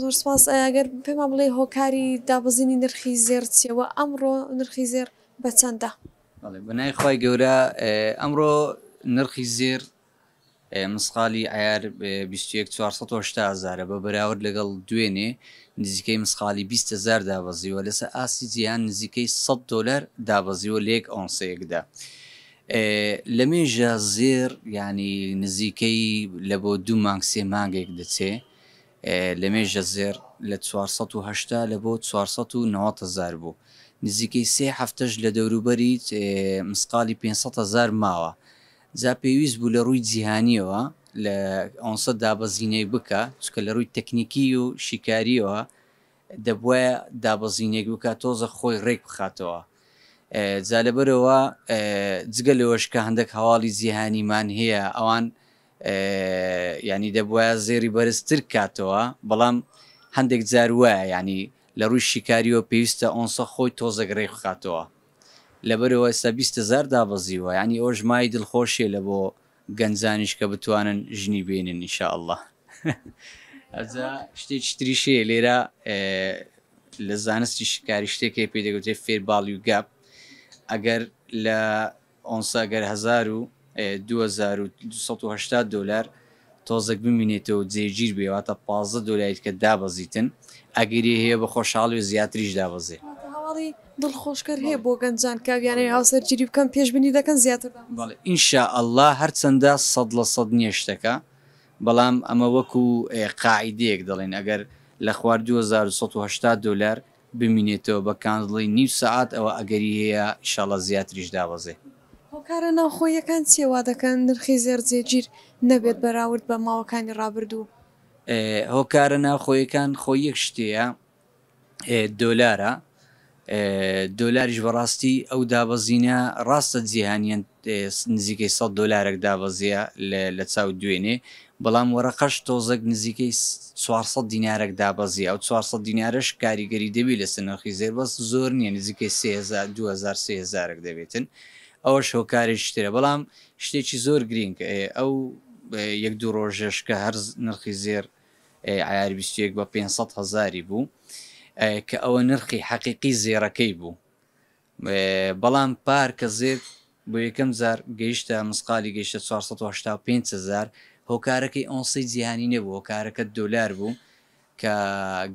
زۆر سپاس ئەگەر پێما بڵێ هۆکاری دابزینی نرخی زێر چیەوە ئەمڕۆ نرخی زێر بە چەندە بەنای خی گەورە ئەمڕۆ نرخی زێر مسقالی ئایار 24 هزارە بە بەراورد لەگەڵ دوێنێ نزیکەی مسخالی 20هزار دابەزیوە لەسەر ئاسی جییان نزیکەی 100 دلار دابەزیوە لێک ئۆنسەیەکدا. لە مێژە زێر ینی نزیکەی لە بۆ دوو مانگ سێ مانگێک دەچێ لە مێژە زێر لە 480 لە بۆ 490هزار بوو. نزیکەی سێ هەفتەش لە دەوروبەری مسقالی 500هزار ماوە. جا پێویست بوو لە ڕووی جیهانیەوە لە ئەسە دابەزینەی بکە چکە لە ڕووی تەکنیکی و شیکاریەوە دەبە دابەزینێک بکە تۆزە خۆی ڕێک بخاتەوە جا لەبەرەوە جگە لەوەشکە هەندێک هەواڵی زیهانیمان هەیە ئەوان ینی دەبە زێری بەرزتر کاتەوە بەڵام هەندێک جاروە ینی لە ڕووی شیکاریەوە پێویستە ئۆسە خۆی تۆزەگ ڕێک بخاتەوە لەبەرەوە ئێستا 20 زار دابەزیوە ینی ئۆژمای دڵخۆشیە لە بۆ گەنجانیش کە بتوانن ژنی بێنن نیشاء الله شتێکی تریشەیە لێرە لە زانستی شکاری شتێکی پێدەگوتێ فێرباڵی و گاپ ئەگەر لە ئۆنساگەر 1970 دلار تۆزەک ببینێتەوە جێگیر بێواتە پ دلایت کە دابەزیتن ئەگەری هەیە بە خۆشحاڵی و زیاتریش دابەزێ. دڵخۆشکەر هەیە بۆ گەنجان کاویانەی هاوسەر جری بکەم پێشبنی دەکەن زیاتر ئینشا ئەله هەرچەندە سەد لە سەد نیە شتەکە بەڵام ئەمە وەکو قاعدەیەک دەڵێن ئەگەر لە خوار 1970 دلار بمینێتەوە بە کانزڵی نیو سعات ئەوە ئەگەری هەیە شڵە زیاتریش داوەزێ کارە ناوخۆیەکان چێوا دەکەن نرخی زێرجێگیر نەبێت بەراورد بە ماوەکانی ڕابردوو هۆکارە ناوخۆیەکان خۆی یەک شتەیە دۆلارە دۆلاریش بەڕاستی ئەو دابەزینە ڕاستە جیهانیان نزیکەی 100 دلارێک دابەزیە لە چاو دوێنێ بەڵام وەرەقەش تۆزەک نزیکەی 400 دیینارێک دابەزی ئەو 400 دیینارش کاریگەری دەبی لە سنەخی زێربەس زۆر نییە نزیکەی 2000 دەبێتن ئەوە شۆکاری شتێ بەڵام شتێکی زۆر گرنگ ئەو یەک دوو ڕۆژێش کە هەر نرخی زێر عیار 21 بە 500 هزاری بوو. کە ئەوە نرخی حەقیقی زێرەکەی بوو بەڵام پار کە زێر بۆ یەکەم زار گەیشتە مسقالی گەیشتە 1950زار هۆکارەکەی ئۆسی جیهانی نەبوو هۆکارەکە دلار بوو کە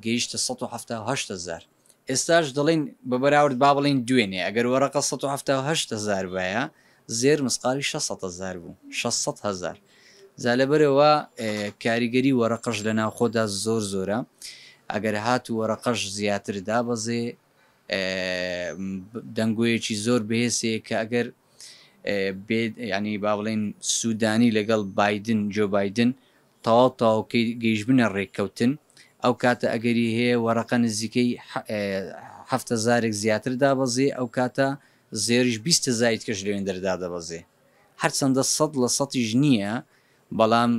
گەیشتە 1970زار ئێستاش دەڵین بە بەراورد با بڵین دوێنێ ئەگەر وەرەقە 1970زار بایە زێر مسقالی 600زار بوو 600هزار زالەبەرەوە کاریگەری وەرەقەش لە ناوخۆدا زۆر زۆرە ئەگەر هات و وەرەقەش زیاتر دابەزێ دەنگۆیەکی زۆر بەهێسێ کە ئەگەر ینی با بڵێن سوودانی لەگەڵ بادن جۆ بادن تەواو تاوکەی گەیشتبنە ڕێککەوتن ئەو کاتە ئەگەری هەیە وەرەقە نزیکەی هزارێک زیاتر دابەزێ ئەو کاتە زێریش بیستە زایت کەش لەوێن دەردا دەبەزێ هەرچەندە سەد لە سەتیش نییە بەڵام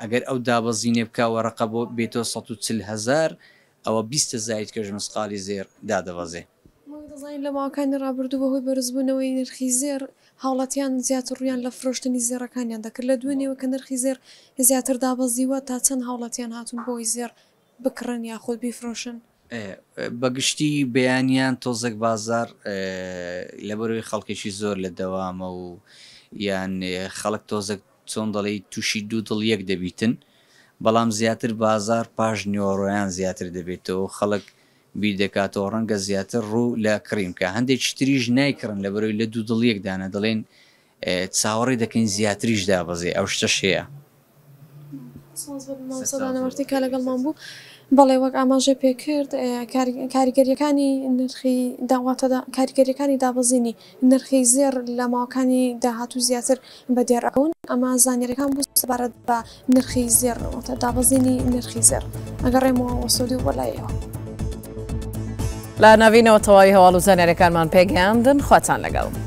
ئەگەر ئەو دابەزیینێ بکە وەرەقە بۆ بێتەوە 1970 هزار ئەوە بیستە زایت کەژ مسقالی زێر دادەوازێ لە ماوەکانی ڕابردوو بەهۆی بەرزبوونەوەی نرخی زێر هاوڵاتیان زیاتر ڕویان لە فرۆشتنی زیێرەکانیان دەکرد لە دوێنێەوە کە نرخی زێر زیاتر دابەزیوە تا چەند هاوڵاتیان هاتون بۆی زێر بکڕن یا خۆت بیفرۆشن بەگشتی بەیانیان تۆزەک بازار لە بەروی خەڵکێکی زۆر لە دەوامە و یان خەڵک تۆزەک چۆن دەڵی تووشی دوو دڵ یەک دەبیتن بەڵام زیاتر بازار پاش نیۆڕۆیان زیاتر دەبێتەوە خەڵک بیر دەکاتەوە ڕەنگە زیاتر ڕوو لە کڕیم کە هەندێک تریژ نایکردن لە بەرەوەی لە دوو دڵیەکدانە دەڵێن چاوەڕی دەکەین زیاتریش دابەزێ ئەو شتە شەیە. لەگەڵمان بوو بەڵێ وەک ئاماژێ پێکرد کاریگەریەکانی نرخی کاریگەریەکانی دابزینی نرخی زێر لە ماوەکانی داهاتوو زیاتر بە دێرەون ئەما زانانیەکان بوو سەبارەت بە نرخی زێرەوەتە دابزینی نرخی زێر ئەگەر ڕێمەوە وەسودی وەلایەوە. لە ناوینەوە تەواوی هەواڵ و زانارەکانمان پێگەاندن خواتان لەگەڵ.